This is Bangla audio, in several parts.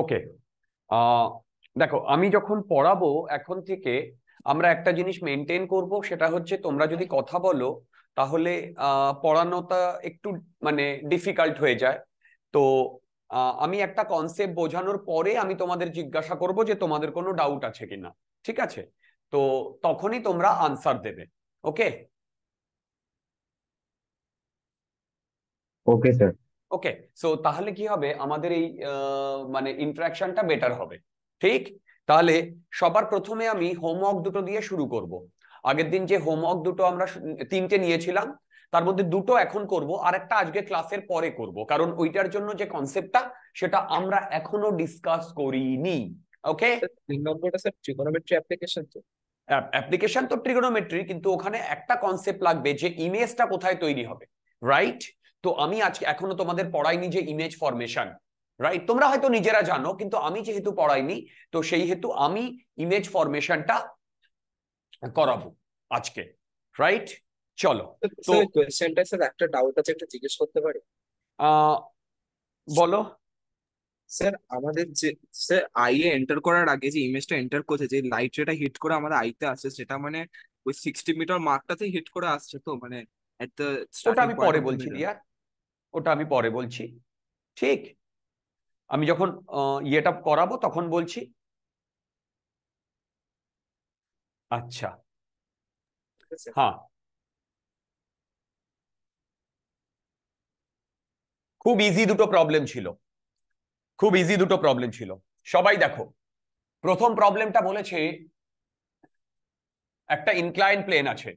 ওকে দেখো আমি যখন পড়াবো এখন থেকে আমরা একটা জিনিস মেনটেন করব সেটা হচ্ছে তোমরা যদি কথা বলো তাহলে পড়ানোটা একটু মানে ডিফিকাল্ট হয়ে যায় তো আমি একটা কনসেপ্ট বোঝানোর পরে আমি তোমাদের জিজ্ঞাসা করব যে তোমাদের কোনো ডাউট আছে কিনা ঠিক আছে তো তখনই তোমরা আনসার দেবে ওকে ওকে স্যার ওকে সো তাহলে কি হবে আমাদের এই মানে ইন্টারাকশনটা বেটার হবে ঠিক তাহলে সবার প্রথমে আমি হোমওয়ার্ক দুটো দিয়ে শুরু করব। আগের দিন যে হোমওয়ার্ক দুটো আমরা তিনটে নিয়েছিলাম তার মধ্যে দুটো এখন করব আর একটা আজকে ক্লাসের পরে করব কারণ ওইটার জন্য যে কনসেপ্টটা সেটা আমরা এখনো ডিসকাস করিনি ওকে তিন নম্বরটা স্যার অ্যাপ্লিকেশন তো অ্যাপ্লিকেশন তো ট্রিগনোমেট্রি কিন্তু ওখানে একটা কনসেপ্ট লাগবে যে ইমেজটা কোথায় তৈরি হবে রাইট তো আমি আজকে এখনো তোমাদের পড়াইনি যে ইমেজ ফরমেশন রাইট তোমরা হয়তো নিজেরা জানো কিন্তু আমি যেহেতু পড়াইনি তো সেই হেতু আমি ইমেজ ফরমেশনটা করাবো আজকে রাইট চলো তো একটা ডাউট আছে একটা জিজ্ঞেস করতে পারি বলো স্যার আমাদের যে স্যার আই এ এন্টার করার আগে যে ইমেজটা এন্টার করছে যে লাইট যেটা হিট করে আমাদের আইতে আসছে সেটা মানে ওই সিক্সটি মিটার মার্কটাতে হিট করে আসছে তো মানে অ্যাট দ্য ওটা আমি পরে বলছি রিয়া মানে ওটা আমি পরে বলছি ঠিক আমি যখন ইয়েটা করাবো তখন বলছি আচ্ছা, আচ্ছা। হ্যাঁ খুব ইজি দুটো প্রবলেম ছিল খুব ইজি দুটো প্রবলেম ছিল সবাই দেখো প্রথম প্রবলেমটা বলেছে একটা ইনক্লাইন প্লেন আছে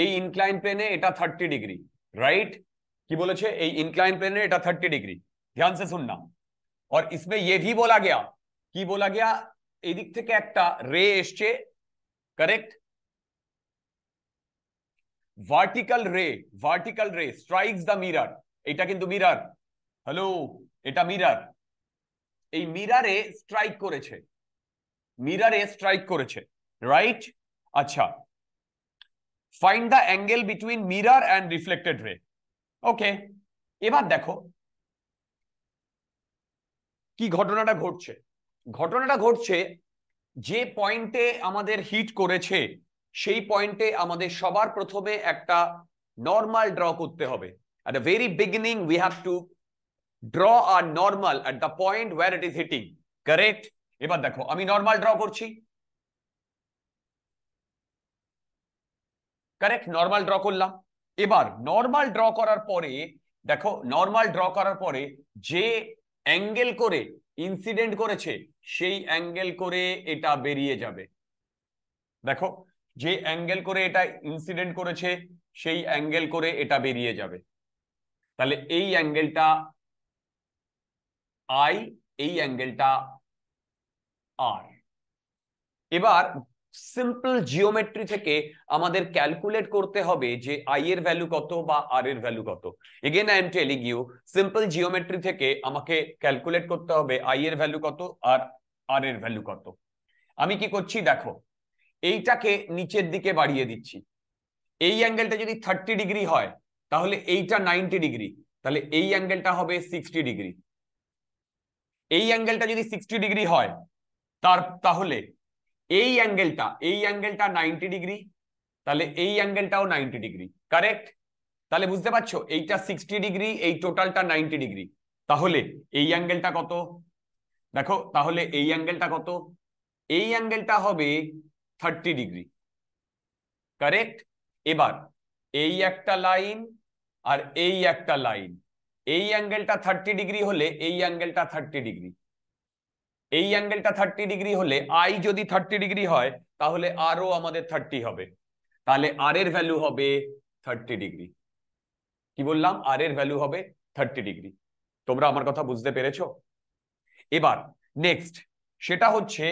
এই ইনক্লাইন প্লেনে এটা থার্টি ডিগ্রি রাইট कि बोले इनक्लाइन प्लेन है एटा थर्टी डिग्री ध्यान से सुनना और इसमें यह भी बोला गया कि बोला गया एदिक थे एक रे एस करेक्ट वार्टिकल रे वार्टिकल रे स्ट्राइक्स द मिरर এটা কিন্তু মিরার হ্যালো এটা মিরার এই মিরারে স্ট্রাইক করেছে মিরারে স্ট্রাইক করেছে রাইট আচ্ছা find the angle between mirror and reflected ray okay এবার দেখো কি ঘটনাটা ঘটছে ঘটনাটা ঘটছে যে পয়েন্টে আমাদের হিট করেছে সেই পয়েন্টে আমাদের সবার প্রথমে একটা নর্মাল ড্র করতে হবে at the very beginning we have to draw আর normal at the point where it is hitting correct এবার দেখো আমি নর্মাল ড্র করছি কারেক্ট নর্মাল ড্র করলাম এবার নর্মাল ড্র করার পরে দেখো নর্মাল ড্র করার পরে যে অ্যাঙ্গেল করে ইনসিডেন্ট করেছে সেই অ্যাঙ্গেল করে এটা বেরিয়ে যাবে দেখো যে অ্যাঙ্গেল করে এটা ইনসিডেন্ট করেছে সেই অ্যাঙ্গেল করে এটা বেরিয়ে যাবে তাহলে এই অ্যাঙ্গেলটা আই এই অ্যাঙ্গেলটা আর এবার সিম্পল জিওমেট্রি থেকে আমাদের ক্যালকুলেট করতে হবে যে আই এর ভ্যালু কত বা আর এর ভ্যালু কত again I am telling you simple geometry থেকে আমাকে ক্যালকুলেট করতে হবে আই এর ভ্যালু কত আর আর এর ভ্যালু কত আমি কি করছি দেখো এইটাকে নিচের দিকে বাড়িয়ে দিচ্ছি এই অ্যাঙ্গেলটা যদি থার্টি ডিগ্রি হয় তাহলে এইটা নাইনটি ডিগ্রি তাহলে এই অ্যাঙ্গেলটা হবে সিক্সটি ডিগ্রি এই অ্যাঙ্গেলটা যদি সিক্সটি ডিগ্রি হয় তার তাহলে এই অ্যাঙ্গেলটা এই অ্যাঙ্গেলটা নাইনটি ডিগ্রি তাহলে এই অ্যাঙ্গেলটাও নাইনটি ডিগ্রি কারেক্ট তাহলে বুঝতে পারছো এইটা সিক্সটি ডিগ্রি এই টোটালটা নাইনটি ডিগ্রি তাহলে এই অ্যাঙ্গেলটা কত দেখো তাহলে এই অ্যাঙ্গেলটা কত এই অ্যাঙ্গেলটা হবে থার্টি ডিগ্রি কারেক্ট এবার এই একটা লাইন আর এই একটা লাইন এই অ্যাঙ্গেলটা থার্টি ডিগ্রি হলে এই অ্যাঙ্গেলটা থার্টি ডিগ্রি এই অ্যাঙ্গেলটা থার্টি ডিগ্রি হলে আই যদি থার্টি ডিগ্রি হয় তাহলে আরও আমাদের থার্টি হবে তাহলে আর এর ভ্যালু হবে থার্টি ডিগ্রি কি বললাম আর এর ভ্যালু হবে থার্টি ডিগ্রি তোমরা আমার কথা বুঝতে পেরেছ এবার নেক্সট সেটা হচ্ছে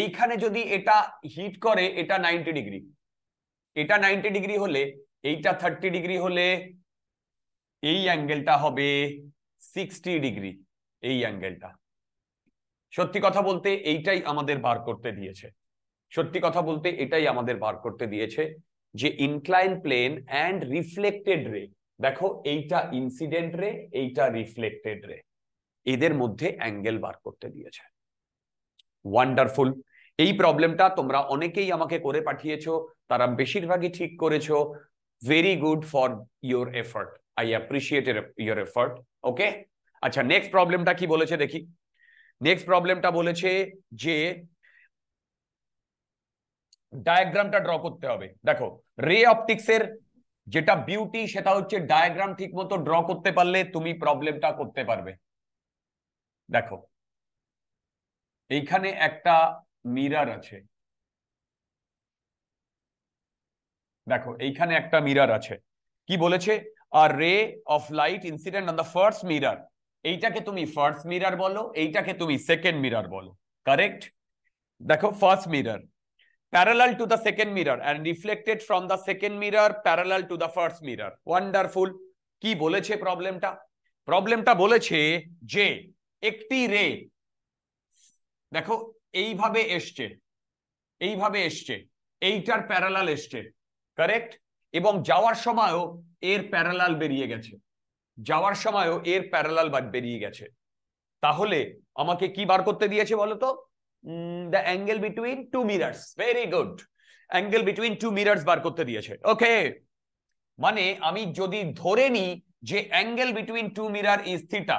এইখানে যদি এটা হিট করে এটা নাইনটি ডিগ্রি এটা নাইনটি ডিগ্রি হলে এইটা থার্টি ডিগ্রি হলে এই অ্যাঙ্গেলটা হবে সিক্সটি ডিগ্রি এই অ্যাঙ্গেলটা সত্যি কথা বলতে এইটাই আমাদের বার করতে দিয়েছে সত্যি কথা বলতে এটাই আমাদের বার করতে দিয়েছে যে ইনক্লাইন প্লেন অ্যান্ড রিফ্লেক্টেড রে দেখো এইটা ইনসিডেন্ট রে এইটা রিফ্লেক্টেড রে এদের মধ্যে অ্যাঙ্গেল বার করতে দিয়েছে ওয়ান্ডারফুল এই প্রবলেমটা তোমরা অনেকেই আমাকে করে পাঠিয়েছ তারা বেশিরভাগই ঠিক করেছ very good for your effort I appreciate your effort okay আচ্ছা নেক্সট প্রবলেমটা কি বলেছে দেখি নেক্সট প্রবলেমটা বলেছে যে ডায়াগ্রামটা ড্র করতে হবে দেখো রে অপটিক্সের যেটা বিউটি সেটা হচ্ছে ডায়াগ্রাম ঠিক মতো ড্র করতে পারলে তুমি প্রবলেমটা করতে পারবে দেখো এইখানে একটা মিরার আছে দেখো এইখানে একটা মিরার আছে কি বলেছে আর ray of light incident on the first mirror এইটাকে তুমি ফার্স্ট মিরার বলো এইটাকে তুমি সেকেন্ড মিরার বলো কারেক্ট দেখো first mirror parallel to the second mirror and reflected from the second mirror parallel to the first mirror wonderful কি বলেছে প্রবলেমটা প্রবলেমটা বলেছে যে একটি রে দেখো এইভাবে এসছে এইভাবে এসছে এইটার প্যারালাল এসছে কারেক্ট এবং যাওয়ার সময়ও এর প্যারালাল বেরিয়ে গেছে যাওয়ার সময়ও এর প্যারালাল বেরিয়ে গেছে তাহলে আমাকে কি বার করতে দিয়েছে বলতো the angle between two mirrors very good angle between two mirrors বার করতে দিয়েছে ওকে মানে আমি যদি ধরে নিই যে angle between two mirror is theta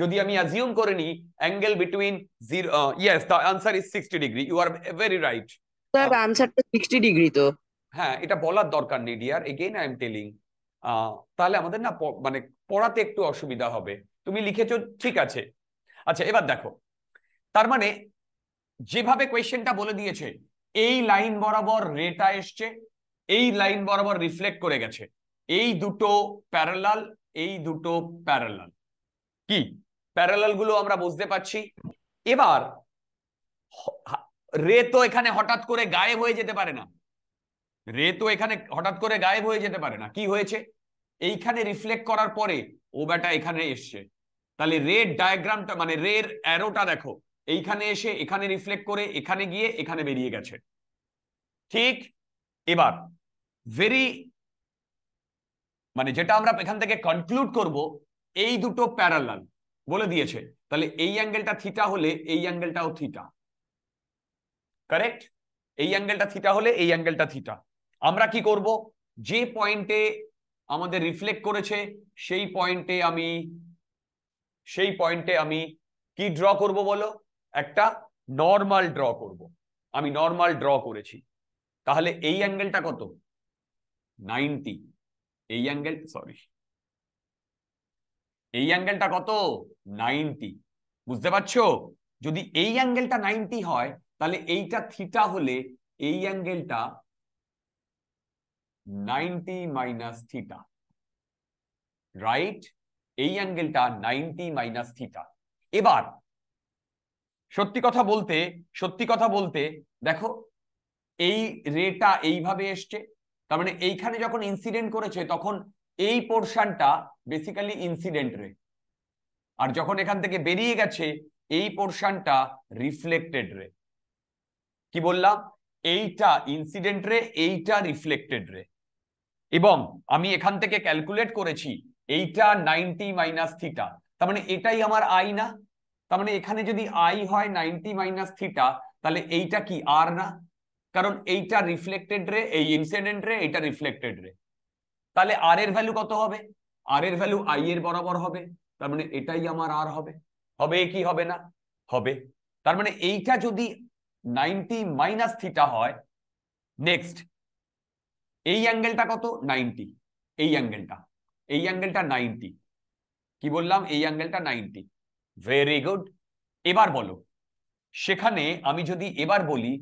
যদি আমি অ্যাজিউম করে নিই angle between zero yes the answer is sixty degree you are very right sir আনসারটা সিক্সটি ডিগ্রি তো হ্যাঁ এটা বলার দরকার নেই dear again I am telling তাহলে আমাদের না মানে পড়াতে একটু অসুবিধা হবে তুমি লিখেছ ঠিক আছে আচ্ছা এবার দেখো তার মানে যেভাবে কোয়েশ্চেনটা বলে দিয়েছে এই লাইন বরাবর রেটা এসছে এই লাইন বরাবর রিফ্লেক্ট করে গেছে এই দুটো প্যারালাল এই দুটো প্যারালাল কি প্যারালাল গুলো আমরা বুঝতে পারছি এবার রে তো এখানে হঠাৎ করে গায়েব হয়ে যেতে পারে না রে তো এখানে হঠাৎ করে গায়েব হয়ে যেতে পারে না কি হয়েছে এইখানে রিফ্লেক্ট করার পরে ও ব্যাটা এখানে এসছে তাহলে রেড ডায়াগ্রামটা মানে রের অ্যারোটা দেখো এইখানে এসে এখানে রিফ্লেক্ট করে এখানে গিয়ে এখানে বেরিয়ে গেছে ঠিক এবার ভেরি মানে যেটা আমরা এখান থেকে কনক্লুড করব এই দুটো প্যারালাল বলে দিয়েছে তাহলে এই অ্যাঙ্গেলটা থিটা হলে এই অ্যাঙ্গেলটাও থিটা কারেক্ট এই অ্যাঙ্গেলটা থিটা হলে এই অ্যাঙ্গেলটা থিটা আমরা কি করব যে পয়েন্টে আমাদের রিফ্লেক্ট করেছে সেই পয়েন্টে আমি সেই পয়েন্টে আমি কি ড্র করব বলো একটা নর্মাল ড্র করব আমি নর্মাল ড্র করেছি তাহলে এই অ্যাঙ্গেলটা কত নাইনটি এই অ্যাঙ্গেল সরি এই অ্যাঙ্গেলটা কত নাইনটি বুঝতে পারছো যদি এই অ্যাঙ্গেলটা নাইনটি হয় তাহলে এইটা থিটা হলে এই অ্যাঙ্গেলটা 90 minus theta. Right? এই অ্যাঙ্গেলটা 90 মাইনাস থিটা এবার সত্যি কথা বলতে সত্যি কথা বলতে দেখো এই রেটা এইভাবে এসছে তার মানে এইখানে যখন ইনসিডেন্ট করেছে তখন এই পোর্শনটা বেসিক্যালি ইনসিডেন্ট রে আর যখন এখান থেকে বেরিয়ে গেছে এই পোর্শনটা রিফ্লেক্টেড রে কি বললাম এইটা ইনসিডেন্ট রে এইটা রিফ্লেক্টেড রে এবং আমি এখান থেকে ক্যালকুলেট করেছি এইটা নাইনটি মাইনাস থিটা তার মানে এটাই আমার আই না তার মানে এখানে যদি আই হয় নাইনটি মাইনাস থিটা তাহলে এইটা কি আর না কারণ এইটা রিফ্লেক্টেড রে এই ইনসিডেন্ট রে এইটা রিফ্লেক্টেড রে তাহলে আর এর ভ্যালু কত হবে আর এর ভ্যালু আই এর বরাবর হবে তার মানে এটাই আমার আর হবে হবে কি হবে না হবে তার মানে এইটা যদি নাইনটি মাইনাস থিটা হয় নেক্সট এই অ্যাঙ্গেলটা কত নাইনটি এই অ্যাঙ্গেলটা এই অ্যাঙ্গেলটা নাইনটি কি বললাম এই অ্যাঙ্গেলটা নাইনটি ভেরি গুড এবার বলো সেখানে আমি যদি এবার বলি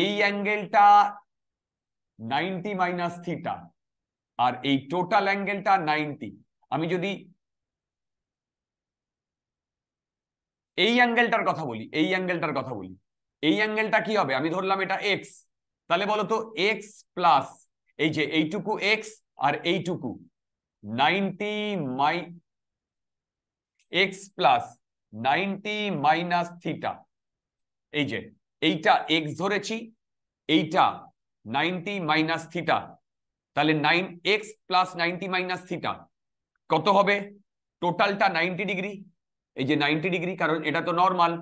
এই অ্যাঙ্গেলটা নাইনটি মাইনাস থিটা আর এই টোটাল অ্যাঙ্গেলটা নাইনটি আমি যদি এই অ্যাঙ্গেলটার কথা বলি এই অ্যাঙ্গেলটার কথা বলি এই অ্যাঙ্গেলটা কি হবে আমি ধরলাম এটা এক্স তাহলে বলো তো এক্স প্লাস এই যে এইটুকু এক্স আর এইটুকু নাইনটি মাই x plus ninety minus theta এই যে এইটা এক্স ধরেছি এইটা নাইনটি মাইনাস থিটা তাহলে nine x plus ninety minus theta কত হবে টোটালটা নাইনটি ডিগ্রি এই যে নাইনটি ডিগ্রি কারণ এটা তো নর্মাল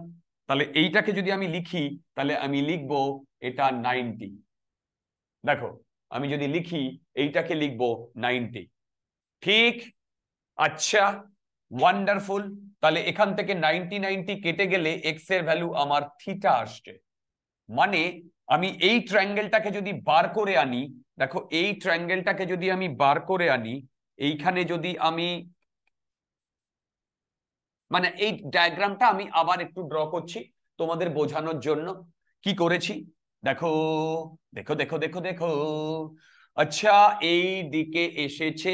তাহলে এইটাকে যদি আমি লিখি তাহলে আমি লিখব এটা নাইনটি দেখো আমি যদি লিখি এইটাকে লিখব নাইনটি ঠিক আচ্ছা ওয়ান্ডারফুল তাহলে এখান থেকে নাইনটি নাইনটি কেটে গেলে এক্স এর ভ্যালু আমার থিটা আসছে মানে আমি এই ট্র্যাঙ্গেলটাকে যদি বার করে আনি দেখো এই ট্র্যাঙ্গেলটাকে যদি আমি বার করে আনি এইখানে যদি আমি মানে এই ডায়াগ্রামটা আমি আবার একটু ড্র করছি তোমাদের বোঝানোর জন্য কি করেছি দেখো দেখো দেখো দেখো দেখো আচ্ছা এই দিকে এসেছে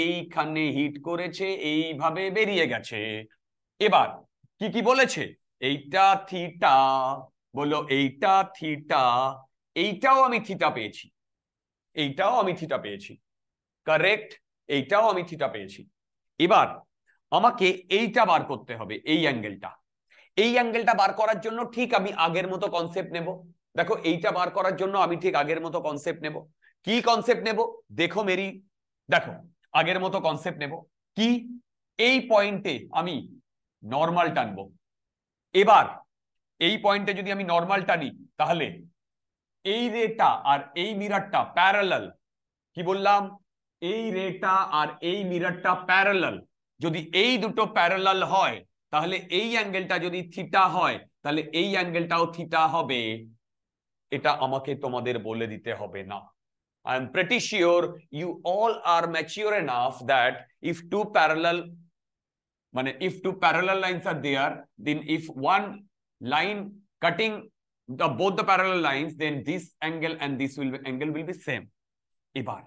এইখানে হিট করেছে এইভাবে বেরিয়ে গেছে এবার কি কি বলেছে এইটা থিটা বললো এইটা থিটা এইটাও আমি থিটা পেয়েছি এইটাও আমি থিটা পেয়েছি কারেক্ট এইটাও আমি থিটা পেয়েছি এবার আমাকে এইটা বার করতে হবে এই অ্যাঙ্গেলটা এই অ্যাঙ্গেলটা বার করার জন্য ঠিক আমি আগের মতো কনসেপ্ট নেব দেখো এইটা বার করার জন্য আমি ঠিক আগের মতো কনসেপ্ট নেব কি কনসেপ্ট নেব দেখো মেরি দেখো আগের মতো কনসেপ্ট নেব কি এই পয়েন্টে আমি নর্মাল টানবো এবার এই পয়েন্টে যদি আমি নর্মাল টানি তাহলে এই রেটা আর এই মিরারটা প্যারালাল কি বললাম এই রেটা আর এই মিরারটা প্যারালাল যদি এই দুটো প্যারালাল হয় তাহলে এই অ্যাঙ্গেলটা যদি থিটা হয় তাহলে এই অ্যাঙ্গেলটাও থিটা হবে এটা আমাকে তোমাদের বলে দিতে হবে না I am pretty sure you all are mature enough that if two parallel মানে if two parallel line are there then if one line cutting the both the parallel line then this angle and this will angle will be same এবার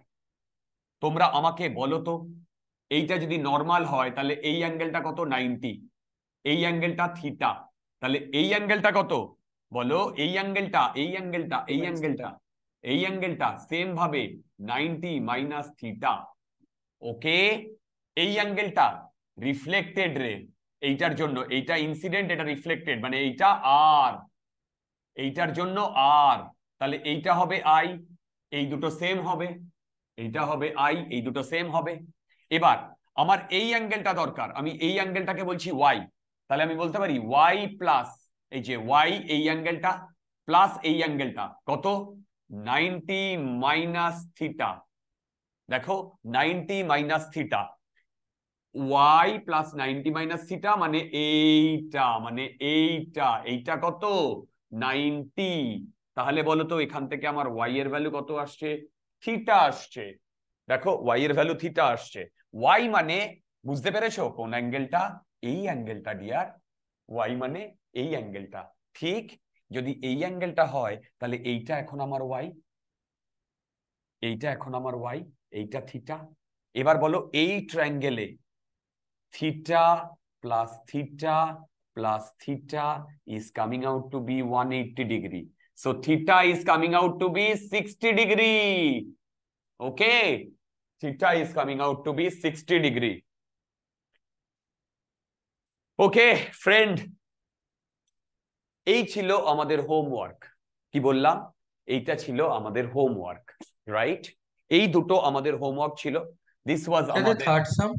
তোমরা আমাকে বলো তো এইটা যদি নর্মাল হয় তাহলে এই অ্যাঙ্গেলটা কত নাইনটি এই অ্যাঙ্গেলটা থিটা তাহলে এই অ্যাঙ্গেলটা কত বলো এই অ্যাঙ্গেলটা এই অ্যাঙ্গেলটা এই অ্যাঙ্গেলটা এই অ্যাঙ্গেলটা সেম ভাবে নাইনটি মাইনাস থিটা ওকে এই অ্যাঙ্গেলটা রিফ্লেক্টেড রে এইটার জন্য এইটা ইনসিডেন্ট এটা রিফ্লেক্টেড মানে এইটা আর এইটার জন্য আর তাহলে এইটা হবে আই এই দুটো সেম হবে এইটা হবে আই এই দুটো সেম হবে এবার আমার এই অ্যাঙ্গেলটা দরকার আমি এই অ্যাঙ্গেলটাকে বলছি ওয়াই তাহলে আমি বলতে পারি ওয়াই প্লাস এই যে ওয়াই এই অ্যাঙ্গেলটা প্লাস এই অ্যাঙ্গেলটা কত নাইনটি মাইনাস থিটা দেখো ninety minus theta y plus ninety minus theta মানে এইটা মানে এইটা এইটা কত নাইনটি তাহলে বলো তো এখান থেকে আমার ওয়াই এর ভ্যালু কত আসছে থিটা আসছে দেখো ওয়াই এর ভ্যালু থিটা আসছে ওয়াই মানে বুঝতে পেরেছো কোন অ্যাঙ্গেলটা এই অ্যাঙ্গেলটা ডিয়ার ওয়াই মানে এই অ্যাঙ্গেলটা ঠিক যদি এই অ্যাঙ্গেলটা হয় তাহলে এইটা এখন আমার ওয়াই এইটা এখন আমার ওয়াই এইটা থিটা এবার বলো এই ট্রাঙ্গেলে theta plus theta plus theta is coming out to be one eighty degree so theta is coming out to be sixty degree okay theta is coming out to be sixty degree okay friend এই ছিল আমাদের হোমওয়ার্ক কি বললাম এইটা ছিল আমাদের হোমওয়ার্ক রাইট এই দুটো আমাদের হোমওয়ার্ক ছিল দিস ওয়াজ আমাদের থার্ড সাম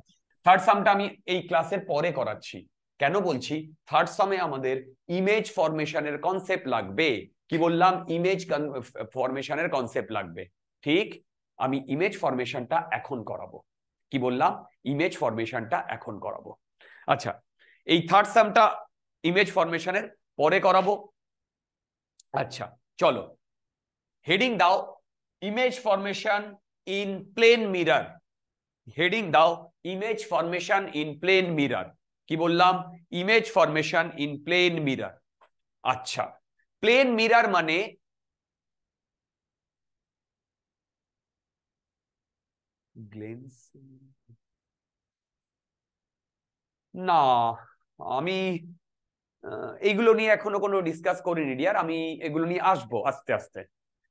থার্ড সামটা আমি এই ক্লাসের পরে করাচ্ছি কেন বলছি থার্ড সামে আমাদের ইমেজ ফরমেশনের কনসেপ্ট লাগবে কি বললাম ইমেজ ফরমেশনের কনসেপ্ট লাগবে ঠিক আমি ইমেজ ফরমেশনটা এখন করাবো কি বললাম ইমেজ ফরমেশনটা এখন করাবো আচ্ছা এই থার্ড সামটা ইমেজ ফরমেশনের পরে করাবো আচ্ছা চলো হেডিং দাও image formation in plane mirror heading দাও image formation in plane mirror কি বললাম image formation in plane mirror আচ্ছা প্লেন মিরর মানে না আমি এইগুলো নিয়ে এখনো কোনো ডিসকাস করিনি ডিয়ার আমি এগুলো নিয়ে আসবো আস্তে আস্তে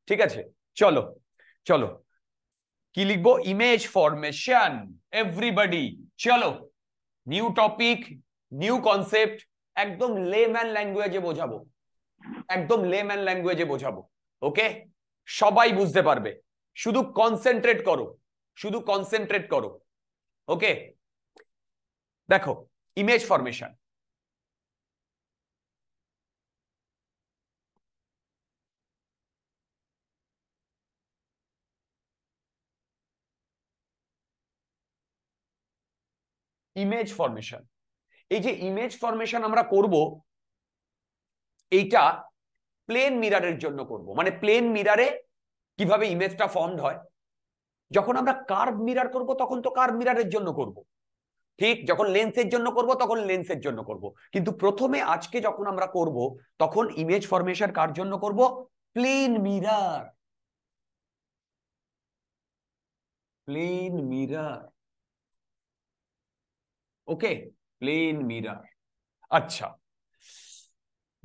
ঠিক আছে চলো চলো কি লিখবো ইমেজ ফরমেশন এভরিবডি চলো নিউ টপিক নিউ কনসেপ্ট একদম লে ম্যান ল্যাঙ্গুয়েজে বোঝাবো একদম লে ম্যান ল্যাঙ্গুয়েজে বোঝাবো ওকে সবাই বুঝতে পারবে শুধু কনসেন্ট্রেট করো শুধু কনসেন্ট্রেট করো ওকে দেখো ইমেজ ফরমেশন ইমেজ ফরমেশন এই যে ইমেজ ফরমেশন আমরা করব এইটা প্লেন মিরারের জন্য করব মানে প্লেন মিরারে কিভাবে ইমেজটা ফর্মড হয় যখন আমরা কার্ভ মিরার করব তখন তো কার্ভ মিরারের জন্য করব ঠিক যখন লেন্সের জন্য করব তখন লেন্সের জন্য করব কিন্তু প্রথমে আজকে যখন আমরা করব তখন ইমেজ ফরমেশন কার জন্য করব plane mirror plane mirror okay plane mirror আচ্ছা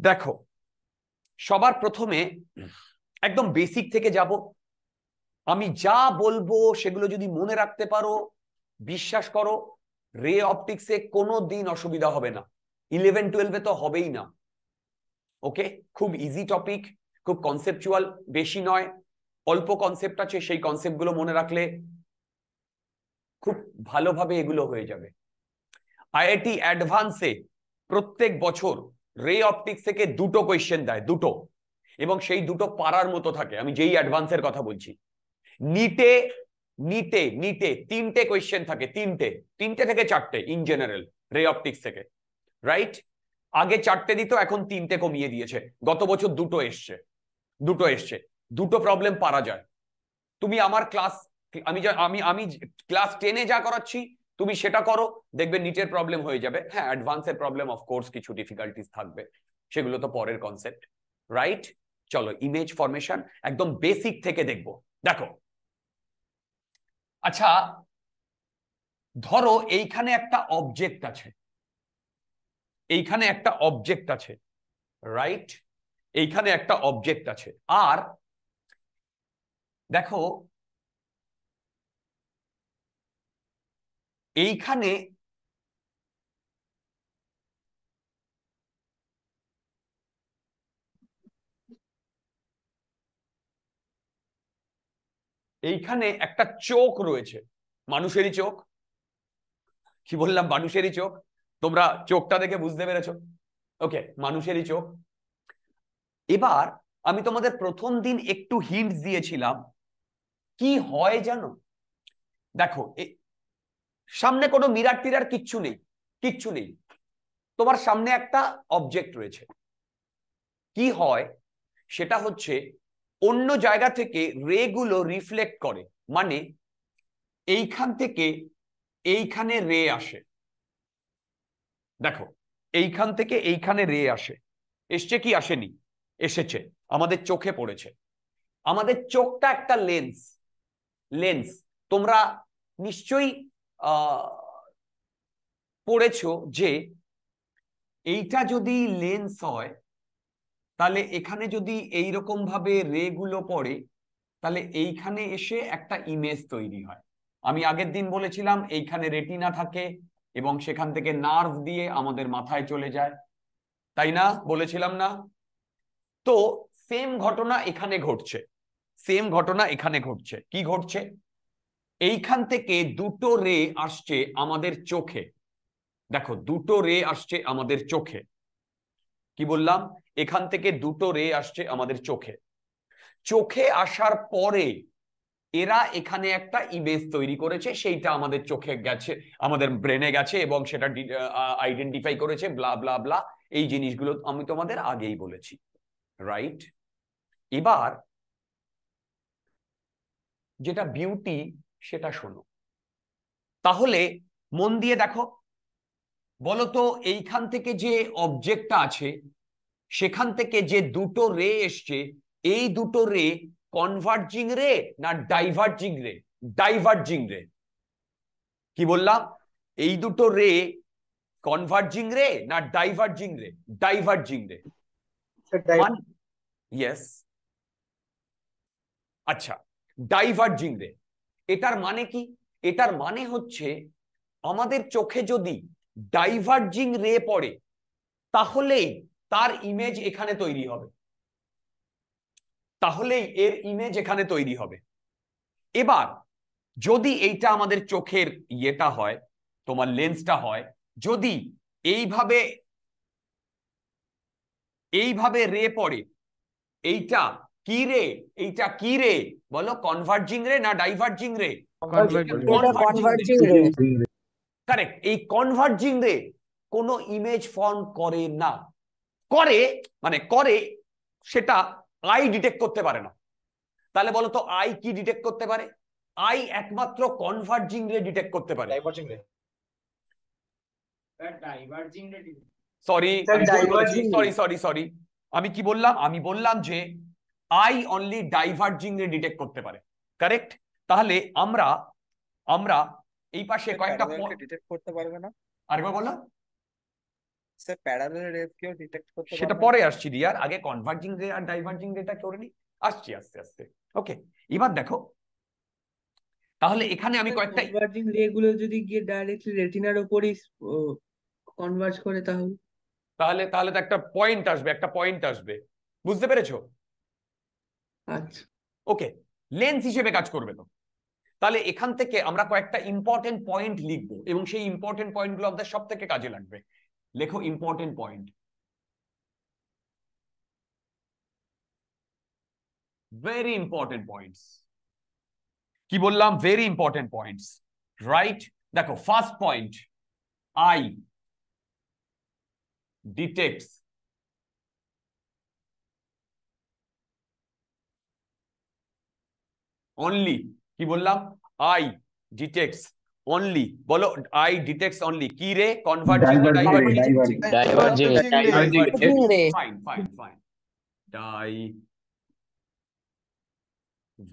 দেখো সবার প্রথমে একদম বেসিক থেকে যাব আমি যা বলবো সেগুলো যদি মনে রাখতে পারো বিশ্বাস করো রে অপটিক্সে কোনো দিন অসুবিধা হবে না ইলেভেন টুয়েলভে তো হবেই না ওকে খুব ইজি টপিক খুব কনসেপচুয়াল বেশি নয় অল্প কনসেপ্ট আছে সেই কনসেপ্টগুলো মনে রাখলে খুব ভালোভাবে এগুলো হয়ে যাবে আইআইটি অ্যাডভান্সে প্রত্যেক বছর রে অপটিক্স থেকে দুটো কোয়েশ্চেন দেয় দুটো এবং সেই দুটো পারার মতো থাকে আমি যেই অ্যাডভান্সের কথা বলছি নিটে নিটে নিটে তিনটে কোয়েশ্চেন থাকে তিনটে তিনটে থেকে চারটে ইন জেনারেল রে অপটিক্স থেকে রাইট আগে চারটে দিত এখন তিনটে কমিয়ে দিয়েছে গত বছর দুটো এসছে দুটো এসছে দুটো প্রবলেম পারা যায় তুমি আমার ক্লাস আমি আমি আমি ক্লাস টেনে যা করাচ্ছি তুমি সেটা করো দেখবে নিটের প্রবলেম হয়ে যাবে হ্যাঁ অ্যাডভান্সের প্রবলেম অফকোর্স কিছু ডিফিকাল্টিস থাকবে সেগুলো তো পরের কনসেপ্ট রাইট চলো ইমেজ ফরমেশন একদম বেসিক থেকে দেখব দেখো আচ্ছা ধরো এইখানে একটা অবজেক্ট আছে এইখানে একটা অবজেক্ট আছে রাইট এইখানে একটা অবজেক্ট আছে আর দেখো এইখানে এইখানে একটা চোখ রয়েছে মানুষেরই চোখ কি বললাম মানুষেরই চোখ তোমরা চোখটা দেখে বুঝতে পেরেছ ওকে মানুষেরই চোখ এবার আমি তোমাদের প্রথম দিন একটু হিন্ট দিয়েছিলাম কি হয় জানো দেখো সামনে কোনো মিরার টিরার কিচ্ছু নেই কিচ্ছু নেই তোমার সামনে একটা অবজেক্ট রয়েছে কি হয় সেটা হচ্ছে অন্য জায়গা থেকে রেগুলো রিফ্লেক্ট করে মানে এইখান থেকে এইখানে রে আসে দেখো এইখান থেকে এইখানে রে আসে এসছে কি আসেনি এসেছে আমাদের চোখে পড়েছে আমাদের চোখটা একটা লেন্স লেন্স তোমরা নিশ্চয়ই পড়েছ যে এইটা যদি লেন্স হয় তাহলে এখানে যদি এই রকম ভাবে রে গুলো পড়ে তাহলে এইখানে এসে একটা ইমেজ তৈরি হয় আমি আগের দিন বলেছিলাম এইখানে রেটিনা থাকে এবং সেখান থেকে নার্ভ দিয়ে আমাদের মাথায় চলে যায় তাই না বলেছিলাম না তো সেম ঘটনা এখানে ঘটছে সেম ঘটনা এখানে ঘটছে কি ঘটছে এইখান থেকে দুটো রে আসছে আমাদের চোখে দেখো দুটো রে আসছে আমাদের চোখে কি বললাম এখান থেকে দুটো রে আসছে আমাদের চোখে চোখে আসার পরে এরা এখানে একটা ইমেজ তৈরি করেছে সেইটা আমাদের চোখে গেছে আমাদের ব্রেনে গেছে এবং সেটা আইডেন্টিফাই করেছে ব্লা ব্লা ব্লা এই জিনিসগুলো আমি তোমাদের আগেই বলেছি রাইট এবার যেটা বিউটি সেটা শোনো তাহলে মন দিয়ে দেখো বলতো এইখান থেকে যে অবজেক্টটা আছে সেখান থেকে যে দুটো রে এসছে এই দুটো রে কনভার্জিং রে না ডাইভার্জিং রে ডাইভার্জিং রে কি বললাম এই দুটো রে কনভার্জিং রে না ডাইভার্জিং রে ডাইভার্জিং রে আচ্ছা ডাইভার্জিং রে এটার মানে কি এটার মানে হচ্ছে আমাদের চোখে যদি ডাইভার্জিং রে পড়ে তাহলেই তার ইমেজ এখানে তৈরি হবে তাহলেই এর ইমেজ এখানে তৈরি হবে এবার যদি এইটা আমাদের চোখের ইয়েটা হয় তোমার লেন্সটা হয় যদি এইভাবে এইভাবে রে পড়ে এইটা কি রে এইটা কি রে বলো কনভার্জিং রে না ডাইভার্জিং রে কারেক্ট এই কনভার্জিং রে কোন ইমেজ ফর্ম করে না করে মানে করে সেটা আই ডিটেক্ট করতে পারে না তাহলে বলো তো আই কি ডিটেক্ট করতে পারে আই একমাত্র কনভার্জিং রে ডিটেক্ট করতে পারে ডাইভার্জিং রে সরি সরি সরি সরি আমি কি বললাম আমি বললাম যে eye only diverging ray detect করতে পারে কারেক্ট তাহলে আমরা আমরা এই পাশে কয়েকটা ডিটেক্ট করতে পারবে না আরেকবার বলো স্যার প্যারালাল রেপ কেউ ডিটেক্ট করতে সেটা পরে আসছি রিয়ার আগে কনভার্জিং রে আর ডাইভার্জিং রেটা করে নি আসছি আস্তে আস্তে ওকে এবার দেখো তাহলে এখানে আমি কয়েকটা কনভার্জিং রে গুলো যদি গিয়ে ডাইরেক্টলি রেটিনার উপরই কনভার্জ করে তাহলে তাহলে তাহলে তো একটা পয়েন্ট আসবে একটা পয়েন্ট আসবে বুঝতে পেরেছো ওকে আচ্ছা। লেন্স হিসেবে কাজ করবে তো তাহলে এখান থেকে আমরা কয়েকটা ইম্পর্টেন্ট পয়েন্ট লিখব এবং সেই ইম্পর্টেন্ট পয়েন্টগুলো আমাদের সব থেকে কাজে লাগবে লেখো important point very important points কি বললাম ভেরি ইম্পর্টেন্ট পয়েন্টস রাইট দেখো first point eye detects only কি বললাম আই ডিটেক্স অনলি বলো আই ডিটেক্স অনলি কি ray convergent divergent fine fine fine ডাই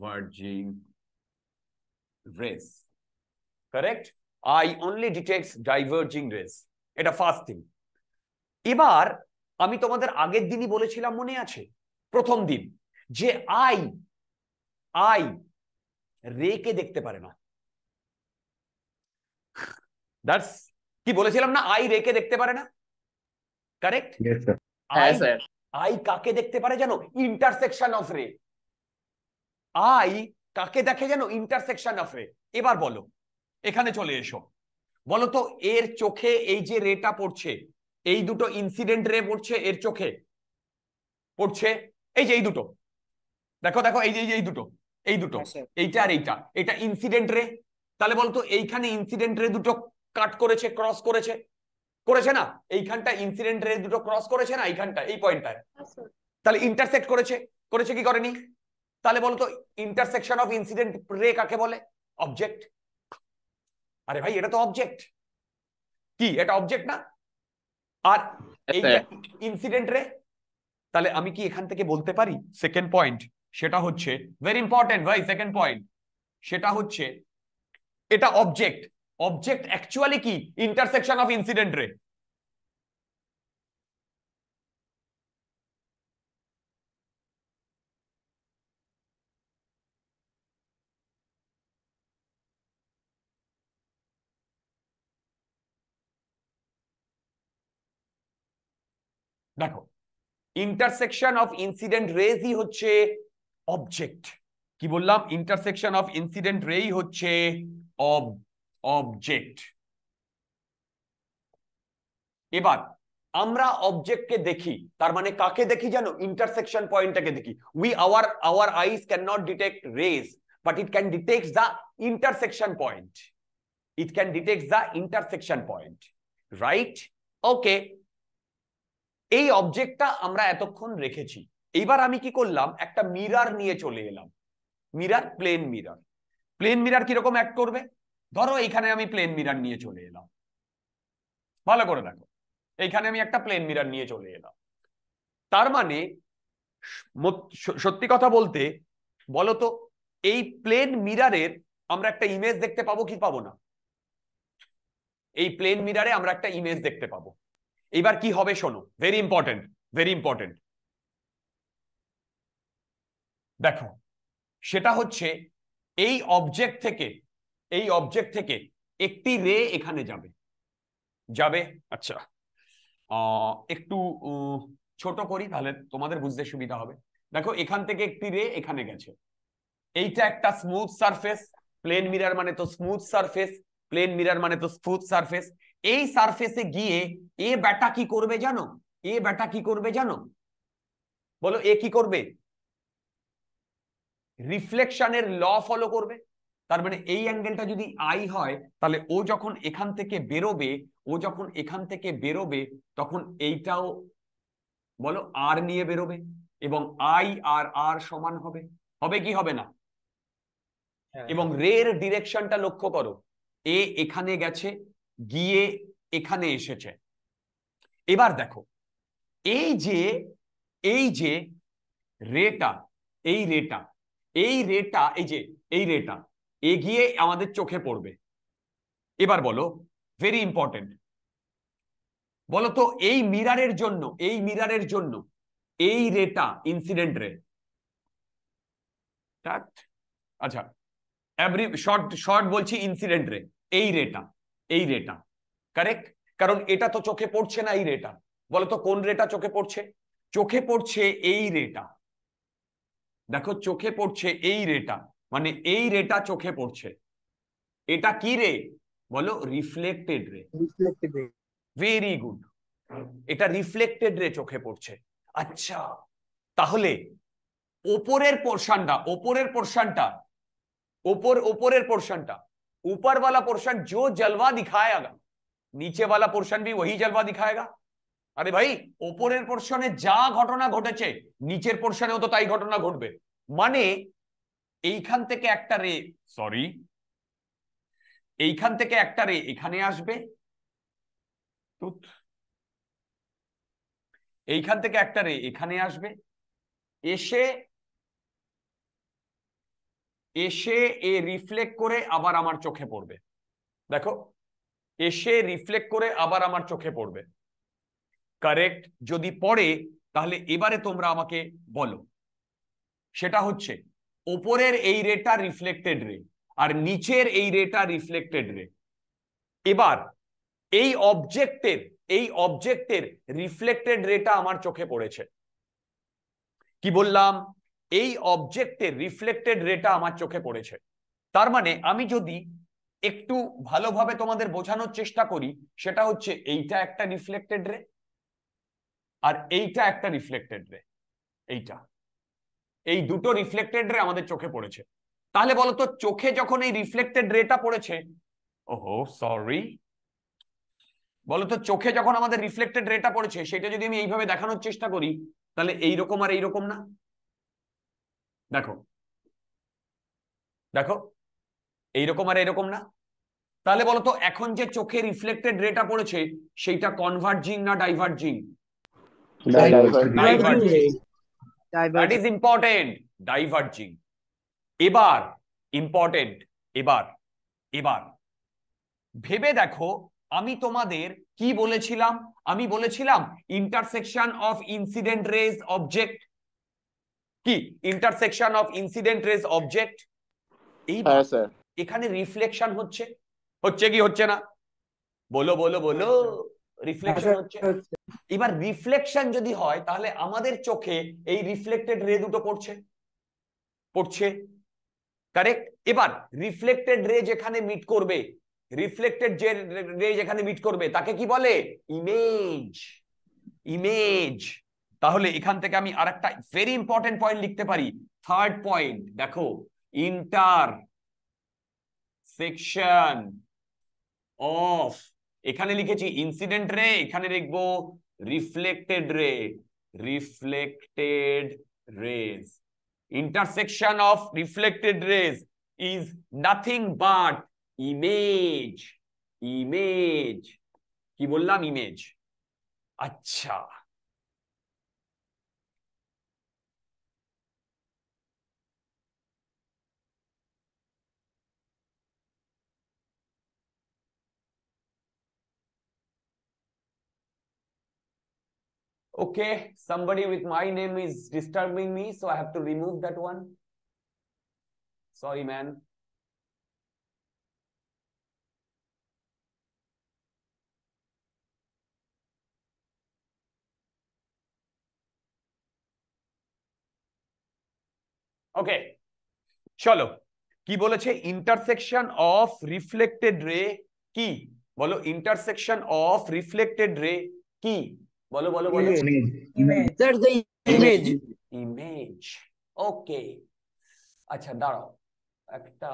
verging rays correct i only detects diverging এটা ফার্স্ট থিং এবার আমি তোমাদের আগের দিনই বলেছিলাম মনে আছে প্রথম দিন যে আই আই রেকে দেখতে পারে না দ্যাটস কি বলেছিলাম না আই রেকে দেখতে পারে না কারেক্ট আই কাকে দেখতে পারে জানো ইন্টারসেকশন অফ রে আই কাকে দেখে জানো ইন্টারসেকশন অফ রে এবার বলো এখানে চলে এসো বলো তো এর চোখে এই যে রেটা পড়ছে এই দুটো ইনসিডেন্ট রে পড়ছে এর চোখে পড়ছে এই যে এই দুটো দেখো দেখো এই যে এই দুটো এই দুটো এইটা আর এইটা এটা ইনসিডেন্ট রে তাহলে বলতো এইখানে ইনসিডেন্ট রে দুটো কাট করেছে ক্রস করেছে করেছে না এইখানটা ইনসিডেন্ট রে দুটো ক্রস করেছে না এইখানটা এই পয়েন্টটা তাহলে ইন্টারসেক্ট করেছে করেছে কি করেনি তাহলে বলতো ইন্টারসেকশন অফ ইনসিডেন্ট রে কাকে বলে অবজেক্ট আরে ভাই এটা তো অবজেক্ট কি এটা অবজেক্ট না আর এই ইনসিডেন্ট রে তাহলে আমি কি এখান থেকে বলতে পারি সেকেন্ড পয়েন্ট সেটা হচ্ছে ভেরি ইম্পর্টেন্ট ভাই সেকেন্ড পয়েন্ট সেটা হচ্ছে এটা অবজেক্ট অবজেক্ট অ্যাকচুয়ালি কি ইন্টারসেকশন অফ ইনসিডেন্ট রে দেখো ইন্টারসেকশন অফ ইনসিডেন্ট রেজই হচ্ছে অবজেক্ট কি বললাম ইন্টারসেকশন অফ ইনসিডেন্ট রেই হচ্ছে অবজেক্ট এবার আমরা অবজেক্টকে দেখি তার মানে কাকে দেখি জানো ইন্টারসেকশন পয়েন্টটাকে দেখি we our our eyes can not detect rays but it can detect the intersection point it can detect the intersection point right okay এই অবজেক্টটা আমরা এতক্ষণ রেখেছি এইবার আমি কি করলাম একটা মিরার নিয়ে চলে এলাম mirror plane mirror plane mirror কিরকম অ্যাক্ট করবে ধরো এখানে আমি প্লেন মিরার নিয়ে চলে এলাম ভালো করে দেখো এইখানে আমি একটা প্লেন মিরার নিয়ে চলে এলাম তার মানে সত্যি কথা বলতে বলতো এই প্লেন মিরারের আমরা একটা ইমেজ দেখতে পাবো কি পাবো না এই প্লেন মিরারে আমরা একটা ইমেজ দেখতে পাবো এবার কি হবে শোনো ভেরি ইম্পর্টেন্ট ভেরি ইম্পর্টেন্ট দেখো সেটা হচ্ছে এই অবজেক্ট থেকে এই অবজেক্ট থেকে একটি রে এখানে যাবে যাবে আচ্ছা একটু ছোট করি তাহলে তোমাদের বুঝতে সুবিধা হবে দেখো এখান থেকে একটি রে এখানে গেছে এইটা একটা স্মুথ সারফেস প্লেন মিরার মানে তো স্মুথ সারফেস প্লেন মিরার মানে তো স্মুথ সারফেস এই সারফেসে গিয়ে এ ব্যাটা কি করবে জানো এ ব্যাটা কি করবে জানো বলো এ কি করবে রিফ্লেকশনের ল ফলো করবে তার মানে এই অ্যাঙ্গেলটা যদি আই হয় তাহলে ও যখন এখান থেকে বেরোবে ও যখন এখান থেকে বেরোবে তখন এইটাও বলো আর নিয়ে বেরোবে এবং আই আর আর সমান হবে হবে কি হবে না হ্যাঁ। এবং রের ডিরেকশনটা লক্ষ্য করো এ এখানে গেছে গিয়ে এখানে এসেছে এবার দেখো এই যে এই যে রেটা এই রেটা এই রেটা এই যে এই রেটা এগিয়ে আমাদের চোখে পড়বে এবার বলো ভেরি ইম্পর্টেন্ট বলো তো এই মিরারের জন্য এই মিরারের জন্য এই রেটা ইনসিডেন্ট রে আচ্ছা এভরি শর্ট শর্ট বলছি ইনসিডেন্ট রে এই রেটা এই রেটা কারেক্ট কারণ এটা তো চোখে পড়ছে না এই রেটা বলো তো কোন রেটা চোখে পড়ছে চোখে পড়ছে এই রেটা দেখো চোখে পড়ছে এই রেটা মানে এই রেটা চোখে পড়ছে এটা কি রে বলো রিফ্লেক্টেড রে ভেরি গুড এটা রিফ্লেক্টেড রে চোখে পড়ছে আচ্ছা তাহলে ওপরের পোর্শনটা ওপরের পোর্শনটা ওপর ওপরের পোর্শনটা উপরওয়ালা পোর্শন पोर्शन জলবা जलवा নিচেওয়ালা পোর্শন वाला पोर्शन জলবা वही আরে ভাই ওপরের পোর্শনে যা ঘটনা ঘটেছে নিচের পোর্শনেও তো তাই ঘটনা ঘটবে মানে এইখান থেকে একটা রে সরি এইখান থেকে একটা রে এখানে আসবে এইখান থেকে একটা রে এখানে আসবে এসে এসে এ রিফ্লেক্ট করে আবার আমার চোখে পড়বে দেখো এসে রিফ্লেক্ট করে আবার আমার চোখে পড়বে কারেক্ট যদি পড়ে তাহলে এবারে তোমরা আমাকে বলো সেটা হচ্ছে ওপরের এই রেটা রিফ্লেক্টেড রে আর নিচের এই রেটা রিফ্লেক্টেড রে এবার এই অবজেক্টের এই অবজেক্টের রিফ্লেক্টেড রেটা আমার চোখে পড়েছে কি বললাম এই অবজেক্টের রিফ্লেক্টেড রেটা আমার চোখে পড়েছে তার মানে আমি যদি একটু ভালোভাবে তোমাদের বোঝানোর চেষ্টা করি সেটা হচ্ছে এইটা একটা রিফ্লেক্টেড রে আর এইটা একটা রিফ্লেক্টেড রে এইটা এই দুটো রিফ্লেক্টেড রে আমাদের চোখে পড়েছে তাহলে বলতো চোখে যখন এই রিফ্লেক্টেড রেটা পড়েছে ওহো সরি বলতো চোখে যখন আমাদের রিফ্লেক্টেড রেটা পড়েছে সেটা যদি আমি এইভাবে দেখানোর চেষ্টা করি তাহলে এইরকম আর এইরকম না দেখো দেখো এইরকম আর এরকম না তাহলে বলতো এখন যে চোখে রিফ্লেক্টেড রেটা পড়েছে সেইটা কনভার্জিং না ডাইভার্জিং ইম্পর্টেন্ট ডাইভার্জিং এবার ইম্পর্টেন্ট এবার এবার ভেবে দেখো আমি তোমাদের কি বলেছিলাম আমি বলেছিলাম intersection of incident rays object কি intersection of incident rays object এই এখানে রিফ্লেকশন হচ্ছে হচ্ছে কি হচ্ছে না বলো বলো বলো রিফ্লেকশন আচ্ছা, হচ্ছে আচ্ছা। এবার রিফ্লেকশন যদি হয় তাহলে আমাদের চোখে এই রিফ্লেক্টেড রে দুটো পড়ছে পড়ছে কারেক্ট এবার রিফ্লেক্টেড রে যেখানে মিট করবে রিফ্লেক্টেড যে রে যেখানে মিট করবে তাকে কি বলে ইমেজ ইমেজ তাহলে এখান থেকে আমি আর একটা ভেরি ইম্পর্টেন্ট পয়েন্ট লিখতে পারি থার্ড পয়েন্ট দেখো ইন্টার সেকশন অফ এখানে লিখেছি ইনসিডেন্ট রে এখানে লিখবো reflected ray reflected rays intersection of reflected rays is nothing but image image কি বললাম ইমেজ আচ্ছা okay somebody with my name is disturbing me so i have to remove that one sorry man okay chalo ki boleche intersection of reflected ray ki bolo intersection of reflected ray ki বলো বলো বলো ইমেজ ইমেজ ইমেজ ওকে আচ্ছা দাঁড়াও একটা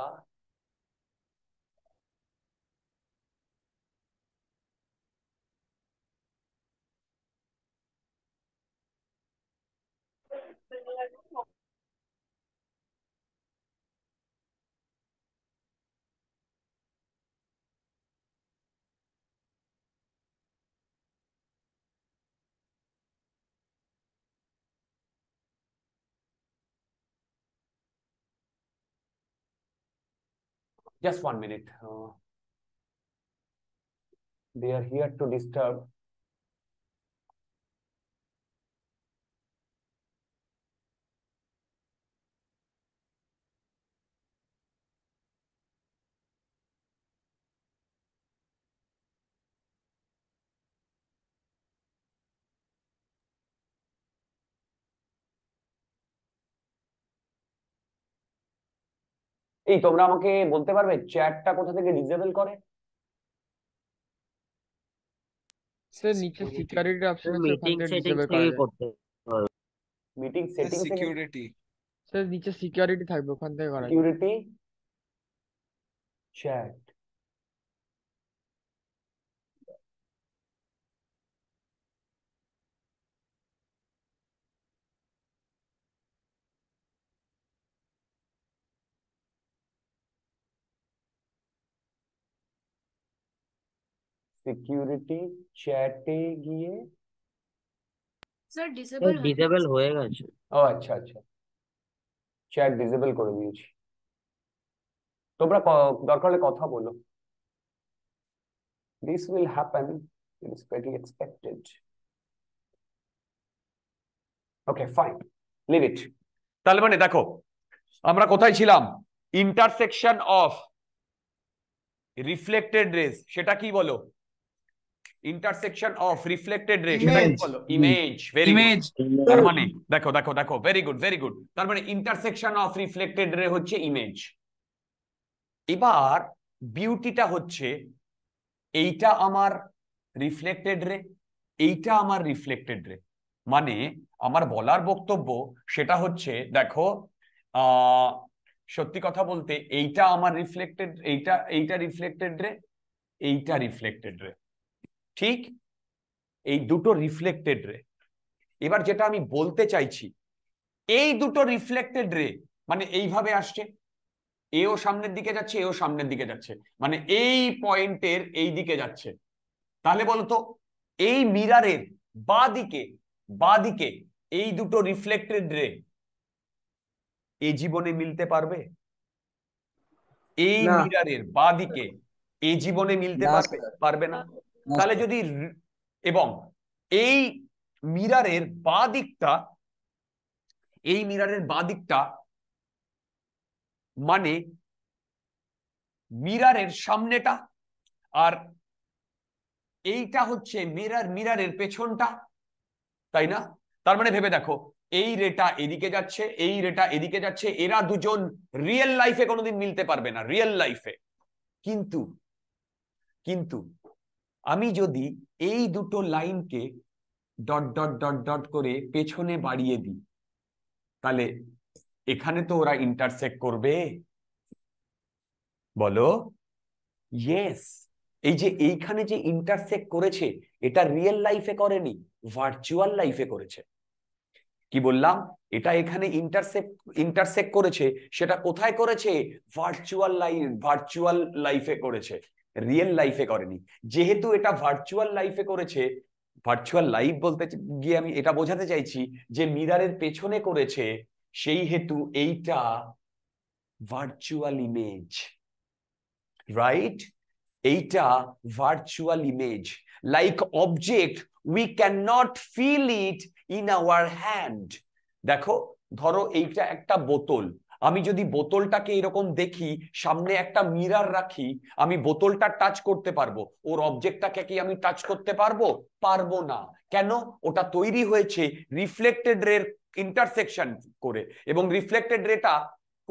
Just one minute. Uh, they are here to disturb এই তোমরা আমাকে বলতে পারবে চ্যাটটা কোথা থেকে ডিসেবল করে স্যার নিচে সিকিউরিটি অপশন আছে মিটিং সেটিং থেকে করতে মিটিং সেটিংস সিকিউরিটি স্যার নিচে সিকিউরিটি থাকবে ওখান থেকে করা সিকিউরিটি চ্যাট সিকিউরিটি চ্যাটে গিয়ে স্যার ডিসেবল ডিসেবল হয়ে গেছে ও আচ্ছা আচ্ছা চ্যাট ডিসেবল করে দিয়েছি তোমরা দরকার হলে কথা বলো expected ওকে ফাইন leave তাহলে মানে দেখো আমরা কোথায় ছিলাম ইন্টারসেকশন অফ রিফ্লেক্টেড রেস সেটা কি বলো ইন্টারসেকশন অফ রিফ্লেক্টেড রে বলো ইমেজ ভেরি ইমেজ তার মানে দেখো দেখো দেখো ভেরি গুড ভেরি গুড তার মানে ইন্টারসেকশন অফ রিফ্লেক্টেড রে হচ্ছে ইমেজ এবার বিউটিটা হচ্ছে এইটা আমার রিফ্লেক্টেড রে এইটা আমার রিফ্লেক্টেড রে মানে আমার বলার বক্তব্য সেটা হচ্ছে দেখো সত্যি কথা বলতে এইটা আমার রিফ্লেক্টেড এইটা এইটা রিফ্লেক্টেড রে এইটা রিফ্লেক্টেড রে ঠিক এই দুটো রিফ্লেক্টেড রে এবার যেটা আমি বলতে চাইছি এই দুটো রিফ্লেক্টেড রে মানে এইভাবে আসছে এও সামনের দিকে যাচ্ছে এও সামনের দিকে যাচ্ছে মানে এই পয়েন্টের এই দিকে যাচ্ছে তাহলে বলতো এই মিরারের বা দিকে বা দিকে এই দুটো রিফ্লেক্টেড রে এ জীবনে মিলতে পারবে এই মিরারের বা দিকে এ জীবনে মিলতে পারবে পারবে না আচ্ছা। তাহলে যদি এবং এই মিরারের বা দিকটা এই মিরারের বা দিকটা মানে মিরারের সামনেটা আর এইটা হচ্ছে মিরার মিরারের পেছনটা তাই না তার মানে ভেবে দেখো এই রেটা এদিকে যাচ্ছে এই রেটা এদিকে যাচ্ছে এরা দুজন রিয়েল লাইফে কোনোদিন মিলতে পারবে না রিয়েল লাইফে কিন্তু কিন্তু আমি যদি এই দুটো লাইনকে ডট ডট ডট ডট করে পেছনে বাড়িয়ে দিই তাহলে এখানে তো ওরা ইন্টারসেক্ট করবে বলো ইয়েস এই যে এইখানে যে ইন্টারসেক্ট করেছে এটা রিয়েল লাইফে করেনি ভার্চুয়াল লাইফে করেছে কি বললাম এটা এখানে ইন্টারসেক ইন্টারসেক্ট করেছে সেটা কোথায় করেছে ভার্চুয়াল লাইফ ভার্চুয়াল লাইফে করেছে রিয়েল লাইফে করেনি যেহেতু এটা ভার্চুয়াল লাইফে করেছে ভার্চুয়াল লাইফ বলতে গিয়ে আমি এটা বোঝাতে চাইছি যে মিরারের পেছনে করেছে সেই হেতু এইটা ভার্চুয়াল ইমেজ রাইট এইটা virtual image like object we can not feel it in our hand দেখো ধরো এইটা একটা বোতল আমি যদি বোতলটাকে এরকম দেখি সামনে একটা মিরার রাখি আমি বোতলটা টাচ করতে পারবো ওর অবজেক্টটাকে কি আমি টাচ করতে পারবো পারবো না কেন ওটা তৈরি হয়েছে রিফ্লেক্টেড রের ইন্টারসেকশন করে এবং রিফ্লেক্টেড রেটা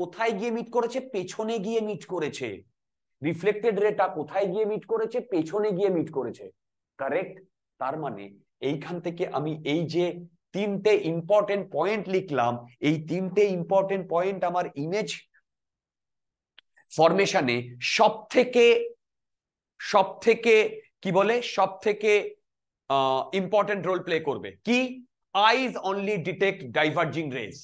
কোথায় গিয়ে মিট করেছে পেছনে গিয়ে মিট করেছে রিফ্লেক্টেড রেটা কোথায় গিয়ে মিট করেছে পেছনে গিয়ে মিট করেছে কারেক্ট তার মানে এইখান থেকে আমি এই যে তিনটে ইম্পর্টেন্ট পয়েন্ট লিখলাম এই তিনটে ইম্পর্টেন্ট পয়েন্ট আমার ইমেজ ফরমেশনে সব থেকে সব থেকে কি বলে সব থেকে ইম্পর্টেন্ট রোল প্লে করবে কি eyes only detect diverging rays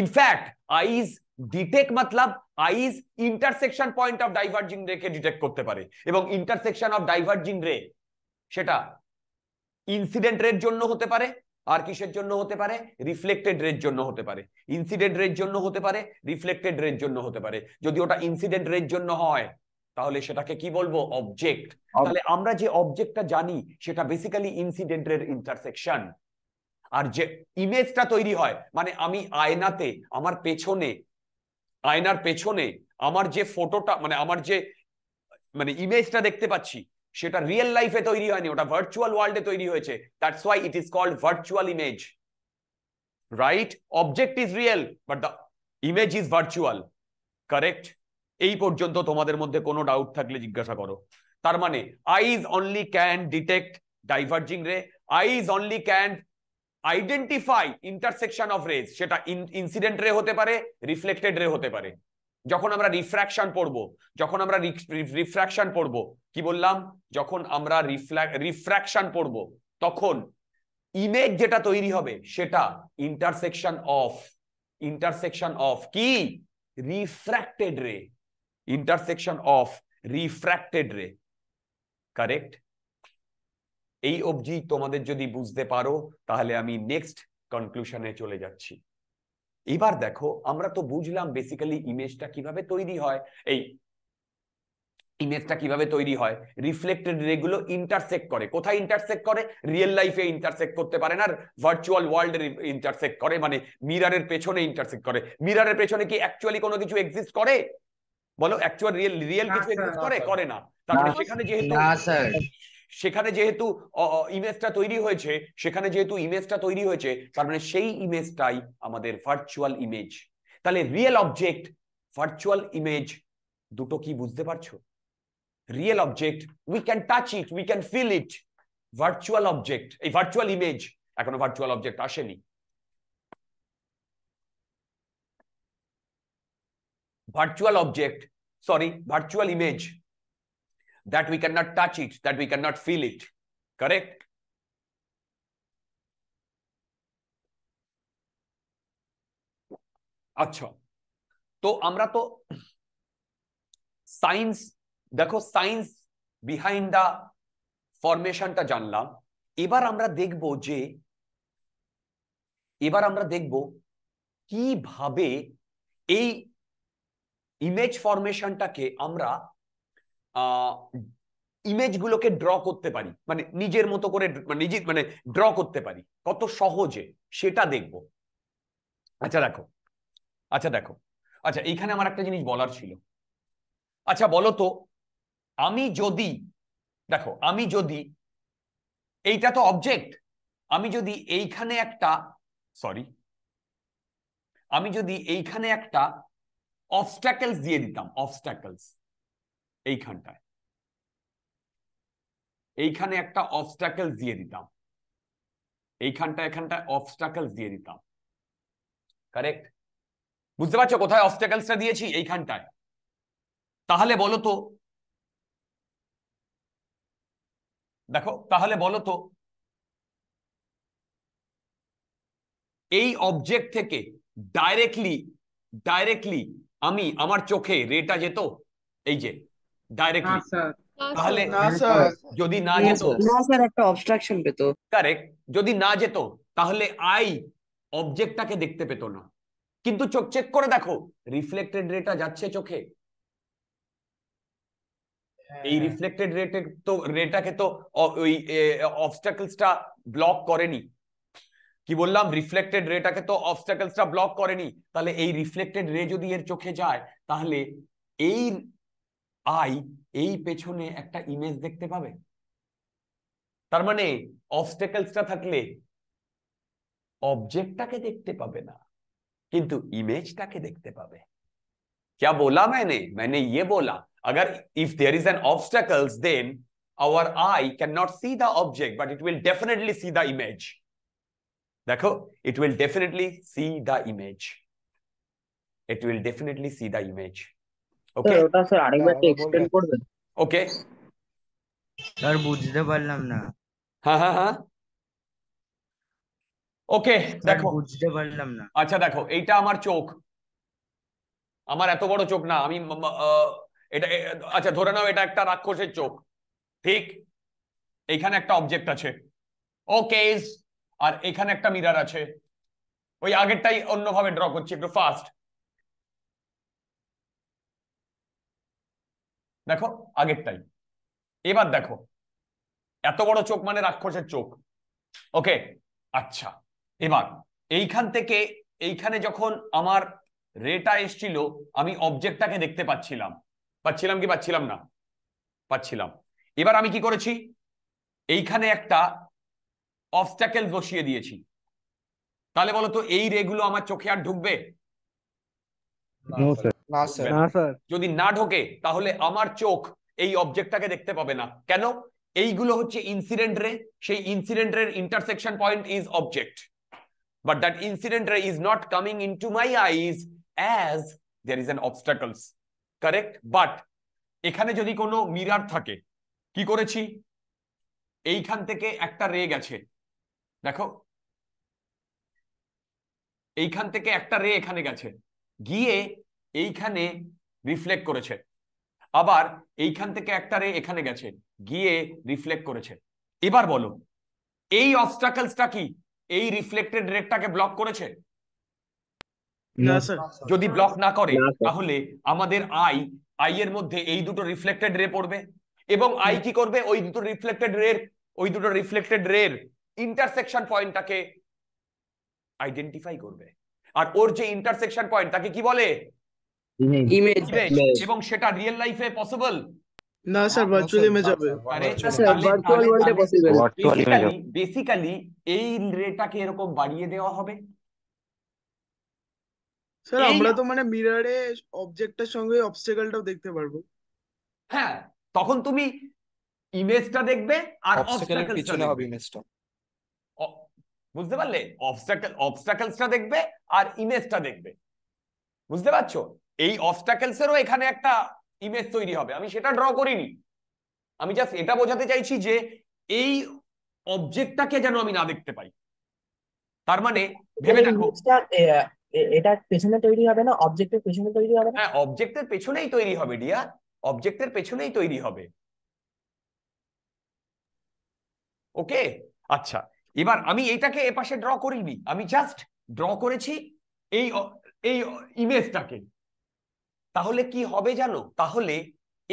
in fact eyes detect মতলব eyes intersection point of diverging ray কে ডিটেক্ট করতে পারে এবং ইন্টারসেকশন অফ ডাইভার্জিং রে সেটা ইনসিডেন্ট রের জন্য হতে পারে আর কিসের জন্য হতে পারে রিফ্লেক্টেড রেজ জন্য হতে পারে ইনসিডেন্ট রেজ জন্য হতে পারে রিফ্লেক্টেড রেজ জন্য হতে পারে যদি ওটা ইনসিডেন্ট রেজ জন্য হয় তাহলে সেটাকে কি বলবো অবজেক্ট তাহলে আমরা যে অবজেক্টটা জানি সেটা বেসিক্যালি ইনসিডেন্ট ইন্টারসেকশন আর যে ইমেজটা তৈরি হয় মানে আমি আয়নাতে আমার পেছনে আয়নার পেছনে আমার যে ফটোটা মানে আমার যে মানে ইমেজটা দেখতে পাচ্ছি সেটা রিয়েল লাইফে তৈরি হয়নি ওটা ভার্চুয়াল ওয়ার্ল্ডে তৈরি হয়েছে that's why it is called virtual image right object is real but the image is virtual correct এই পর্যন্ত তোমাদের মধ্যে কোনো ডাউট থাকলে জিজ্ঞাসা করো তার মানে eyes only can detect diverging ray eyes only can identify intersection of rays সেটা ইনসিডেন্ট রে হতে পারে রিফ্লেক্টেড রে হতে পারে যখন আমরা রিফ্র্যাকশন পড়ব যখন আমরা রিফ্র্যাকশন পড়ব কি বললাম যখন আমরা রিফ্র্যাকশন পড়ব তখন ইমেজ যেটা তৈরি হবে সেটা ইন্টারসেকশন অফ ইন্টারসেকশন অফ কি refracted ray intersection of refracted ray correct এই অবধি তোমাদের যদি বুঝতে পারো তাহলে আমি নেক্সট কনক্লুশনে চলে যাচ্ছি এবার দেখো আমরা তো বুঝলাম বেসিক্যালি ইমেজটা কিভাবে তৈরি হয় এই ইমেজটা কিভাবে তৈরি হয় রিফ্লেক্টেড রেগুলো ইন্টারসেক্ট করে কোথায় ইন্টারসেক্ট করে রিয়েল লাইফে ইন্টারসেক্ট করতে পারে না ভার্চুয়াল ওয়ার্ল্ড ইন্টারসেক্ট করে মানে মিরারের পেছনে ইন্টারসেক্ট করে মিরারের পেছনে কি অ্যাকচুয়ালি কোনো কিছু এক্সিস্ট করে বলো অ্যাকচুয়াল রিয়েল রিয়েল কিছু এক্সিস্ট করে করে না তারপরে মানে সেখানে যেহেতু সেখানে যেহেতু ইমেজটা তৈরি হয়েছে সেখানে যেহেতু ইমেজটা তৈরি হয়েছে তার মানে সেই ইমেজটাই আমাদের ভার্চুয়াল ইমেজ তাহলে রিয়েল অবজেক্ট ভার্চুয়াল ইমেজ দুটো কি বুঝতে পারছো real object we can touch it we can feel it virtual object এই ভার্চুয়াল ইমেজ এখনো ভার্চুয়াল অবজেক্ট আসেনি virtual object sorry virtual image that we cannot touch it that we cannot feel it correct अच्छा तो আমরা তো সাইন্স দেখো সাইন্স বিহাইন্ড দা ফরমেশনটা জানলাম এবার আমরা দেখব যে এবার আমরা দেখব কিভাবে এই ইমেজ ফরমেশনটাকে আমরা ইমেজগুলোকে ড্র করতে পারি মানে নিজের মতো করে মানে নিজে মানে ড্র করতে পারি কত সহজে সেটা দেখব আচ্ছা দেখো আচ্ছা দেখো আচ্ছা এইখানে আমার একটা জিনিস বলার ছিল আচ্ছা বলো তো আমি যদি দেখো আমি যদি এইটা তো অবজেক্ট আমি যদি এইখানে একটা সরি আমি যদি এইখানে একটা অবস্ট্যাকলস দিয়ে দিতাম অবস্ট্যাকলস এইখানটায় এইখানে একটা অবস্টাকেল দিয়ে দিতাম এইখানটা এখানটায় অবস্টাকেল দিয়ে দিতাম কারেক্ট বুঝতে পারছো কোথায় অবস্টাকেলসটা দিয়েছি এইখানটায় তাহলে বলো তো দেখো তাহলে বলো তো এই অবজেক্ট থেকে ডাইরেক্টলি ডাইরেক্টলি আমি আমার চোখে রেটা যেত এই যে ডাইরেক্টলি তাহলে যদি না যেত একটা অবস্ট্রাকশন পেতো কারেক্ট যদি না যেত তাহলে আই অবজেক্টটাকে দেখতে পেত না কিন্তু চোখ চেক করে দেখো রিফ্লেক্টেড রেটা যাচ্ছে চোখে হ্যাঁ। এই রিফ্লেক্টেড রেটে তো রেটাকে তো ওই অবস্টাকলসটা ব্লক করেনি কি বললাম রিফ্লেক্টেড রেটাকে তো অবস্টাকলসটা ব্লক করেনি তাহলে এই রিফ্লেক্টেড রে যদি এর চোখে যায় তাহলে এই आई এই एक একটা ইমেজ के देखते किंतु के देखते क्या बोला मैंने मैंने ये बोला अगर if there is an obstacles then our eye can not see the object but it will definitely see the image देखो it will definitely see the image it will definitely see the image okay ওটা স্যার আরেকবার একটু হ্যাঁ, এক্সপ্লেন করবেন ওকে স্যার বুঝতে পারলাম না হ্যাঁ হ্যাঁ হ্যাঁ ওকে দেখো বুঝতে পারলাম না আচ্ছা দেখো এইটা আমার চোখ আমার এত বড় চোখ না আমি এটা আচ্ছা ধরে নাও এটা একটা রাক্ষসের চোখ ঠিক এইখানে একটা অবজেক্ট আছে ওকে আর এখানে একটা মিরার আছে ওই আগেরটাই অন্যভাবে ড্র করছি একটু ফাস্ট দেখো আগেরটাই এবার দেখো এত বড় চোখ মানে রাক্ষসের চোখ ওকে আচ্ছা এবার এইখান থেকে এইখানে যখন আমার রেটা এসছিল আমি অবজেক্টটাকে দেখতে পাচ্ছিলাম পাচ্ছিলাম কি পাচ্ছিলাম না পাচ্ছিলাম এবার আমি কি করেছি এইখানে একটা অবস্ট্যাকেল বসিয়ে দিয়েছি তাহলে বলো তো এই রেগুলো আমার চোখে আর ঢুকবে যদি না ঢোকে তাহলে আমার চোখ এই অবজেক্টটাকে দেখতে পাবে না কেন এইগুলো হচ্ছে ইনসিডেন্ট রে সেই incident ray intersection point is object but that incident ray is not coming into my eyes as there is an obstacles correct but এখানে যদি কোনো মিরার থাকে কি করেছি এইখান থেকে একটা রে গেছে দেখো এইখান থেকে একটা রে এখানে গেছে গিয়ে এইখানে রিফ্লেক্ট করেছে আবার এইখান থেকে একটা রে এখানে গেছে গিয়ে রিফ্লেক্ট করেছে এবার বলো এই অবস্টাকলসটা কি এই রিফ্লেক্টেড রেটটাকে ব্লক করেছে যদি ব্লক না করে তাহলে আমাদের আই আই এর মধ্যে এই দুটো রিফ্লেক্টেড রে পড়বে এবং আই কি করবে ওই দুটো রিফ্লেক্টেড রে ওই দুটো রিফ্লেক্টেড রের ইন্টারসেকশন পয়েন্টটাকে আইডেন্টিফাই করবে আর ওর যে ইন্টারসেকশন পয়েন্ট তাকে কি বলে ইমেজ এবং সেটা রিয়েল লাইফে পসিবল না স্যার ভার্চুয়াল ইমেজ হবে ভার্চুয়াল ওয়ার্ল্ডে পসিবল বেসিক্যালি এই রেটাকে এরকম বাড়িয়ে দেওয়া হবে স্যার আমরা তো মানে মিররে অবজেক্টের সঙ্গে অবস্টেকলটাও দেখতে পারবো হ্যাঁ তখন তুমি ইমেজটা দেখবে আর অবস্টেকলের পিছনে হবে ইমেজটা বুঝতে পারলে অবস্টাকল অবস্টাকলসটা দেখবে আর ইমেজটা দেখবে বুঝতে পারছো এই অবস্ট্যাকেলসেরও এখানে একটা ইমেজ তৈরি হবে আমি সেটা ড্র করিনি আমি জাস্ট এটা বোঝাতে চাইছি যে এই অবজেক্টটাকে যেন আমি না দেখতে পাই তার মানে ভেবে দেখো এটা পেছনে তৈরি হবে না অবজেক্টের পেছনে তৈরি হবে হ্যাঁ অবজেক্টের পেছনেই তৈরি হবে ডিয়া অবজেক্টের পেছনেই তৈরি হবে ওকে আচ্ছা এবার আমি এটাকে এপাশে ড্র করিনি আমি জাস্ট ড্র করেছি এই এই ইমেজটাকে তাহলে কি হবে জানো তাহলে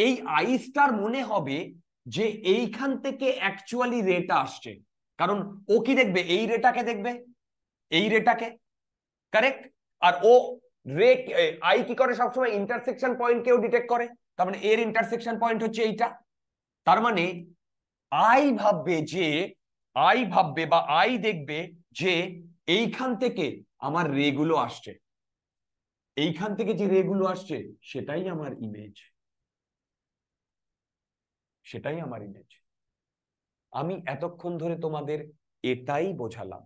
এই আইসটার মনে হবে যে এইখান থেকে অ্যাকচুয়ালি রেটা আসছে কারণ ও কি দেখবে এই রেটাকে দেখবে এই রেটাকে কারেক্ট আর ও রে আই কি করে সবসময় ইন্টারসেকশন পয়েন্টকেও ডিটেক্ট করে তার মানে এর ইন্টারসেকশন পয়েন্ট হচ্ছে এইটা তার মানে আই ভাববে যে আই ভাববে বা আই দেখবে যে এইখান থেকে আমার রেগুলো আসছে এইখান থেকে যে রেগুলো আসছে সেটাই আমার ইমেজ সেটাই আমার ইমেজ আমি এতক্ষণ ধরে তোমাদের এটাই বোঝালাম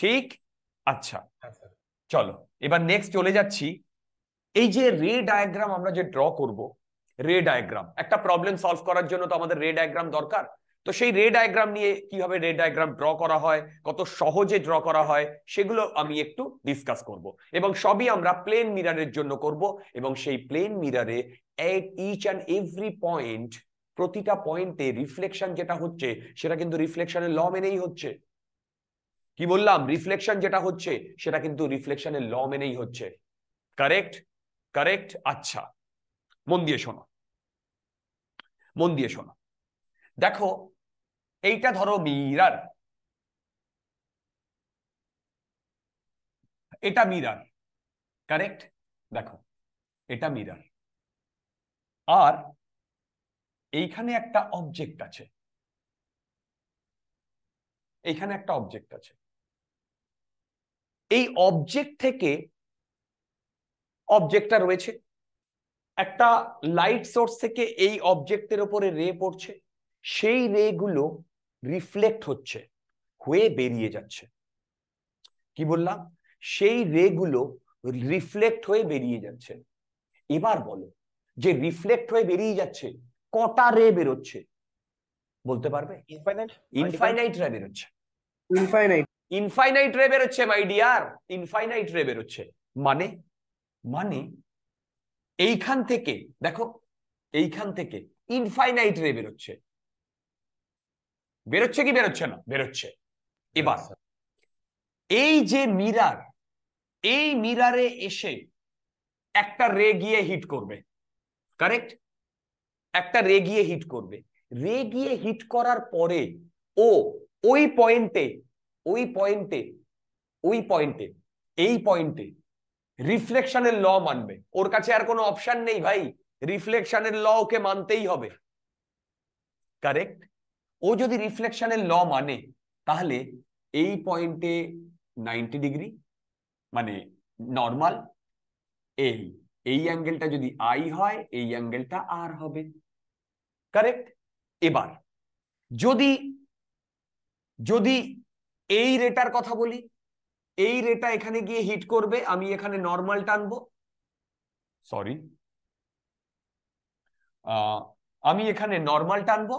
ঠিক আচ্ছা হ্যাঁ, চলো এবার নেক্সট চলে যাচ্ছি এই যে রে ডায়াগ্রাম আমরা যে ড্র করব রে ডায়াগ্রাম একটা প্রবলেম সলভ করার জন্য তো আমাদের রে ডায়াগ্রাম দরকার তো সেই রে ডায়াগ্রাম নিয়ে কিভাবে রে ডায়াগ্রাম ড্র করা হয় কত সহজে ড্র করা হয় সেগুলো আমি একটু ডিসকাস করব এবং সবই আমরা প্লেন মিরারের জন্য করব এবং সেই প্লেন মিরারে ইচ অ্যান্ড এভরি পয়েন্ট প্রতিটা পয়েন্টে রিফ্লেকশন যেটা হচ্ছে সেটা কিন্তু রিফ্লেকশনের ল মেনেই হচ্ছে কি বললাম রিফ্লেকশন যেটা হচ্ছে সেটা কিন্তু রিফ্লেকশনের ল মেনেই হচ্ছে কারেক্ট কারেক্ট আচ্ছা মন দিয়ে শোনো মন দিয়ে শোনো দেখো এইটা ধরো মিরার এটা মিরার কারেক্ট দেখো এটা মিরার আর এইখানে একটা অবজেক্ট আছে এইখানে একটা অবজেক্ট আছে এই অবজেক্ট থেকে অবজেক্টটা রয়েছে একটা লাইট সোর্স থেকে এই অবজেক্টের ওপরে রে পড়ছে সেই রেগুলো রিফ্লেক্ট হচ্ছে হয়ে বেরিয়ে যাচ্ছে কি বললাম সেই রেগুলো রিফ্লেক্ট হয়ে বেরিয়ে যাচ্ছে এবার বলো যে রিফ্লেক্ট হয়ে বেরিয়ে যাচ্ছে কটা রে বেরোচ্ছে বলতে পারবে ইনফাইনাইট ইনফাইনাইট রে বেরোচ্ছে ইনফাইনাইট ইনফাইনাইট রে বেরোচ্ছে মাই ডিয়ার ইনফাইনাইট রে বেরোচ্ছে মানে মানে এইখান থেকে দেখো এইখান থেকে ইনফাইনাইট রে বেরোচ্ছে বেরোচ্ছে কি বেরোচ্ছে না বেরোচ্ছে এবার এই যে মিরার এই মিরারে এসে একটা রে গিয়ে হিট করবে কারেক্ট একটা রে গিয়ে হিট করবে রে গিয়ে হিট করার পরে ও ওই পয়েন্টে ওই পয়েন্টে ওই পয়েন্টে এই পয়েন্টে রিফ্লেকশনের ল মানবে ওর কাছে আর কোনো অপশন নেই ভাই রিফ্লেকশনের ল ওকে মানতেই হবে কারেক্ট ও যদি রিফ্লেকশনের ল মানে তাহলে এই পয়েন্টে নাইনটি ডিগ্রি মানে নর্মাল এই এই অ্যাঙ্গেলটা যদি আই হয় এই অ্যাঙ্গেলটা আর হবে কারেক্ট এবার যদি যদি এই রেটার কথা বলি এই রেটা এখানে গিয়ে হিট করবে আমি এখানে নর্মাল টানবো সরি আমি এখানে নর্মাল টানবো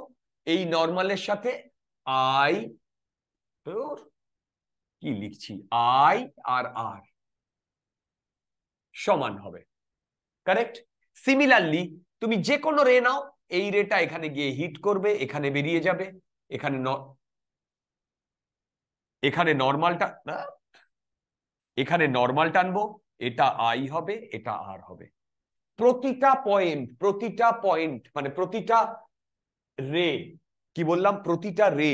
এই নর্মালের সাথে আই কি লিখছি আই আর আর সমান হবে কারেক্ট সিমিলারলি তুমি যে কোনো রে নাও এই রেটা এখানে গিয়ে হিট করবে এখানে বেরিয়ে যাবে এখানে এখানে নর্মালটা না এখানে নর্মাল টানবো এটা আই হবে এটা আর হবে প্রতিটা পয়েন্ট প্রতিটা পয়েন্ট মানে প্রতিটা রে কি বললাম প্রতিটা রে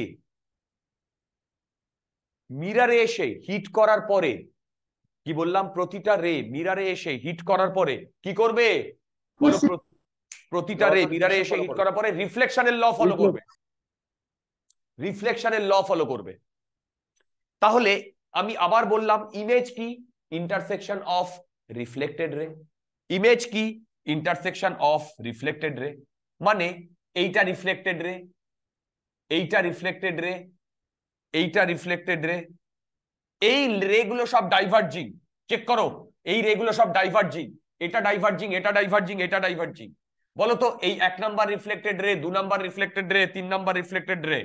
মিরারে এসে হিট করার পরে কি বললাম প্রতিটা রে মিরারে এসে হিট করার পরে কি করবে প্রতিটা রে মিরারে এসে হিট করার পরে রিফ্লেকশনের ল ফলো করবে রিফ্লেকশনের ল ফলো করবে তাহলে আমি আবার বললাম ইমেজ কি intersection of reflected ray image কি ইন্টারসেকশন অফ রিফ্লেক্টেড রে মানে এইটা রিফ্লেক্টেড রে এইটা রিফ্লেক্টেড রে এইটা রিফ্লেক্টেড রে এই রেগুলো সব ডাইভার্জিং চেক করো এই রেগুলো সব ডাইভার্জিং এটা ডাইভার্জিং এটা ডাইভার্জিং এটা ডাইভার্জিং বলো তো এই এক নাম্বার রিফ্লেক্টেড রে দু নাম্বার রিফ্লেক্টেড রে তিন নাম্বার রিফ্লেক্টেড রে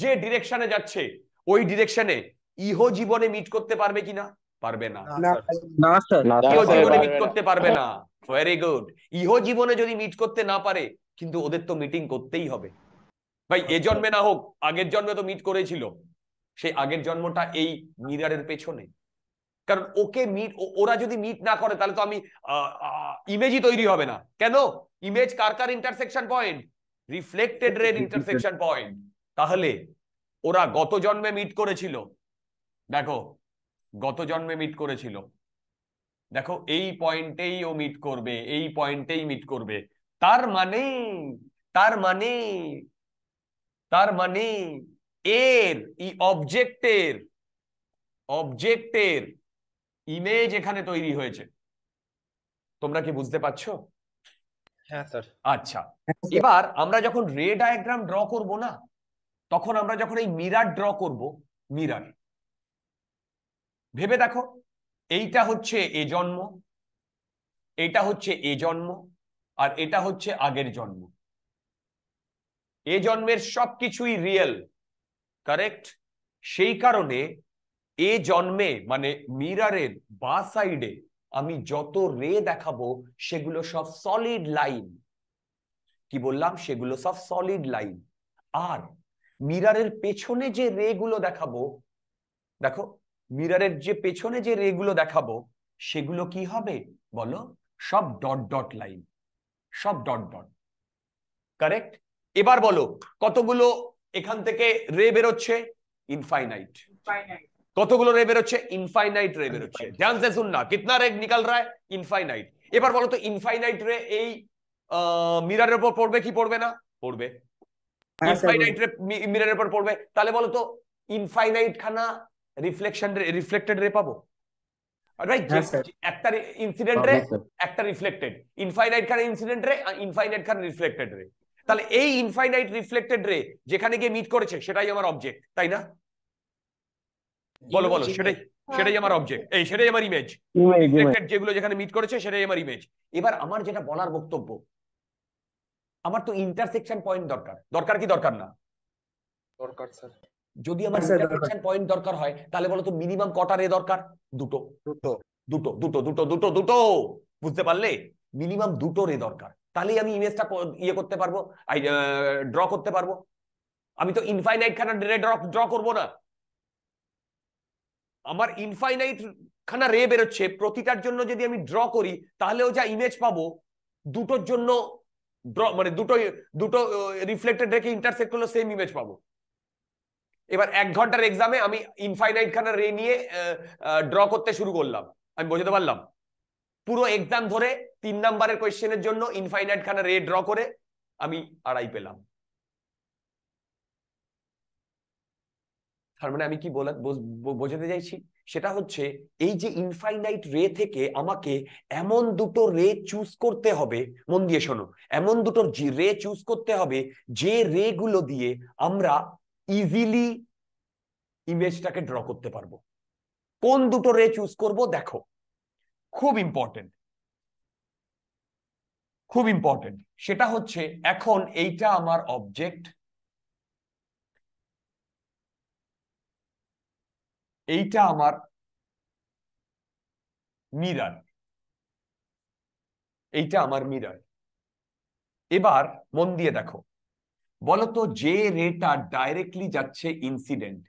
যে ডিরেকশনে যাচ্ছে ওই ডিরেকশনে ইহো জীবনে মিট করতে পারবে কিনা পারবে না ইহো জীবনে মিট করতে পারবে না ভেরি গুড ইহো জীবনে যদি মিট করতে না পারে কিন্তু ওদের তো মিটিং করতেই হবে ভাই এ আচ্ছা। জন্মে না হোক আগের জন্মে তো মিট করেছিল সেই আগের জন্মটা এই মিরারের পেছনে কারণ ওকে মিট ওরা যদি মিট না করে তাহলে তো আমি ইমেজই তৈরি হবে না কেন ইমেজ কার কার intersection point reflected rays intersection point তাহলে ওরা গত জন্মে মিট করেছিল দেখো গত জন্মে মিট করেছিল দেখো এই পয়েন্টেই ও মিট করবে এই পয়েন্টেই মিট করবে তার মানে তার মানে তার মানে এর ই অবজেক্টের অবজেক্টের ইমেজ এখানে তৈরি হয়েছে তোমরা কি বুঝতে পারছো হ্যাঁ, আচ্ছা এবার আমরা যখন রে ডায়াগ্রাম ড্র করব না তখন আমরা যখন এই মিরার ড্র করব মিরার ভেবে দেখো এইটা হচ্ছে এ জন্ম এইটা হচ্ছে এ জন্ম আর এটা হচ্ছে আগের জন্ম এ জন্মের সবকিছুই রিয়েল কারেক্ট সেই কারণে এ জন্মে মানে মিরারের বা সাইডে আমি যত রে দেখাবো সেগুলো সব সলিড লাইন কি বললাম সেগুলো সব সলিড লাইন আর মিরারের পেছনে যে রে গুলো দেখাবো দেখো মিরারের যে পেছনে যে রে গুলো দেখাবো সেগুলো কি হবে বলো সব ডট ডট লাইন সব ডট ডট কারেক্ট এবার বলো কতগুলো এখান থেকে রে বেরোচ্ছে ইনফাইনাইট কতগুলো রে বেরোচ্ছে ইনফাইনাইট রে বেরোচ্ছে ধ্যান সে শুন না কিতনা রে নিকাল রা ইনফাইনাইট এবার বলো তো ইনফাইনাইট রে এই মিরারের উপর পড়বে কি পড়বে না পড়বে ইনফাইনাইট হ্যাঁ, হ্যাঁ, রে মিরারের উপর পড়বে তাহলে বলো তো ইনফাইনাইট খানা রিফ্লেকশন রিফ্লেক্টেড রে পাবো রাইট একটা ইনসিডেন্ট রে একটা রিফ্লেক্টেড ইনফাইনাইট কার ইনসিডেন্ট রে ইনফাইনাইট কার রিফ্লেক্টেড রে তাহলে এই ইনফাইনাইট রিফ্লেক্টেড রে যেখানে গিয়ে মিট করেছে সেটাই আমার অবজেক্ট তাই না বলো বলো সেটাই হ্যাঁ। সেটাই আমার অবজেক্ট এই সেটাই আমার ইমেজ রিফ্লেক্টেড যেগুলো যেখানে মিট করেছে সেটাই আমার ইমেজ এবার আমার যেটা বলার বক্তব্য আমার তো ইন্টারসেকশন পয়েন্ট দরকার দরকার কি দরকার না দরকার স্যার যদি আমার পয়েন্ট আচ্ছা, দরকার হয় তাহলে বলো তো মিনিমাম কটা রে দরকার দুটো দুটো দুটো দুটো দুটো দুটো দুটো বুঝতে পারলে মিনিমাম দুটো রে দরকার তাহলেই আমি ইমেজটা ইয়ে করতে পারবো ড্র করতে পারবো আমি তো ইনফাইনাইট খানা রে ড্র করবো না আমার ইনফাইনাইট খানা রে বেরোচ্ছে প্রতিটার জন্য যদি আমি ড্র করি তাহলেও যা ইমেজ পাবো দুটোর জন্য ড্র মানে দুটো দুটো রিফ্লেক্টেড রেখে ইন্টারসেক্ট করলে সেম ইমেজ পাবো এবার এক ঘন্টার এক্সামে আমি ইনফাইনাইট খানা রে নিয়ে ড্র করতে শুরু করলাম আমি বোঝাতে পারলাম পুরো এক্সাম ধরে তিন নাম্বারের কোয়েশ্চেনের জন্য ইনফাইনাইট খানা রে ড্র করে আমি আড়াই পেলাম তার মানে আমি কি বোঝাতে চাইছি সেটা হচ্ছে এই যে ইনফাইনাইট রে থেকে আমাকে এমন দুটো রে চুজ করতে হবে মন দিয়ে শোনো এমন দুটো রে চুজ করতে হবে যে রে গুলো দিয়ে আমরা ইজিলি ইমেজটাকে ড্র করতে পারবো কোন দুটো রে চুজ করব দেখো খুব ইম্পর্টেন্ট খুব ইম্পর্টেন্ট সেটা হচ্ছে এখন এইটা আমার অবজেক্ট এইটা আমার মিরার এইটা আমার মিরার এবার মন দিয়ে দেখো বলতো যে রেটা ডাইরেক্টলি যাচ্ছে ইনসিডেন্ট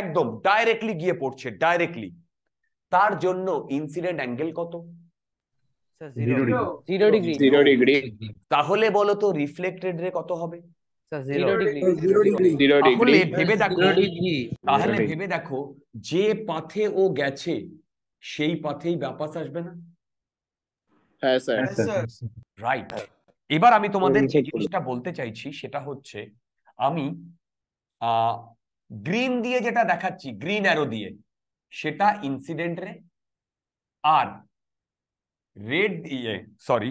একদম ডাইরেক্টলি গিয়ে পড়ছে ডাইরেক্টলি তার জন্য ইনসিডেন্ট অ্যাঙ্গেল কত তাহলে বলতো রিফ্লেক্টেড রে কত হবে তাহলে ভেবে দেখো যে পাথে ও গেছে সেই পাথেই ব্যাপাস আসবে না রাইট হ্যাঁ, এবার আমি তোমাদের যে জিনিসটা বলতে চাইছি সেটা হচ্ছে আমি গ্রিন দিয়ে যেটা দেখাচ্ছি গ্রিন অ্যারো দিয়ে সেটা ইনসিডেন্ট রে আর রেড দিয়ে সরি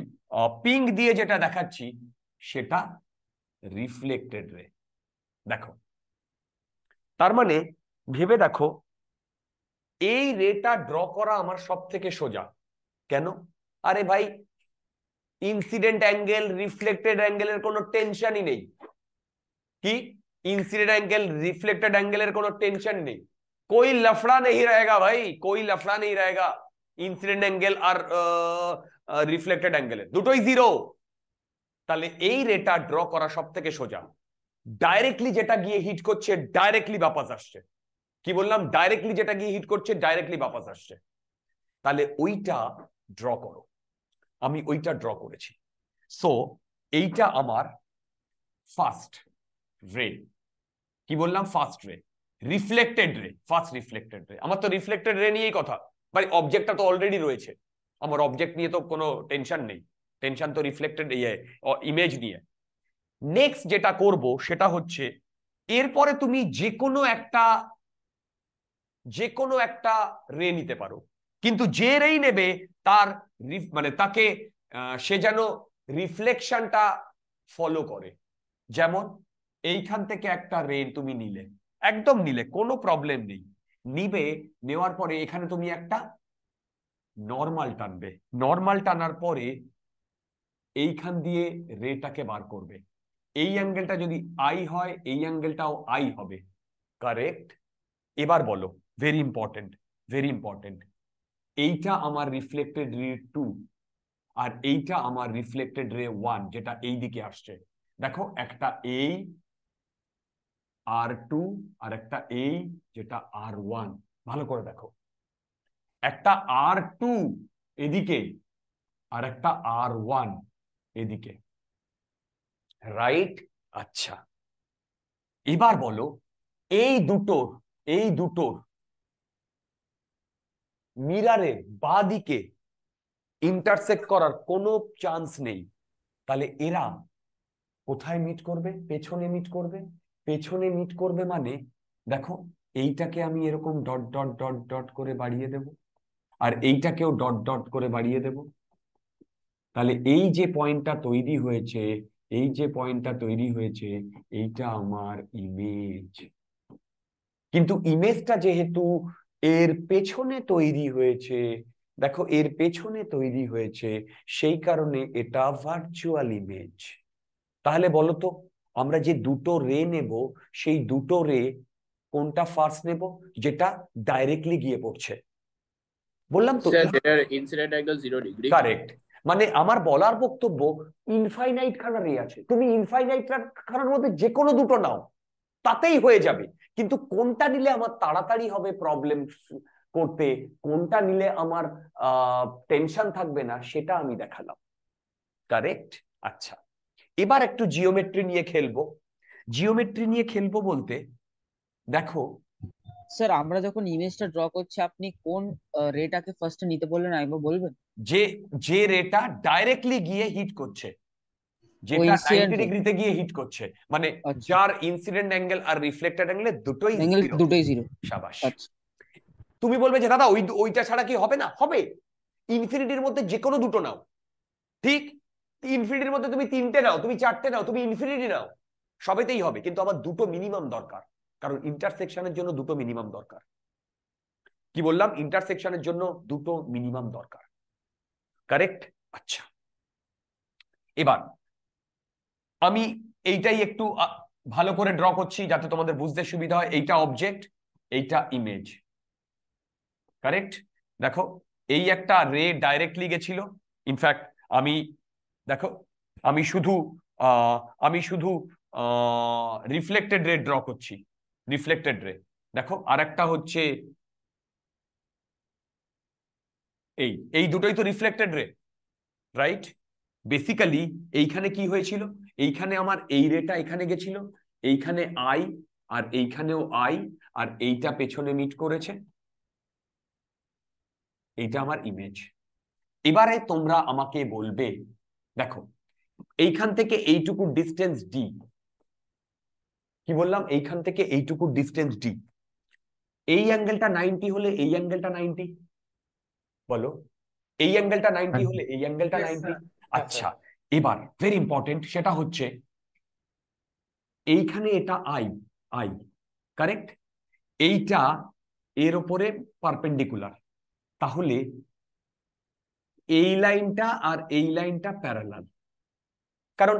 পিঙ্ক দিয়ে যেটা দেখাচ্ছি সেটা রিফ্লেক্টেড রে দেখো তার মানে ভেবে দেখো এই রেটা ড্র করা আমার সব থেকে সোজা কেন আরে ভাই ইনসিডেন্ট অ্যাঙ্গেল রিফ্লেক্টেড অ্যাঙ্গেলের কোনো টেনশনই নেই কি ইনসিডেন্ট অ্যাঙ্গেল রিফ্লেক্টেড एंगल কোনো টেনশন নেই कोई লফড়া নেই रहेगा ভাই कोई লফড়া নেই रहेगा ইনসিডেন্ট অ্যাঙ্গেল আর রিফ্লেক্টেড অ্যাঙ্গেল দুটোই জিরো তাহলে এই রেটা ড্র করা সব থেকে সোজা ডাইরেক্টলি যেটা গিয়ে হিট করছে ডাইরেক্টলি বাপাস আসছে কি বললাম ডাইরেক্টলি যেটা গিয়ে হিট করছে ডাইরেক্টলি বাপাস আসছে তাহলে ওইটা ড্র করো আমি ওইটা ড্র করেছি সো এইটা আমার ফার্স্ট রে কি বললাম ফার্স্ট রে রিফ্লেক্টেড রে ফার্স্ট রিফ্লেক্টেড রে আমার তো রিফ্লেক্টেড রে নিয়েই কথা মানে অবজেক্টটা তো অলরেডি রয়েছে আমার অবজেক্ট নিয়ে তো কোনো টেনশন নেই টেনশন তো রিফ্লেক্টেড ইয়ে ইমেজ নিয়ে নেক্সট যেটা করব সেটা হচ্ছে এরপরে তুমি যে কোনো একটা যে কোনো একটা রে নিতে পারো কিন্তু যে রেই নেবে তার মানে তাকে সে যেন রিফ্লেকশনটা ফলো করে যেমন এইখান থেকে একটা রে তুমি নিলে একদম নিলে কোনো প্রবলেম নেই নিবে নেওয়ার পরে এখানে তুমি একটা নর্মাল টানবে নর্মাল টানার পরে এইখান দিয়ে রেটাকে বার করবে এই অ্যাঙ্গেলটা যদি আই হয় এই অ্যাঙ্গেলটাও আই হবে কারেক্ট এবার বলো ভেরি ইম্পর্টেন্ট ভেরি ইম্পর্টেন্ট এইটা আমার রিফ্লেক্টেড রে টু আর এইটা আমার রিফ্লেক্টেড রে ওয়ান যেটা এই দিকে আসছে দেখো একটা এই আর টু আর একটা এই যেটা আর ওয়ান ভালো করে দেখো একটা আর টু এদিকে আর একটা আর ওয়ান এদিকে রাইট আচ্ছা এবার বলো এই দুটোর এই দুটোর মিরারে বা দিকে ইন্টারসেক্ট করার কোনো চান্স নেই তাহলে এরা কোথায় মিট করবে পেছনে মিট করবে পেছনে মিট করবে মানে দেখো এইটাকে আমি এরকম ডট ডট ডট ডট করে বাড়িয়ে দেব আর এইটাকেও ডট ডট করে বাড়িয়ে দেব তাহলে এই যে পয়েন্টটা তৈরি হয়েছে এই যে পয়েন্টটা তৈরি হয়েছে এইটা আমার ইমেজ কিন্তু ইমেজটা যেহেতু এর পেছনে তৈরি হয়েছে দেখো এর পেছনে তৈরি হয়েছে সেই কারণে এটা ভার্চুয়াল ইমেজ তাহলে বলো তো আমরা যে দুটো রে নেব সেই দুটো রে কোনটা ফার্স্ট নেব যেটা ডাইরেক্টলি গিয়ে পড়ছে বললাম তো কারেক্ট মানে আমার বলার বক্তব্য ইনফাইনাইট খানা রে আছে তুমি ইনফাইনাইট খানার মধ্যে যে কোনো দুটো নাও তাতেই হয়ে যাবে কিন্তু কোনটা নিলে আমার তাড়াতাড়ি হবে প্রবলেম করতে কোনটা নিলে আমার টেনশন থাকবে না সেটা আমি দেখালাম কারেক্ট আচ্ছা এবার একটু জিওমেট্রি নিয়ে খেলবো জিওমেট্রি নিয়ে খেলবো বলতে দেখো স্যার আমরা যখন ইমেজটা ড্র করছি আপনি কোন রেটাকে ফার্স্টে নিতে বললেন আমি বলবেন যে যে রেটা ডাইরেক্টলি গিয়ে হিট করছে যেটা 90 ডিগ্রিতে গিয়ে হিট করছে মানে আচ্ছা। যার ইনসিডেন্ট অ্যাঙ্গেল আর রিফ্লেক্টেড অ্যাঙ্গেল দুটোই জিরো আচ্ছা। তুমি বলবে যে দাদা ওই ওইটা ছাড়া কি হবে না হবে ইনফিনিটির মধ্যে যে কোনো দুটো নাও ঠিক ইনফিনিটির মধ্যে তুমি তিনটে নাও তুমি চারটে নাও তুমি ইনফিনিটি নাও সবেতেই হবে কিন্তু আমার দুটো মিনিমাম দরকার কারণ ইন্টারসেকশনের জন্য দুটো মিনিমাম দরকার কি বললাম ইন্টারসেকশনের জন্য দুটো মিনিমাম দরকার কারেক্ট আচ্ছা এবার আমি এইটাই একটু ভালো করে ড্র করছি যাতে তোমাদের বুঝতে সুবিধা হয় এইটা অবজেক্ট এইটা ইমেজ কারেক্ট দেখো এই একটা রে ডাইরেক্টলি গেছিল ইনফ্যাক্ট আমি দেখো আমি শুধু আমি শুধু রিফ্লেক্টেড রে ড্র করছি রিফ্লেক্টেড রে দেখো আর একটা হচ্ছে এই এই দুটোই তো রিফ্লেক্টেড রে রাইট বেসিক্যালি এইখানে কি হয়েছিল এইখানে আমার এই রেটা এখানে গেছিল এইখানে আই আর এইখানেও আই আর এইটা পেছনে মিট করেছে এইটা আমার ইমেজ এবারে তোমরা আমাকে বলবে দেখো এইখান থেকে এইটুকু ডিস্টেন্স ডি কি বললাম এইখান থেকে এইটুকু ডিস্টেন্স ডি এই অ্যাঙ্গেলটা নাইনটি হলে এই অ্যাঙ্গেলটা নাইনটি বলো এই অ্যাঙ্গেলটা নাইনটি হলে এই অ্যাঙ্গেলটা নাইনটি আচ্ছা, আচ্ছা এবার ভেরি ইম্পর্টেন্ট সেটা হচ্ছে এইখানে এটা আই আই কারেক্ট এইটা এর ওপরে পারপেন্ডিকুলার তাহলে এই লাইনটা আর এই লাইনটা প্যারালাল কারণ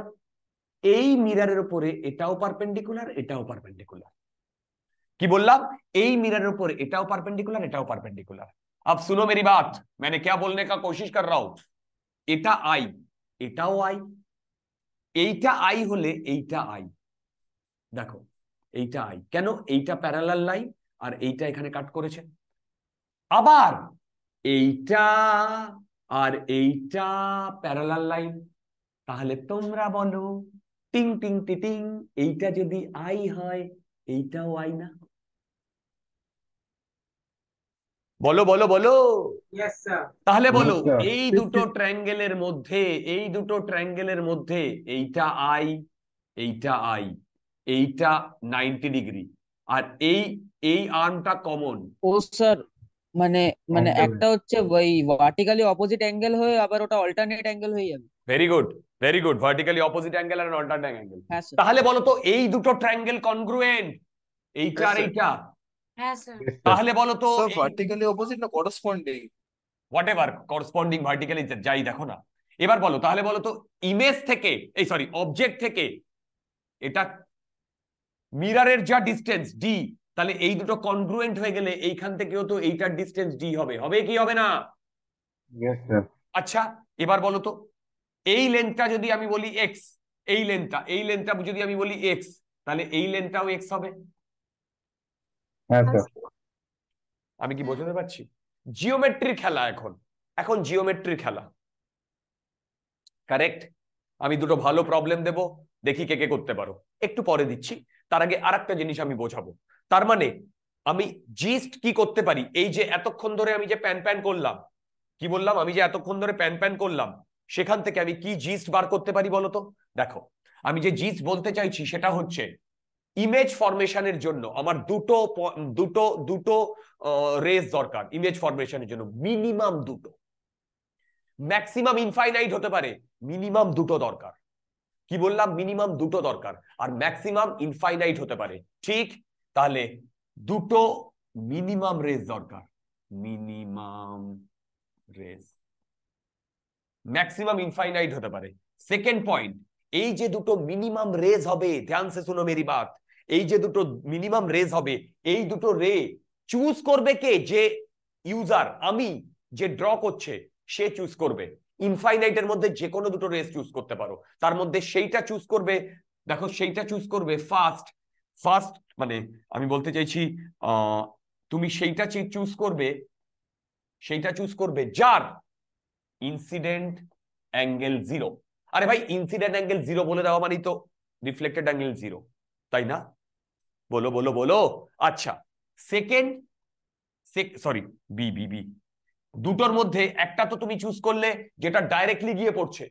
এই মিরারের উপরে এটাও পারপেন্ডিকুলার এটাও পারপেন্ডিকুলার কি বললাম এই মিরারের উপরে এটাও পারপেন্ডিকুলার এটাও পারপেন্ডিকুলার আপ সুনো মেরি बात মানে क्या বলনে কা কোশিশ কর रहा এটা আই এটাও আই এইটা আই হলে এইটা আই দেখো এইটা আই কেন এইটা প্যারালাল লাইন আর এইটা এখানে কাট করেছে আবার এইটা আর এইটা প্যারালাল লাইন তাহলে তোমরা বলো টিং টিং টিটিং এইটা যদি আই হয় এইটাও আই না বলো বলো বলো তাহলে বলো এই দুটো ট্রাঙ্গেলের মধ্যে এই দুটো ট্রাঙ্গেলের মধ্যে এইটা আই এইটা আই এইটা নাইনটি ডিগ্রি আর এই এই আর্মটা কমন ও স্যার মানে মানে একটা হচ্ছে ওই ভার্টিক্যালি অপোজিট অ্যাঙ্গেল হয়ে আবার ওটা অল্টারনেট অ্যাঙ্গেল হয়ে যাবে very good very good vertically opposite angle আর অল্টারনেট অ্যাঙ্গেল তাহলে বলো তো এই দুটো ট্রাঙ্গেল কনগ্রুয়েন্ট এইটা আর এইটা হ্যাঁ, তাহলে বলো তো ভার্টিক্যালি অপোজিট না corresponding whatever corresponding vertically যাই দেখো না এবার বলো তাহলে বলো তো ইমেজ থেকে এই সরি অবজেক্ট থেকে এটা মিরারের যা ডিস্টেন্স ডি তাহলে এই দুটো কনগ্রুয়েন্ট হয়ে গেলে এইখান থেকেও তো এইটার ডিস্টেন্স ডি হবে হবে কি হবে না আচ্ছা এবার বলো তো এই লেন্থটা যদি আমি বলি এক্স এই লেন্থটা এই লেন্থটা যদি আমি বলি এক্স তাহলে এই লেন্থটাও এক্স হবে আচ্ছা। আমি কি বোঝাতে পারছি জিওমেট্রির খেলা এখন এখন জিওমেট্রির খেলা কারেক্ট আমি দুটো ভালো প্রবলেম দেব দেখি কে কে করতে পারো একটু পরে দিচ্ছি তার আগে আর একটা জিনিস আমি বোঝাবো তার মানে আমি জিস্ট কি করতে পারি এই যে এতক্ষণ ধরে আমি যে প্যান প্যান করলাম কি বললাম আমি যে এতক্ষণ ধরে প্যান প্যান করলাম সেখান থেকে আমি কি জিস্ট বার করতে পারি বলতো দেখো আমি যে জিস্ট বলতে চাইছি সেটা হচ্ছে ইমেজ ফরমেশনের জন্য আমার দুটো দুটো দুটো রেস দরকার ইমেজ ফরমেশনের জন্য মিনিমাম দুটো ম্যাক্সিমাম ইনফাইনাইট হতে পারে মিনিমাম দুটো দরকার কি বললাম মিনিমাম দুটো দরকার আর ম্যাক্সিমাম ইনফাইনাইট হতে পারে ঠিক তাহলে দুটো মিনিমাম রেস দরকার মিনিমাম রেস ম্যাক্সিমাম ইনফাইনাইট হতে পারে সেকেন্ড পয়েন্ট এই যে দুটো মিনিমাম রেজ হবে ধ্যান সে শুনো মেরি বাত এই যে দুটো মিনিমাম রেজ হবে এই দুটো রে চুজ করবে কে যে ইউজার আমি যে ড্র করছে সে চুজ করবে ইনফাইনাইটের মধ্যে যে কোনো দুটো রেস চুজ করতে পারো তার মধ্যে সেইটা চুজ করবে দেখো সেইটা চুজ করবে ফার্স্ট ফার্স্ট মানে আমি বলতে চাইছি তুমি সেইটা চুজ করবে সেইটা চুজ করবে যার ইনসিডেন্ট অ্যাঙ্গেল জিরো আরে ভাই ইনসিডেন্ট অ্যাঙ্গেল জিরো বলে দেওয়া মানেই তো রিফ্লেক্টেড অ্যাঙ্গেল জিরো তাই না বলো বলো বলো আচ্ছা second sorry B B B দুটোর মধ্যে একটা তো তুমি চুজ করলে যেটা ডাইরেক্টলি গিয়ে পড়ছে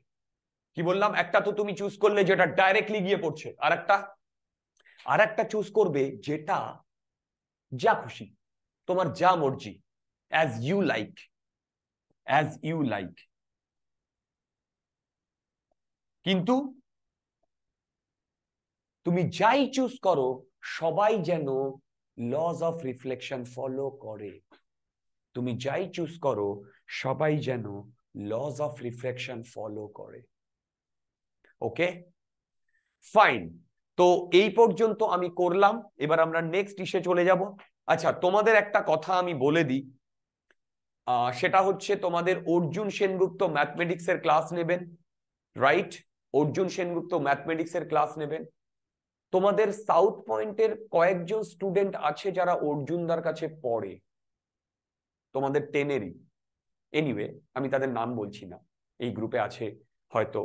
কি বললাম একটা তো তুমি চুজ করলে যেটা ডাইরেক্টলি গিয়ে পড়ছে আর একটা আর একটা চুজ করবে যেটা যা খুশি তোমার যা মর্জি as you like as you like কিন্তু তুমি যাই চুজ করো সবাই যেন লজ অফ রিফ্লেকশন ফলো করে তুমি যাই চুজ করো সবাই যেন লজ অফ রিফ্লেকশন ফলো করে ওকে ফাইন তো এই পর্যন্ত আমি করলাম এবার আমরা নেক্সট ইসে চলে যাব আচ্ছা তোমাদের একটা কথা আমি বলে দিই সেটা হচ্ছে তোমাদের অর্জুন সেনগুপ্ত ম্যাথমেটিক্স এর ক্লাস নেবেন রাইট অর্জুন সেনগুপ্ত ম্যাথমেটিক্স এর ক্লাস নেবেন তোমাদের সাউথ পয়েন্টের কয়েকজন স্টুডেন্ট আছে যারা অর্জুনদার কাছে পড়ে তোমাদের টেনেরই এনিওয়ে আমি তাদের নাম বলছি না এই গ্রুপে আছে হয়তো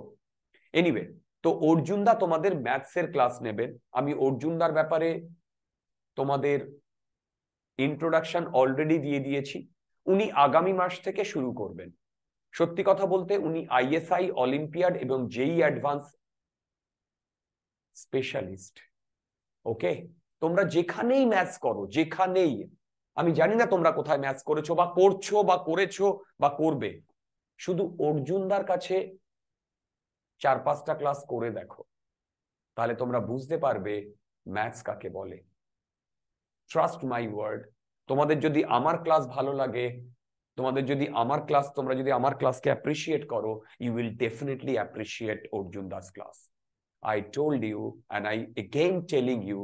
এনিওয়ে তো অর্জুনদা তোমাদের ম্যাথসের ক্লাস নেবেন আমি অর্জুনদার ব্যাপারে তোমাদের ইন্ট্রোডাকশন অলরেডি দিয়ে দিয়েছি উনি আগামী মাস থেকে শুরু করবেন সত্যি কথা বলতে উনি আইএসআই অলিম্পিয়াড এবং JEE advance e specialist okay তোমরা যেখানেই ম্যাচ করো যেখানেই আমি জানি না তোমরা কোথায় ম্যাচ করেছো বা করছো বা করেছো বা করবে শুধু অর্জুনদার কাছে চার পাঁচটা ক্লাস করে দেখো তাহলে তোমরা বুঝতে পারবে ম্যাথস কাকে বলে ট্রাস্ট মাই ওয়ার্ড তোমাদের যদি আমার ক্লাস ভালো লাগে তোমাদের যদি আমার ক্লাস তোমরা যদি আমার ক্লাসকে অ্যাপ্রিসিয়েট করো you will definitely appreciate Arjun Das class I told you and I again telling you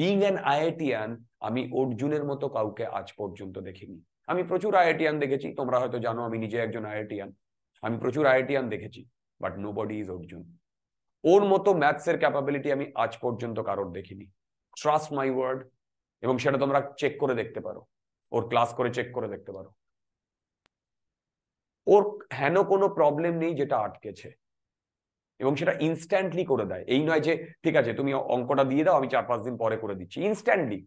being an IITian আমি অর্জুনের মতো কাউকে আজ পর্যন্ত দেখিনি আমি প্রচুর আইআইটিয়ান দেখেছি তোমরা হয়তো জানো আমি নিজে একজন আইআইটিয়ান আমি প্রচুর আইআইটিয়ান দেখেছি but nobody is Arjun ওর মতো ম্যাথসের ক্যাপাবিলিটি আমি আজ পর্যন্ত কারোর দেখিনি ট্রাস্ট মাই ওয়ার্ড এবং সেটা তোমরা চেক করে দেখতে পারো ওর ক্লাস করে চেক করে দেখতে পারো ওর হেন কোনো প্রবলেম নেই যেটা আটকেছে এবং সেটা ইনস্ট্যান্টলি করে দেয় এই নয় যে ঠিক আছে তুমি অঙ্কটা দিয়ে দাও আমি চার পাঁচ দিন পরে করে দিচ্ছি ইনস্ট্যান্টলি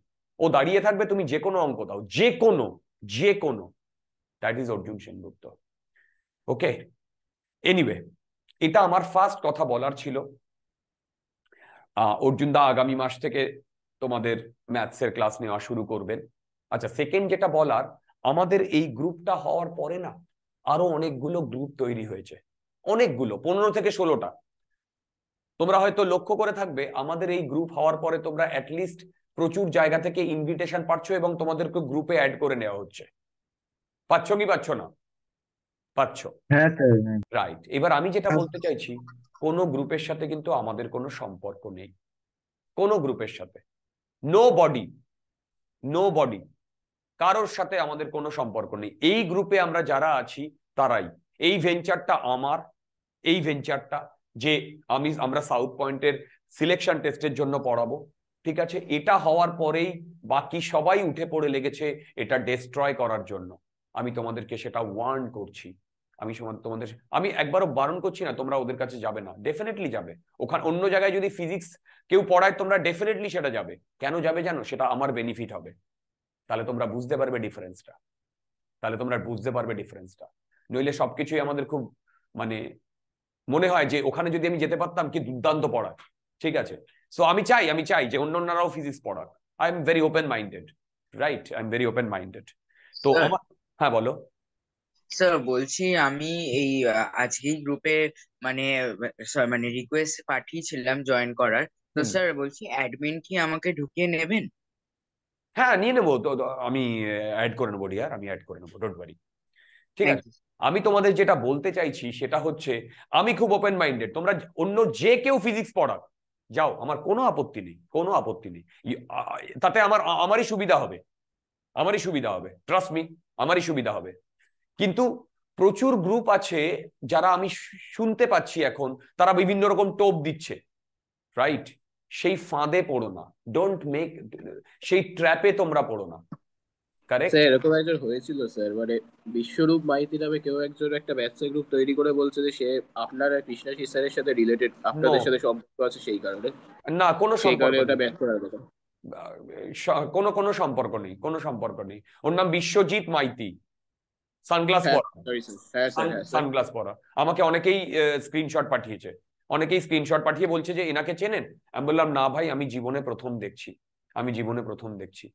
ও দাঁড়িয়ে থাকবে তুমি যে কোনো অঙ্ক দাও যে কোনো যে কোনো that is Arjun Sengupta okay anyway এটা আমার ফার্স্ট কথা বলার ছিল অর্জুন দা আগামী মাস থেকে তোমাদের ম্যাথসের ক্লাস নেওয়া শুরু করবেন আচ্ছা সেকেন্ড যেটা বলার আমাদের এই গ্রুপটা হওয়ার পরে না আরো অনেকগুলো গ্রুপ তৈরি হয়েছে অনেকগুলো পনেরো থেকে ষোলোটা তোমরা হয়তো লক্ষ্য করে থাকবে আমাদের এই গ্রুপ হওয়ার পরে তোমরা অ্যাটলিস্ট প্রচুর জায়গা থেকে ইনভিটেশন পাচ্ছ এবং তোমাদেরকে গ্রুপে অ্যাড করে নেওয়া হচ্ছে পাচ্ছ কি পাচ্ছ না পাচ্ছ রাইট হ্যাঁ, হ্যাঁ। এবার আমি যেটা হ্যাঁ, বলতে চাইছি কোনো গ্রুপের সাথে কিন্তু আমাদের কোনো সম্পর্ক নেই কোনো গ্রুপের সাথে নো বডি নো বডি কারোর সাথে আমাদের কোনো সম্পর্ক নেই এই গ্রুপে আমরা যারা আছি তারাই এই ভেঞ্চারটা আমার এই ভেঞ্চারটা যে আমি আমরা সাউথ পয়েন্টের সিলেকশন টেস্টের জন্য পড়াবো ঠিক আছে এটা হওয়ার পরেই বাকি সবাই উঠে পড়ে লেগেছে এটা ডেস্ট্রয় করার জন্য আমি তোমাদেরকে সেটা ওয়ার্ন করছি আমি তোমাদের আমি একবারও বারণ করছি না তোমরা ওদের কাছে যাবে না ডেফিনেটলি যাবে ওখানে অন্য জায়গায় যদি ফিজিক্স কেউ পড়ায় তোমরা ডেফিনেটলি সেটা যাবে কেন যাবে জানো সেটা আমার বেনিফিট হবে তাহলে তোমরা বুঝতে পারবে ডিফারেন্সটা তাহলে তোমরা বুঝতে পারবে ডিফারেন্সটা নইলে সবকিছুই আমাদের খুব মানে মনে হয় যে ওখানে যদি আমি যেতে পারতাম কি দুর্দান্ত পড়ায় ঠিক আছে সো আমি চাই আমি চাই যে অন্য অন্যরাও ফিজিক্স পড়াক I am very open minded right I am very open minded তো হ্যাঁ বলো স্যার বলছি আমি এই আজকেই গ্রুপে মানে মানে রিকোয়েস্ট পাঠিয়েছিলাম জয়েন করার তো স্যার বলছি অ্যাডমিন কি আমাকে ঢুকিয়ে নেবেন হ্যাঁ নিয়ে নেবো তো আমি অ্যাড করে নেবো ডিয়ার আমি অ্যাড করে নেবো ডোন্ট ওয়ারি ঠিক আছে আমি তোমাদের যেটা বলতে চাইছি সেটা হচ্ছে আমি খুব ওপেন মাইন্ডেড তোমরা অন্য যে কেউ ফিজিক্স পড়াক যাও আমার কোনো আপত্তি নেই কোনো আপত্তি নেই তাতে আমার আমারই সুবিধা হবে আমারই সুবিধা হবে ট্রাস্ট মি আমারই সুবিধা হবে কিন্তু প্রচুর গ্রুপ আছে যারা আমি শুনতে পাচ্ছি এখন তারা বিভিন্ন রকম টোপ দিচ্ছে রাইট সেই ফাঁদে পড়ো না ডোন্ট মেক সেই ট্র্যাপে তোমরা পড়ো না এরকম একজন হয়েছিল স্যার মানে বিশ্বরূপ মাইতি নামে কেউ একজন একটা গ্রুপ তৈরি করে বলছে যে সে আপনার সাথে রিলেটেড আপনাদের সাথে সম্পর্ক আছে সেই কারণে না কোনো সম্পর্ক ওটা ব্যাক করার কথা কোনো কোনো সম্পর্ক নেই কোনো সম্পর্ক নেই ওর নাম বিশ্বজিৎ মাইতি সানগ্লাস হ্যাঁ, পরা সানগ্লাস হ্যাঁ, হ্যাঁ, পরা আমাকে অনেকেই স্ক্রিনশট পাঠিয়েছে অনেকেই স্ক্রিনশট পাঠিয়ে বলছে যে এনাকে চেনেন আমি বললাম না ভাই আমি জীবনে প্রথম দেখছি আমি জীবনে প্রথম দেখছি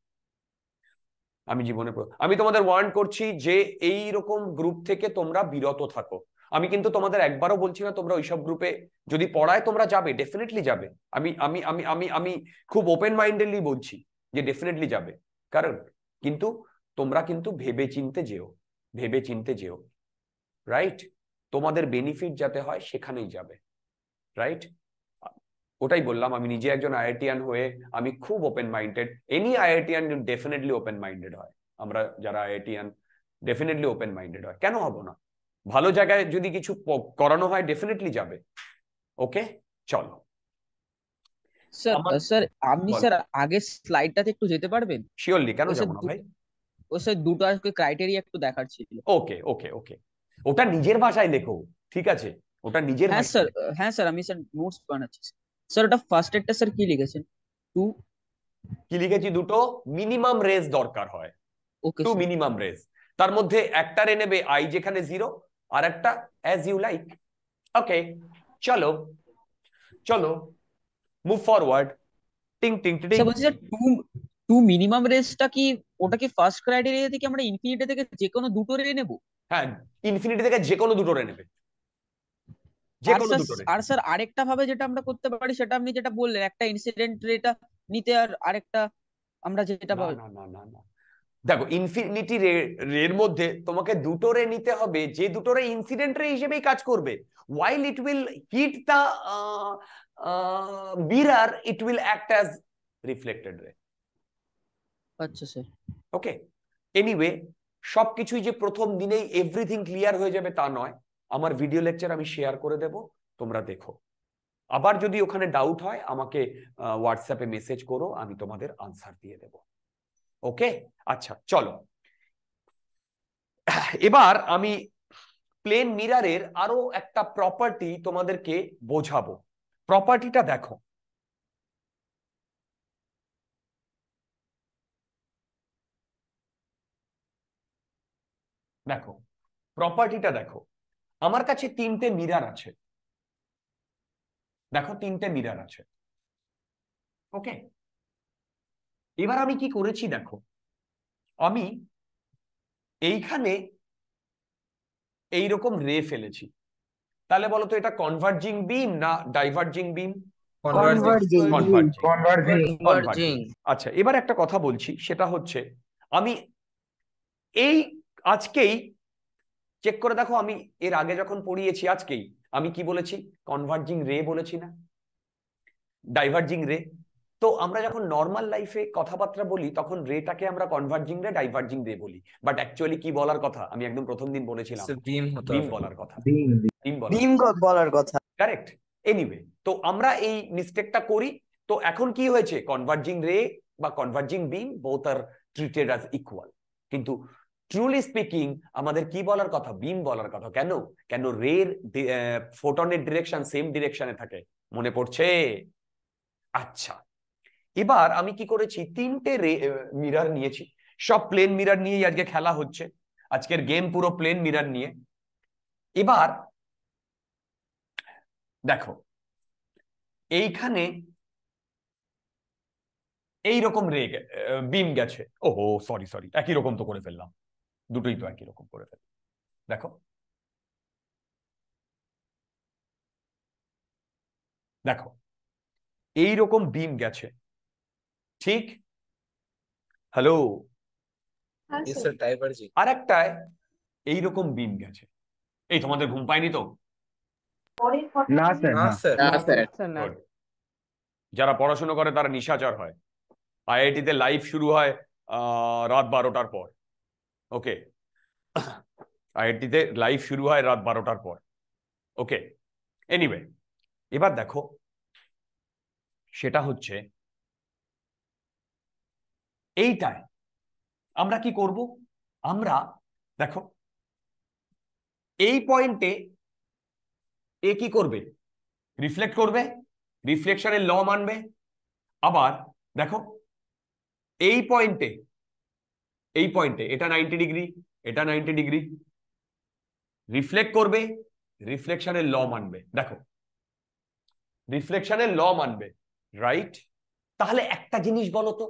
আমি জীবনে আমি তোমাদের ওয়ার্ন করছি যে এই রকম গ্রুপ থেকে তোমরা বিরত থাকো আমি কিন্তু তোমাদের একবারও বলছি না তোমরা ওইসব গ্রুপে যদি পড়ায় তোমরা যাবে ডেফিনেটলি যাবে আমি আমি আমি আমি আমি খুব ওপেন মাইন্ডেডলি বলছি যে ডেফিনেটলি যাবে কারণ কিন্তু তোমরা কিন্তু ভেবে চিনতে যেও ভেবে চিনতে যেও রাইট তোমাদের বেনিফিট যাতে হয় সেখানেই যাবে রাইট ওটাই বললাম আমি নিজে একজন আইআইটিয়ান হয়ে আমি খুব open minded any IITian definitely open minded হয় আমরা যারা আইআইটিয়ান ডেফিনেটলি ওপেন মাইন্ডেড হয় কেন হবো না ভালো জায়গায় যদি কিছু করানো হয় ডেফিনেটলি যাবে ওকে চলো স্যার স্যার আপনি স্যার আগের স্লাইডটাতে একটু যেতে পারবেন শিওরলি কেন যাব না ভাই ও স্যার দুটো আজকে ক্রাইটেরিয়া একটু দেখার ছিল ওকে ওকে ওকে ওটা নিজের ভাষায় লেখো ঠিক আছে ওটা নিজের হ্যাঁ স্যার হ্যাঁ স্যার আমি স্যার নোটস বানাচ্ছি স্যার ওটা ফার্স্ট এডটা স্যার কি লিখেছেন টু কি লিখেছি দুটো মিনিমাম রেজ দরকার হয় ওকে টু মিনিমাম রেজ তার মধ্যে একটা রে নেবে আই যেখানে জিরো আর একটা অ্যাজ ইউ লাইক ওকে চলো চলো মুভ ফরওয়ার্ড টিং টিং টিং বলছি স্যার টু টু মিনিমাম রেজটা কি ওটা কি ফার্স্ট ক্রাইটেরিয়া থেকে আমরা ইনফিনিটি থেকে যে কোনো দুটো রে নেব হ্যাঁ ইনফিনিটি থেকে যে কোনো দুটো রে নেবে যে কোনো আর স্যার আরেকটা ভাবে যেটা আমরা করতে পারি সেটা আপনি যেটা বললেন একটা ইনসিডেন্ট রেট নিতে আর আরেকটা আমরা যেটা না না না দেখো ইনফিনিটি এর মধ্যে তোমাকে দুটো রে নিতে হবে যে দুটো রে ইনসিডেন্ট রে হিসেবেই কাজ করবে while it will hit the uh, uh, mirror it will act as reflected ray আচ্ছা স্যার ওকে এনিওয়ে সবকিছুই যে প্রথম দিনেই এভরিথিং ক্লিয়ার হয়ে যাবে তা নয় আমার ভিডিও লেকচার আমি শেয়ার করে দেব তোমরা দেখো আবার যদি ওখানে ডাউট হয় আমাকে হোয়াটসঅ্যাপে মেসেজ করো আমি তোমাদের আনসার দিয়ে দেব ওকে আচ্ছা চলো এবার আমি প্লেন মিরারের আরো একটা প্রপার্টি তোমাদেরকে বোঝাবো প্রপার্টিটা দেখো দেখো প্রপার্টিটা দেখো আমার কাছে তিনটে মিরার আছে দেখো তিনটে মিরার আছে ওকে এবার আমি কি করেছি দেখো আমি এইখানে এই রকম রে ফেলেছি তাহলে বলতো এটা কনভার্জিং বিম না ডাইভার্জিং বিম আচ্ছা এবার একটা কথা বলছি সেটা হচ্ছে আমি এই আজকেই চেক করে দেখো আমি এর আগে যখন পড়িয়েছি আজকেই আমি কি বলেছি কনভার্জিং রে বলেছি না ডাইভার্জিং রে তো আমরা যখন নর্মাল লাইফে কথাবার্তা বলি তখন রেটাকে আমরা কনভার্জিং রে ডাইভার্জিং রে বলি বাট অ্যাকচুয়ালি কি বলার কথা আমি একদম প্রথম দিন বলেছিলাম ডিম বলার কথা ডিম বলার কথা কারেক্ট এনিওয়ে তো আমরা এই মিস্টেকটা করি তো এখন কি হয়েছে কনভার্জিং রে বা converging beam both are treated as equal কিন্তু ট্রুলি স্পিকিং আমাদের কি বলার কথা বিম বলার কথা কেন কেন রের ফোটনের ডিরেকশন সেম ডিরেকশনে থাকে মনে পড়ছে আচ্ছা এবার আমি কি করেছি তিনটে মিরার নিয়েছি সব প্লেন মিরার নিয়েই আজকে খেলা হচ্ছে আজকের গেম পুরো প্লেন মিরার নিয়ে এবার দেখো এইখানে এইরকম রে বিম গেছে ওহো সরি সরি একই রকম তো করে ফেললাম দুটোই তো একই রকম করে ফেলে দেখো দেখো এই রকম বিম গেছে ঠিক হ্যালো আর একটায় এইরকম বিম গেছে এই তোমাদের ঘুম পায়নি তো যারা পড়াশোনা করে তারা নিশাচার হয় আইআইটিতে লাইফ শুরু হয় রাত বারোটার পর ওকে আইআইটিতে লাইভ শুরু হয় রাত বারোটার পর ওকে এনিওয়ে এবার দেখো সেটা হচ্ছে এইটায় আমরা কি করব আমরা দেখো এই পয়েন্টে এ কি করবে রিফ্লেক্ট করবে রিফ্লেকশনের ল মানবে আবার দেখো এই পয়েন্টে এই পয়েন্টে এটা নাইনটি ডিগ্রি এটা নাইনটি ডিগ্রি রিফ্লেক্ট করবে রিফ্লেকশনের ল মানবে দেখো রিফ্লেকশনের ল মানবে রাইট তাহলে একটা জিনিস বলো তো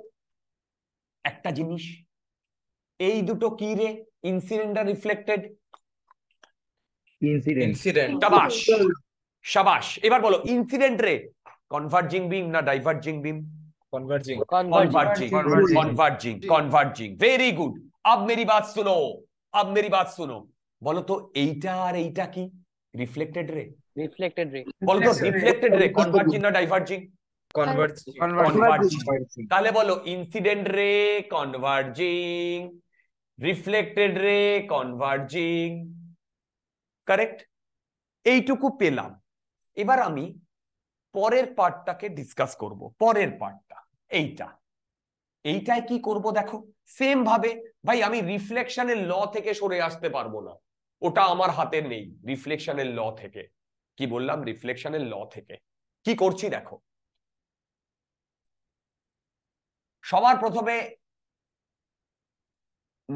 একটা জিনিস এই দুটো কি রে ইনসিডেন্ট আর রিফ্লেক্টেড ইনসিডেন্ট সাবাস এবার বলো ইনসিডেন্ট রে কনভার্জিং বিম না diverging beam converging converging converging converging very good अब मेरी बात सुनो अब मेरी बात सुनो बोलो तो এইটা আর এইটা কি রিফ্লেক্টেড রে রিফ্লেক্টেড রে বলো তো রিফ্লেক্টেড রে কনভার্জিং না ডাইভার্জিং কনভার্জিং কনভার্জিং তাহলে বলো incident ray converging reflected ray converging correct এইটুকু পেলাম এবার আমি পরের পার্টটাকে ডিসকাস করব পরের পার্টটা এইটা এইটাই কি করব দেখো সেম ভাবে ভাই আমি রিফ্লেকশনের ল থেকে সরে আসতে পারবো না ওটা আমার হাতে নেই রিফ্লেকশনের ল থেকে কি বললাম রিফ্লেকশনের ল থেকে কি করছি দেখো সবার প্রথমে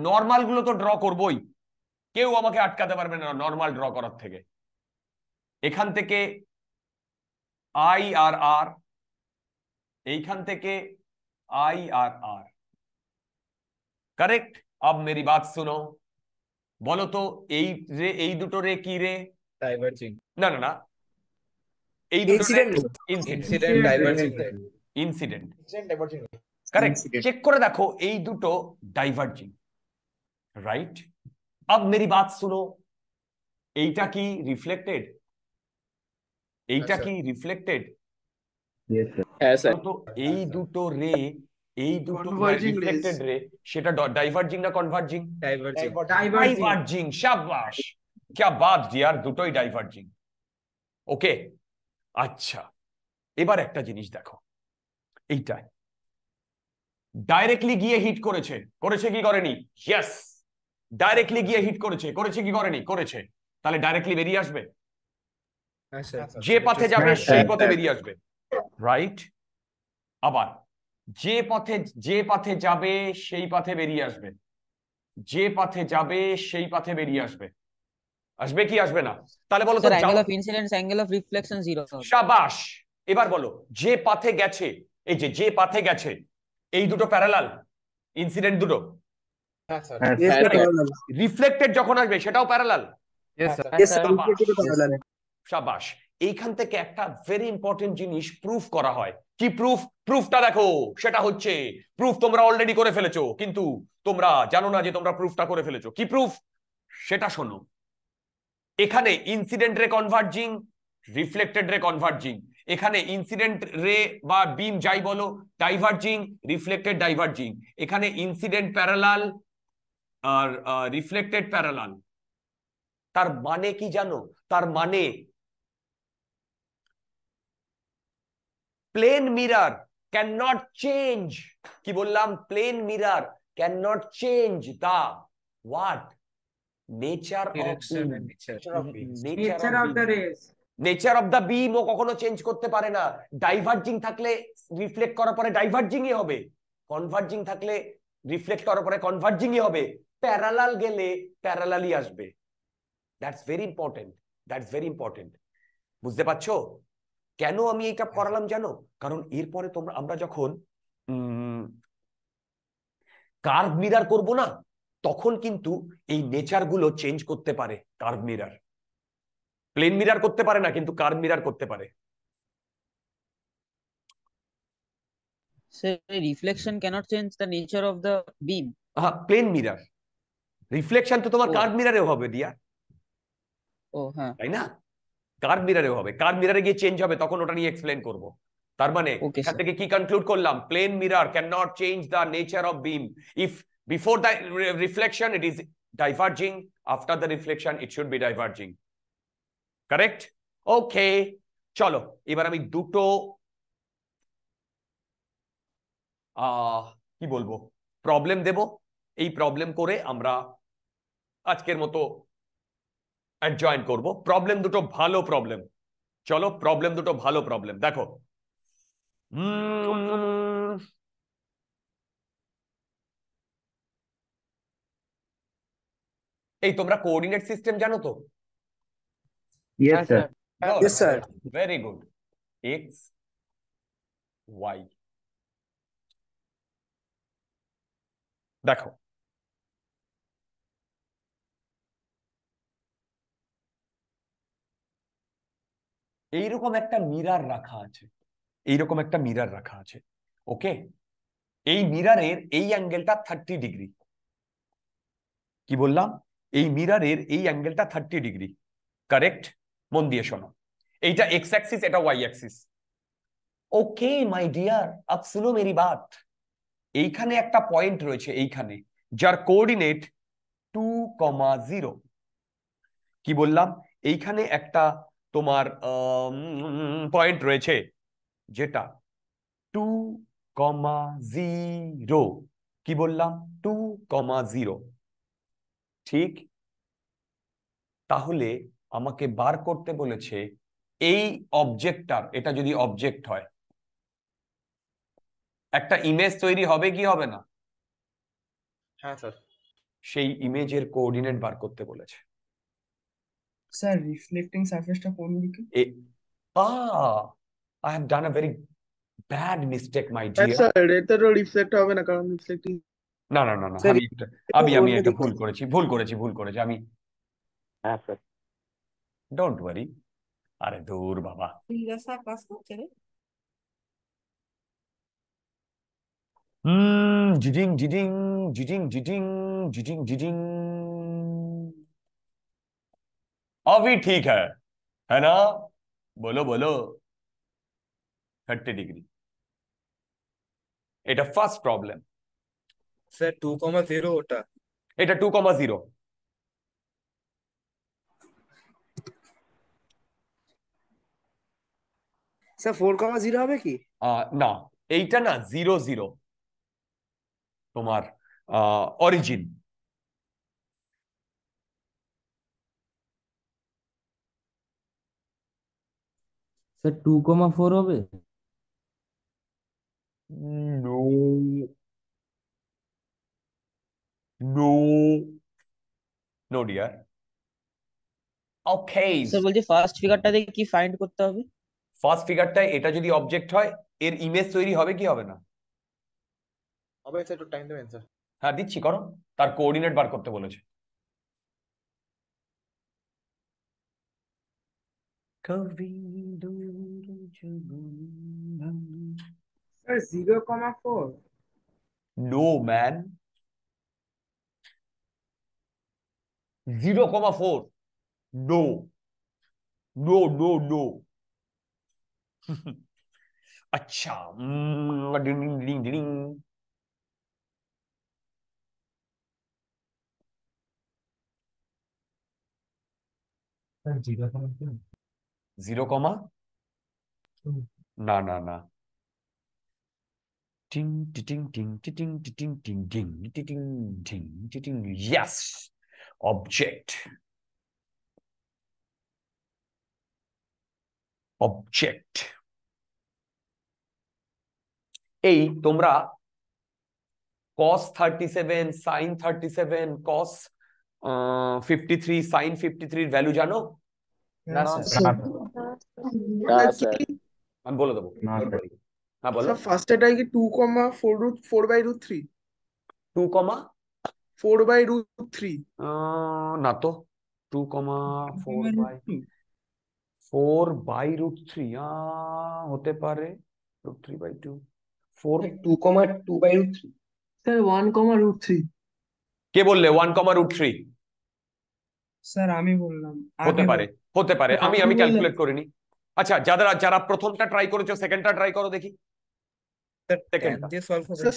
নর্মাল গুলো তো ড্র করবই কেউ আমাকে আটকাতে পারবে না নর্মাল ড্র করার থেকে এখান থেকে আই আর আর এইখান থেকে আই আর আর কারেক্ট আব মেরি বাত শুনো বলতো এই রে এই দুটো রে কি রে ডাইভার্জিং না না না এই দুটো incident incident diverging incident diverging correct check করে দেখো এই দুটো ডাইভার্জিং রাইট আব মেরি বাত শুনো এইটা কি রিফ্লেক্টেড এইটা আচ্ছা। কি রিফ্লেক্টেড এই দুটো রে এই দুটো রিফ্লেক্টেড রে সেটা ডাইভার্জিং না কনভার্জিং ডাইভার্জিং শাবাশ क्या बात ডিয়ার দুটোই ডাইভার্জিং ওকে আচ্ছা এবার একটা জিনিস দেখো এইটাই ডাইরেক্টলি গিয়ে হিট করেছে করেছে কি করেনি ইয়েস ডাইরেক্টলি গিয়ে হিট করেছে করেছে কি করেনি করেছে তাহলে ডাইরেক্টলি বেরিয়ে আসবে হ্যাঁ, যে পথে যাবে সেই পথে বেরিয়ে আসবে রাইট আবার যে পথে যে পথে যাবে সেই পথে বেরিয়ে আসবে যে পথে যাবে সেই পথে বেরিয়ে আসবে আসবে কি আসবে না তাহলে বলো তো angle of incidence angle of reflection zero শাবাশ এবার বলো যে পথে গেছে এই যে যে পথে গেছে এই দুটো প্যারালাল ইনসিডেন্ট দুটো রিফ্লেক্টেড হ্যাঁ, হ্যাঁ, যখন আসবে সেটাও প্যারালাল সাবাস এইখান থেকে একটা ভেরি ইম্পর্টেন্ট জিনিস প্রুফ করা হয় কি প্রুফ প্রুফটা দেখো সেটা হচ্ছে প্রুফ তোমরা অলরেডি করে ফেলেছো কিন্তু তোমরা জানো না যে তোমরা প্রুফটা করে ফেলেছো কি প্রুফ সেটা শোনো এখানে incident ray converging reflected ray converging এখানে ইনসিডেন্ট রে বা বিম যাই বলো ডাইভার্জিং রিফ্লেক্টেড ডাইভার্জিং এখানে ইনসিডেন্ট প্যারালাল আর রিফ্লেক্টেড প্যারালাল তার মানে কি জানো তার মানে plane mirror cannot change কি বললাম plane mirror cannot change the what nature nature of the beam ও কখনো চেঞ্জ করতে পারে না ডাইভার্জিং থাকলে রিফ্লেক্ট করার পরে ডাইভার্জিংই হবে কনভার্জিং থাকলে রিফ্লেক্ট করার পরে কনভার্জিংই হবে প্যারালাল গেলে প্যারালালই আসবে that's very important that's very important বুঝতে পারছো কেন আমি এইটা হ্যাঁ। করালাম জানো কারণ এরপরে তোমরা আমরা যখন কার্ভ মিরার করব না তখন কিন্তু এই নেচারগুলো চেঞ্জ করতে পারে কার্ভ মিরার প্লেন মিরার করতে পারে না কিন্তু কার্ভ মিরার করতে পারে reflection cannot change the nature of the beam হ্যাঁ প্লেন মিরার রিফ্লেকশন তো তোমার কার্ভ মিরারে হবে দিয়া ও হ্যাঁ তাই না কার মিরারে হবে কার মিরারে গিয়ে চেঞ্জ হবে তখন ওটা নিয়ে এক্সপ্লেন করব তার মানে এখান থেকে কি কনক্লুড করলাম plane mirror cannot change the nature of beam if before the reflection it is diverging after the reflection it should be diverging correct okay চলো এবার আমি দুটো কি বলবো প্রবলেম দেব এই প্রবলেম করে আমরা আজকের মতো অ্যান্ড জয়েন করব প্রবলেম দুটো ভালো প্রবলেম চলো প্রবলেম দুটো ভালো প্রবলেম দেখো এই তোমরা কোঅর্ডিনেট সিস্টেম জানো তো ভেরি গুড এক্স ওয়াই দেখো এইরকম একটা মিরার রাখা আছে এইরকম একটা মিরার রাখা আছে ওকে এই মিরারের এই অ্যাঙ্গেলটা থার্টি ডিগ্রি কি বললাম এই মিরারের এই অ্যাঙ্গেলটা থার্টি ডিগ্রি কারেক্ট মন দিয়ে শোনো এইটা এক্স অ্যাক্সিস এটা Y axis okay my dear আপ শুনো মেরি বাত এইখানে একটা পয়েন্ট রয়েছে এইখানে যার কোঅর্ডিনেট টু কমা জিরো কি বললাম এইখানে একটা তোমার পয়েন্ট রয়েছে যেটা টু কমা জিরো কি বললাম টু কমা জিরো ঠিক তাহলে আমাকে বার করতে বলেছে এই অবজেক্টটার এটা যদি অবজেক্ট হয় একটা ইমেজ তৈরি হবে কি হবে না হ্যাঁ স্যার সেই ইমেজের কোঅর্ডিনেট বার করতে বলেছে স্যার রিফ্লেক্টিং সারফেসটা কোন দিকে uh I have done a very bad mistake my dear sir এটা তো রিফ্লেক্ট হবে না কারণ রিফ্লেক্টিং না না না না আমি আমি আমি এটা ভুল করেছি ভুল করেছি ভুল করেছি আমি হ্যাঁ স্যার ডোন্ট ওয়ারি আরে দূর বাবা স্যার ক্লাস করছে রে হুম জিডিং জিডিং জিডিং জিডিং জিডিং জিডিং अभी ठीक है है ना बोलो बोलो thirty degree at a first problem sir two comma zero होता at a two comma zero sir four comma zero है कि ना एटा ना जीरो जीरो तुम्हार origin sir two comma four হবে no no dear okay sir বলছি ফার্স্ট ফিগারটা দিয়ে কি ফাইন্ড করতে হবে ফার্স্ট ফিগারটা এটা যদি অবজেক্ট হয় এর ইমেজ তৈরি হবে কি হবে না হবে স্যার একটু টাইম দেবেন স্যার হ্যাঁ দিচ্ছি করো তার কোঅর্ডিনেট বার করতে বলেছে কবি Sir, 0, comma 4. No, man. 0, comma 4. No. No, no, no. अच्छा डिंग डिंग डिंग जीरो कॉमा ना ना ना Ding, ding, ding, ding, ding, ding, ding, ding, ding, ding, Yes, object. object. এই তোমরা cos 37 sin 37 cos 53 sin 53 এর ভ্যালু জানো না স্যার আমি বলে দেবো হ্যাঁ বলো ফার্স্ট আচ্ছা, এটাই কি two comma four root four by root three two comma four by root three না তো two comma four by four by root three হতে পারে root three by two four two comma two by root three sir one comma root three কে বললে one comma root three sir আমি বললাম হতে পারে হতে পারে আমি আমি ক্যালকুলেট করিনি আচ্ছা যারা যারা প্রথমটা ট্রাই করেছো সেকেন্ডটা ট্রাই করো দেখি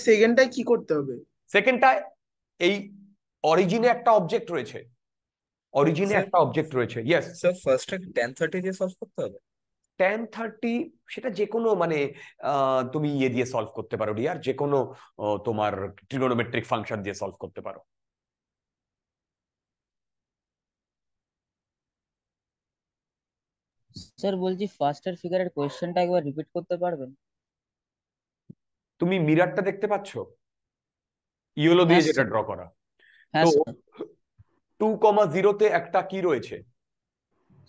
সেকেন্ডটায় কি করতে হবে সেকেন্ডটায় এই অরিজিনে একটা অবজেক্ট রয়েছে অরিজিনে একটা অবজেক্ট রয়েছে ইয়েস স্যার ফার্স্টটা tan 30 দিয়ে সলভ করতে হবে tan 30 সেটা যে কোনো মানে তুমি ইয়ে দিয়ে সলভ করতে পারো ডিয়ার যে কোনো তোমার ট্রিগোনোমেট্রিক ফাংশন দিয়ে সলভ করতে পারো স্যার বলছি ফার্স্ট আর ফিগারের কোশ্চেনটা একবার রিপিট করতে পারবেন তুমি মিররটা দেখতে পাচ্ছ ইয়েলো দিয়ে যেটা ড্র করা তো স্যার টু কমা তে একটা কি রয়েছে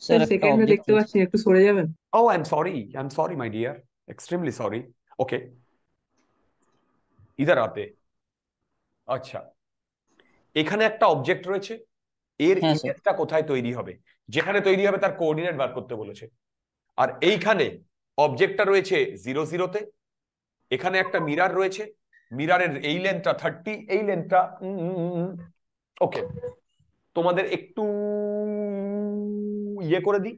স্যার সেকেন্ডে দেখতে পাচ্ছি একটু সরে যাবেন oh I am sorry I am sorry my dear extremely sorry okay ইদার আতে আচ্ছা এখানে একটা অবজেক্ট রয়েছে এর ইমেজটা হ্যাঁ, কোথায় তৈরি হবে যেখানে তৈরি হবে তার কোঅর্ডিনেট বার করতে বলেছে আর এইখানে অবজেক্টটা রয়েছে জিরো জিরোতে এখানে একটা মিরার রয়েছে মিরারের এই লেন্থটা থার্টি এই লেন্থটা ওকে তোমাদের একটু ইয়ে করে দিই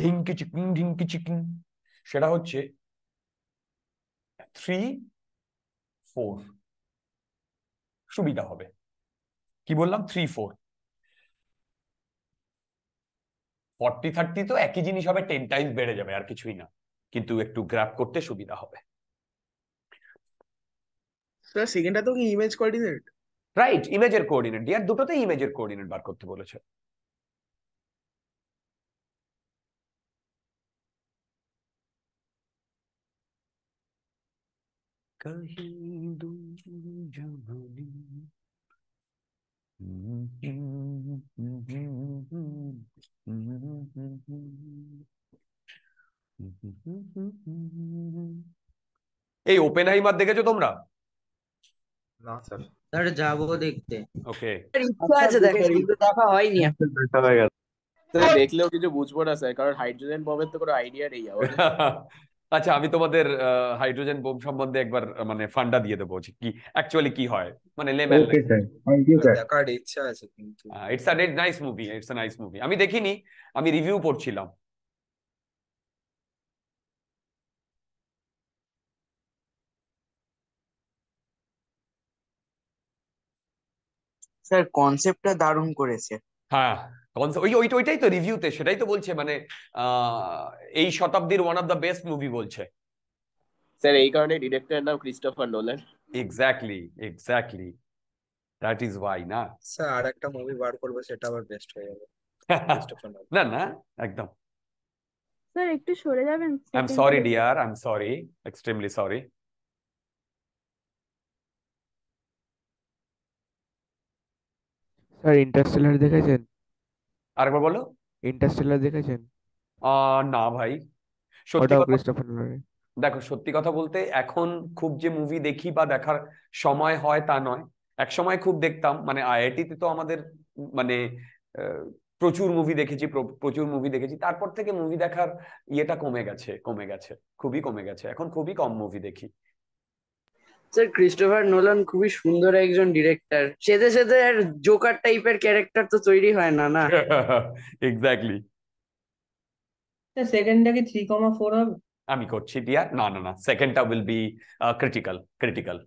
ঢিঙ্কি চিকিং ঢিঙ্কি চিকিং সেটা হচ্ছে থ্রি ফোর সুবিধা হবে কি বললাম থ্রি ফোর ফর্টি থার্টি তো একই জিনিস হবে টেন টাইমস বেড়ে যাবে আর কিছুই না কিন্তু একটু গ্রাফ করতে সুবিধা হবে রাইট ইমেজের কোঅর্ডিনেট ডিয়ার দুটোতে ইমেজের কোঅর্ডিনেট বার করতে বলেছে कहीं दूर এই ওপেন হাইমার দেখেছো তোমরা যাবো দেখতে ওকে আচ্ছা, আচ্ছা। দেখলেও কিছু বুঝবো না স্যার কারণ হাইড্রোজেন বমের তো কোনো আইডিয়া নেই আচ্ছা আমি তোমাদের হাইড্রোজেন বোম সম্বন্ধে একবার মানে ফান্ডা দিয়ে দেবো কি অ্যাকচুয়ালি কি হয় মানে level it's a nice movie it's a nice movie আমি দেখিনি আমি রিভিউ পড়ছিলাম স্যার কনসেপ্টটা দারুণ করেছে হ্যাঁ ওই ওইটাই তো রিভিউতে সেটাই তো বলছে মানে এই শতাব্দীর one of the best movie বলছে স্যার এই কারণে ডিরেক্টরের নাম Christopher Nolan exactly exactly that is why না স্যার আর একটা মুভি বার করবে সেটা আবার বেস্ট হয়ে যাবে না না একদম স্যার একটু সরে যাবেন I am sorry dear I am sorry extremely sorry sir Interstellar দেখেছেন আরেকবার বলো ইন্টারস্টেলার দেখেছেন না ভাই সত্যি ওটাও কথা ক্রিস্টোফার দেখো সত্যি কথা বলতে এখন খুব যে মুভি দেখি বা দেখার সময় হয় তা নয় এক সময় খুব দেখতাম মানে আইআইটিতে তো আমাদের মানে প্রচুর মুভি দেখেছি প্রচুর মুভি দেখেছি তারপর থেকে মুভি দেখার ইয়েটা কমে গেছে কমে গেছে খুবই কমে গেছে এখন খুবই কম মুভি দেখি স্যার ক্রিস্টোফার নোলান খুবই সুন্দর একজন ডিরেক্টর সেদে সেদে আর জোকার টাইপের ক্যারেক্টার তো তৈরি হয় না না এক্স্যাক্টলি সেকেন্ডটা কি থ্রি কমা ফোর হবে আমি করছি দিয়া না না না সেকেন্ডটা উইল বি ক্রিটিক্যাল ক্রিটিক্যাল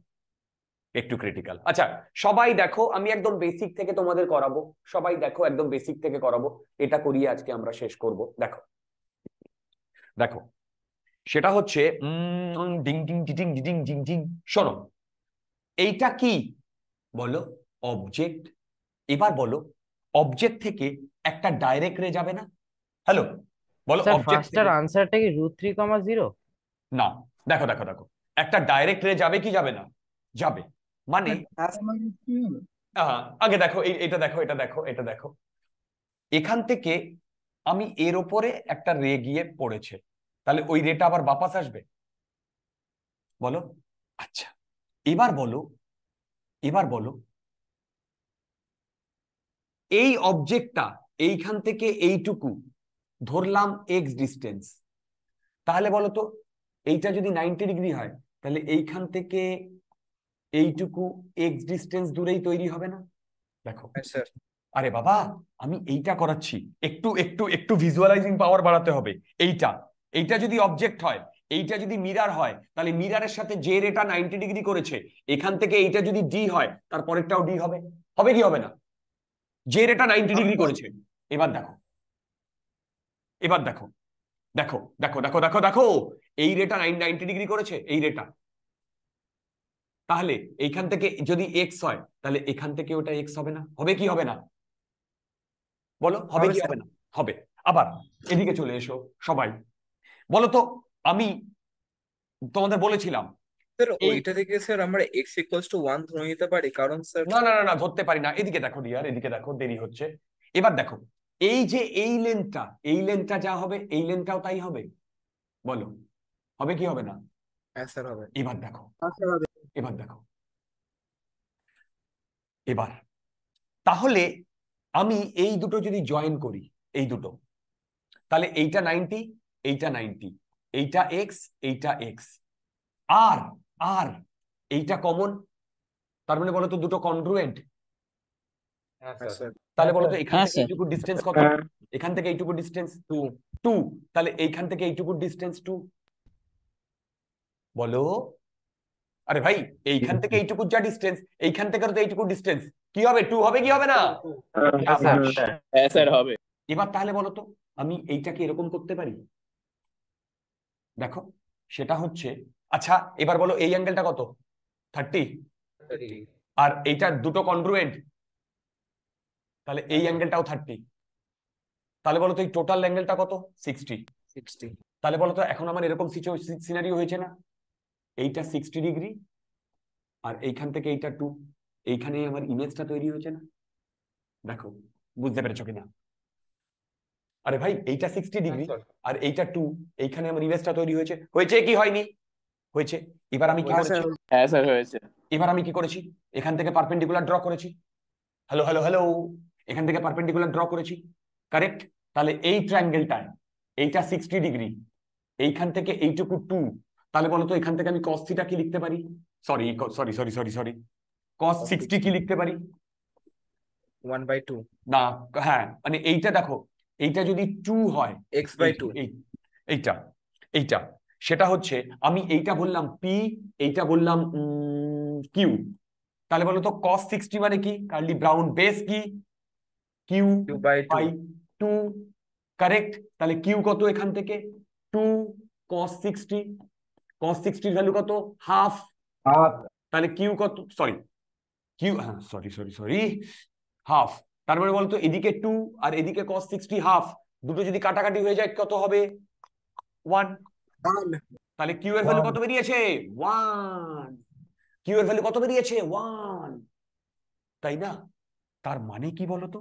একটু ক্রিটিক্যাল আচ্ছা সবাই দেখো আমি একদম বেসিক থেকে তোমাদের করাবো সবাই দেখো একদম বেসিক থেকে করাবো এটা করিয়ে আজকে আমরা শেষ করব দেখো দেখো সেটা হচ্ছে ডিং ডিং ডিং ডিং ডিং ডিং শোনো এইটা কি বলো অবজেক্ট এবার বলো অবজেক্ট থেকে একটা ডাইরেক্ট রে যাবে না হ্যালো বলো আনসারটা কি রুট থ্রি কমা জিরো না দেখো দেখো দেখো একটা ডাইরেক্ট রে যাবে কি যাবে না যাবে মানে আগে দেখো এটা দেখো এটা দেখো এটা দেখো এখান থেকে আমি এর ওপরে একটা রে গিয়ে পড়েছে তাহলে ওই রেটা আবার বাপাস আসবে বলো আচ্ছা এবার বলো এবার বলো এই অবজেক্টটা এইখান থেকে এইটুকু ধরলাম এক্স ডিস্টেন্স তাহলে বলো তো এইটা যদি নাইনটি ডিগ্রি হয় তাহলে এইখান থেকে এইটুকু এক্স ডিস্টেন্স দূরেই তৈরি হবে না দেখো আরে বাবা আমি এইটা করাচ্ছি একটু একটু একটু ভিজুয়ালাইজিং পাওয়ার বাড়াতে হবে এইটা এইটা যদি অবজেক্ট হয় এইটা যদি মিরার হয় তাহলে মিরারের সাথে যে রেটা নাইনটি ডিগ্রি করেছে এখান থেকে এইটা যদি ডি হয় তার পরেরটাও ডি হবে হবে কি হবে না যে রেটা নাইনটি ডিগ্রি করেছে এবার দেখো এবার দেখো দেখো দেখো দেখো দেখো দেখো এই রেটা নাইনটি ডিগ্রি করেছে এই রেটা তাহলে এইখান থেকে যদি এক্স হয় তাহলে এখান থেকে ওটা এক্স হবে না হবে কি হবে না বলো হবে কি হবে না হবে আবার এদিকে চলে এসো সবাই বলতো আমি তোমাদের বলেছিলাম এক্স ওয়ান কারণ স্যার না না না না পারি না এদিকে দেখো এদিকে দেখো দেরি হচ্ছে এবার দেখো এই যে এই এই যা হবে এই লেনটাও তাই হবে হবে কি হবে না হ্যাঁ এবার দেখো হ্যাঁ, এবার দেখো এবার তাহলে আমি এই দুটো যদি জয়েন করি এই দুটো তাহলে এইটা নাইনটি এইটা নাইনটি এইটা এক্স এইটা এক্স আর আর এইটা কমন তার মানে বলতো দুটো কনগ্রুয়েন্ট হ্যাঁ, হ্যাঁ, তাহলে বলতো হ্যাঁ, এখান থেকে এইটুকু ডিস্টেন্স কত এখান থেকে এইটুকু ডিস্টেন্স টু টু তাহলে এইখান থেকে এইটুকু ডিস্টেন্স টু বলো আরে ভাই এইখান থেকে এইটুকু যা ডিস্টেন্স এইখান থেকে তো এইটুকু ডিস্টেন্স কি হবে টু হবে কি হবে না এবার তাহলে বলতো আমি এইটাকে এরকম করতে পারি দেখো সেটা হচ্ছে আচ্ছা এবার বলো এই অ্যাঙ্গেলটা কত থার্টি আর এইটা দুটো কনগ্রুয়েন্ট তাহলে এই অ্যাঙ্গেলটাও থার্টি তাহলে বলো তো এই টোটাল অ্যাঙ্গেলটা কত সিক্সটি তাহলে বলো তো এখন আমার এরকম সিনারি হয়েছে না এইটা সিক্সটি ডিগ্রি আর এইখান থেকে এইটা টু এইখানে আমার ইমেজটা তৈরি হয়েছে না দেখো বুঝতে পেরেছো কিনা আরে ভাই এইটা সিক্সটি হ্যাঁ, ডিগ্রি আর এইটা টু এইখানে আমার ইমেজটা তৈরি হয়েছে হয়েছে কি হয়নি হয়েছে এবার আমি কি করেছি হ্যাঁ, হয়েছে এবার আমি কি করেছি এখান থেকে পারপেন্ডিকুলার ড্র করেছি হ্যালো হ্যালো হ্যালো এখান থেকে পারপেন্ডিকুলার ড্র করেছি কারেক্ট তাহলে এই ট্রায়াঙ্গেলটায় এইটা সিক্সটি ডিগ্রি এইখান থেকে এইটুকু টু তাহলে বলতো এখান থেকে আমি কস থিটা কি লিখতে পারি sorry sorry sorry sorry sorry cos sixty কি লিখতে পারি ওয়ান বাই টু না হ্যাঁ মানে এইটা দেখো এইটা যদি টু হয় এক্স বাই টু এইটা এইটা সেটা হচ্ছে আমি এইটা বললাম পি এইটা বললাম কিউ তাহলে বলতো কস সিক্সটি মানে কি কার্লি ব্রাউন বেস কি কিউ বাই টু কারেক্ট তাহলে কিউ কত এখান থেকে টু কস সিক্সটি কস সিক্সটির ভ্যালু কত হাফ তাহলে কিউ কত সরি কিউ হ্যাঁ সরি সরি সরি হাফ তার মানে বলতো এদিকে টু আর এদিকে কস সিক্সটি হাফ দুটো যদি কাটাকাটি হয়ে যায় কত হবে ওয়ান তাহলে কিউ এর ভ্যালু কত বেরিয়েছে ওয়ান কিউ এর ভ্যালু কত বেরিয়েছে ওয়ান তাই না তার মানে কি বলতো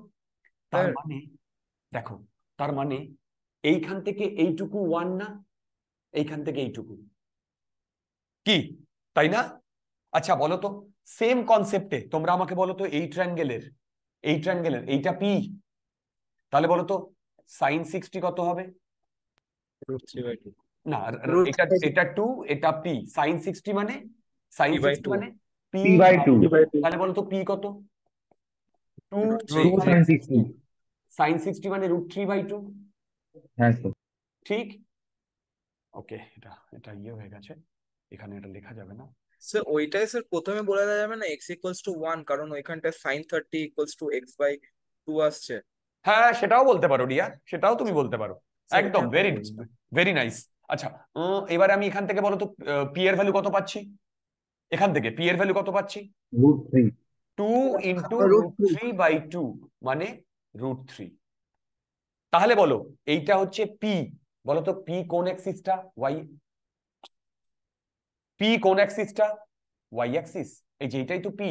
তার হ্যাঁ। মানে দেখো তার মানে এইখান থেকে এইটুকু ওয়ান না এইখান থেকে এইটুকু কি তাই না আচ্ছা বলো তো সেম কনসেপ্টে তোমরা আমাকে বলো তো এই ট্রাঙ্গেলের এই ট্রায়াঙ্গেলের এইটা পি তাহলে বলো তো সাইন সিক্সটি কত হবে না এটা এটা টু এটা পি সাইন সিক্সটি মানে সাইন সিক্সটি মানে পি বাই টু তাহলে বলো তো পি কত two sine sixty sine sixty মানে রুট থ্রি বাই টু হ্যাঁ ঠিক ওকে এটা এটা ইয়ে হয়ে গেছে এখানে এটা লেখা যাবে না ওইটাই স্যার প্রথমে বলে দেওয়া যাবে না এক্স ইকুয়ালস টু ওয়ান কারণ ওইখানটায় sine thirty equals to X by two আসছে হ্যাঁ সেটাও বলতে পারো রিয়া সেটাও তুমি বলতে পারো একদম ভেরি ভেরি নাইস আচ্ছা এবারে আমি এখান থেকে বলো তো পি এর ভ্যালু কত পাচ্ছি এখান থেকে পি এর ভ্যালু কত পাচ্ছি two into root three by two মানে রুট থ্রি তাহলে বলো এইটা হচ্ছে পি বলো তো পি কোন এক্সিসটা ওয়াই পি কোন অ্যাক্সিসটা ওয়াই অ্যাক্সিস এই যে এটাই তো পি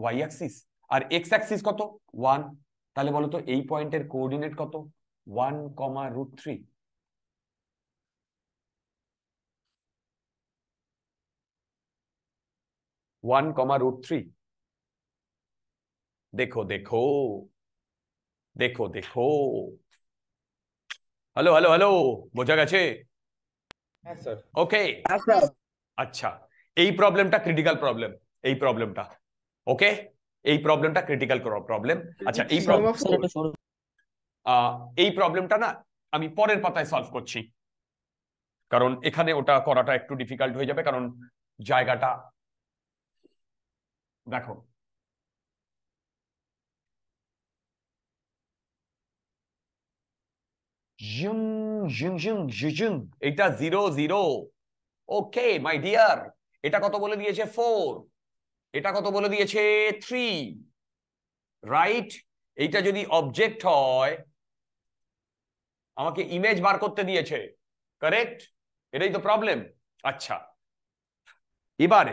ওয়াই অ্যাক্সিস আর এক্স অ্যাক্সিস কত ওয়ান তাহলে বলো তো এই পয়েন্টের কোঅর্ডিনেট কত one comma root three one comma root three দেখো দেখো দেখো দেখো হ্যালো হ্যালো হ্যালো বোঝা গেছে ওকে হ্যাঁ, আচ্ছা এই প্রবলেমটা ক্রিটিক্যাল প্রবলেম এই প্রবলেমটা ওকে এই প্রবলেমটা ক্রিটিক্যাল প্রবলেম আচ্ছা এই এই প্রবলেমটা না আমি পরের পাতায় সলভ করছি কারণ এখানে ওটা করাটা একটু ডিফিকাল্ট হয়ে যাবে কারণ জায়গাটা দেখো এইটা zero zero okay my dear এটা কত বলে দিয়েছে ফোর এটা কত বলে দিয়েছে থ্রি রাইট এইটা যদি অবজেক্ট হয় আমাকে ইমেজ বার করতে দিয়েছে কারেক্ট এটাই তো প্রবলেম আচ্ছা এবার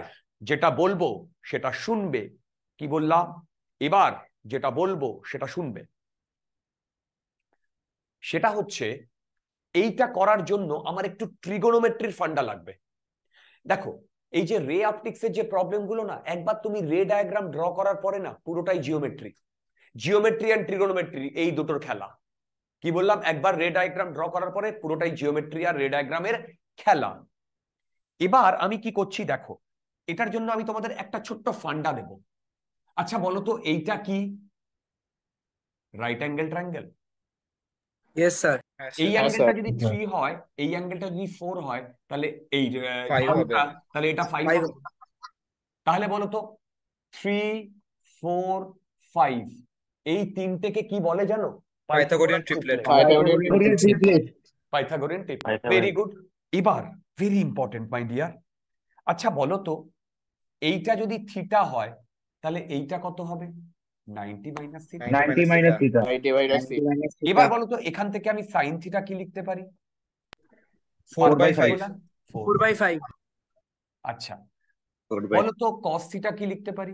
যেটা বলবো সেটা শুনবে কি বললাম এবার যেটা বলবো সেটা শুনবে সেটা হচ্ছে এইটা করার জন্য আমার একটু ত্রিগোনোমেট্রির ফান্ডা লাগবে দেখো এই যে রে অপটিক্সের যে প্রবলেমগুলো না একবার তুমি রে ডায়াগ্রাম ড্র করার পরে না পুরোটাই জিওমেট্রি জিওমেট্রি অ্যান্ড ট্রিগোনোমেট্রি এই দুটোর খেলা কি বললাম একবার রে ডায়াগ্রাম ড্র করার পরে পুরোটাই জিওমেট্রি আর রে ডায়াগ্রামের খেলা এবার আমি কি করছি দেখো এটার জন্য আমি তোমাদের একটা ছোট্ট ফান্ডা দেব আচ্ছা বলো তো এইটা কি right angle triangle yes sir এই অ্যাঙ্গেলটা যদি 3 হয় এই অ্যাঙ্গেলটা যদি 4 হয় তাহলে এই তাহলে এটা 5 হবে তাহলে বলো তো 3 4 5 এই তিনটেকে কি বলে জানো Pythagorean triplet Pythagorean triplet Pythagorean triplet very good এবার ভেরি ইম্পর্টেন্ট মাই ডিয়ার আচ্ছা বলো তো এইটা যদি থিটা হয় তাহলে এইটা কত হবে 90 minus theta 90 minus theta 90 minus theta এবার বলো তো এখান থেকে আমি sin theta কি লিখতে পারি 4 by 5 4 by 5 আচ্ছা বলো তো cos theta কি লিখতে পারি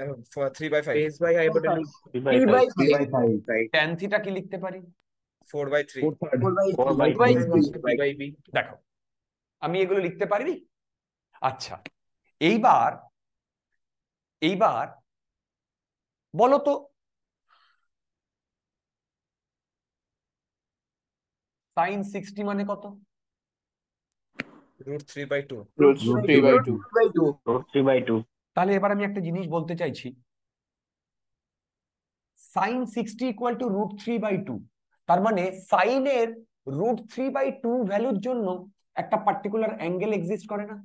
3 by 5 base by hypotenuse 3 by 5 tan theta কি লিখতে পারি 4 by 3 4 by 3 by b দেখো আমি এগুলো লিখতে পারিনি আচ্ছা এইবার এইবার বলো তো সাইন সিক্সটি মানে কত রুট থ্রি বাই টু তাহলে এবার আমি একটা জিনিস বলতে চাইছি sine sixty equal to root three by two তার মানে সাইনের রুট থ্রি বাই টু ভ্যালুর জন্য একটা পার্টিকুলার অ্যাঙ্গেল এক্সিস্ট করে না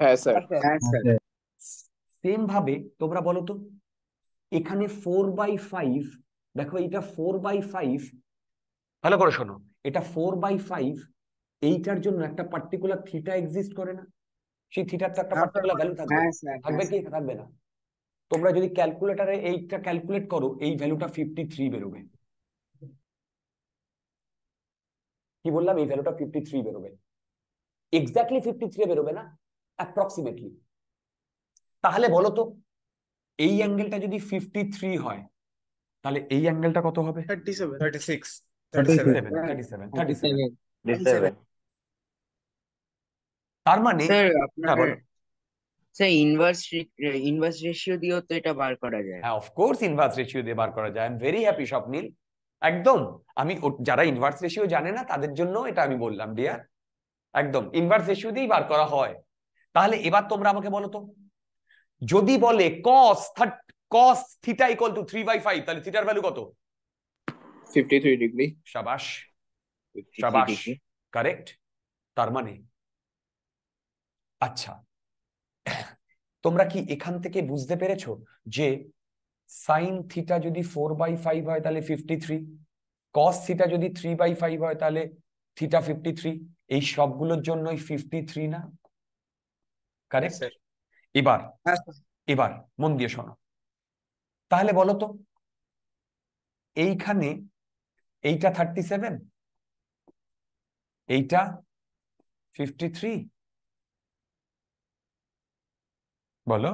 হ্যাঁ স্যার হ্যাঁ স্যার সেম ভাবে তোমরা বলো তো এখানে ফোর বাই ফাইভ দেখো এটা ফোর বাই ফাইভ ভালো করে শোনো এটা ফোর বাই ফাইভ এইটার জন্য একটা পার্টিকুলার থিটা এক্সিস্ট করে না সেই থিটার তো একটা পার্টিকুলার ভ্যালু থাকবে হ্যাঁ, হ্যাঁ, হ্যাঁ। থাকবে কি থাকবে না তোমরা যদি ক্যালকুলেটারে এইটা ক্যালকুলেট করো এই ভ্যালুটা ফিফটি থ্রি বেরোবে কি বললাম এই ভ্যালুটা ফিফটি থ্রি বেরোবে এক্স্যাক্টলি ফিফটি থ্রি বেরোবে না অ্যাপ্রক্সিমেটলি তাহলে বলো তো এই অ্যাঙ্গেলটা যদি ফিফটি থ্রি হয় তাহলে এই অ্যাঙ্গেলটা কত হবে তার মানে ইনভার্স হ্যাঁ, uh, দিয়েও তো এটা বার করা যায় হ্যাঁ ইনভার্স দিয়ে বার করা যায় একদম আমি যারা ইনভার্স জানে না তাদের এটা আমি বললাম ডিয়ার একদম ইনভার্স দিয়েই বার করা হয় তাহলে এবার তোমরা আমাকে বলো তো যদি বলে cos cos থিটা 3 বাই 5 তাহলে থিটার ভ্যালু কত 53 ডিগ্রি শাবাশ শাবাশ কারেক্ট তার মানে আচ্ছা তোমরা কি এখান থেকে বুঝতে পেরেছো যে সাইন থিটা যদি ফোর বাই ফাইভ হয় তাহলে ফিফটি থ্রি কস থিটা যদি থ্রি বাই ফাইভ হয় তাহলে থিটা ফিফটি থ্রি এই সবগুলোর জন্যই ফিফটি থ্রি না কারেক্ট এবার হ্যাঁ এবার মন দিয়ে শোনো তাহলে বলো তো এইখানে এইটা থার্টি সেভেন এইটা ফিফটি থ্রি বলো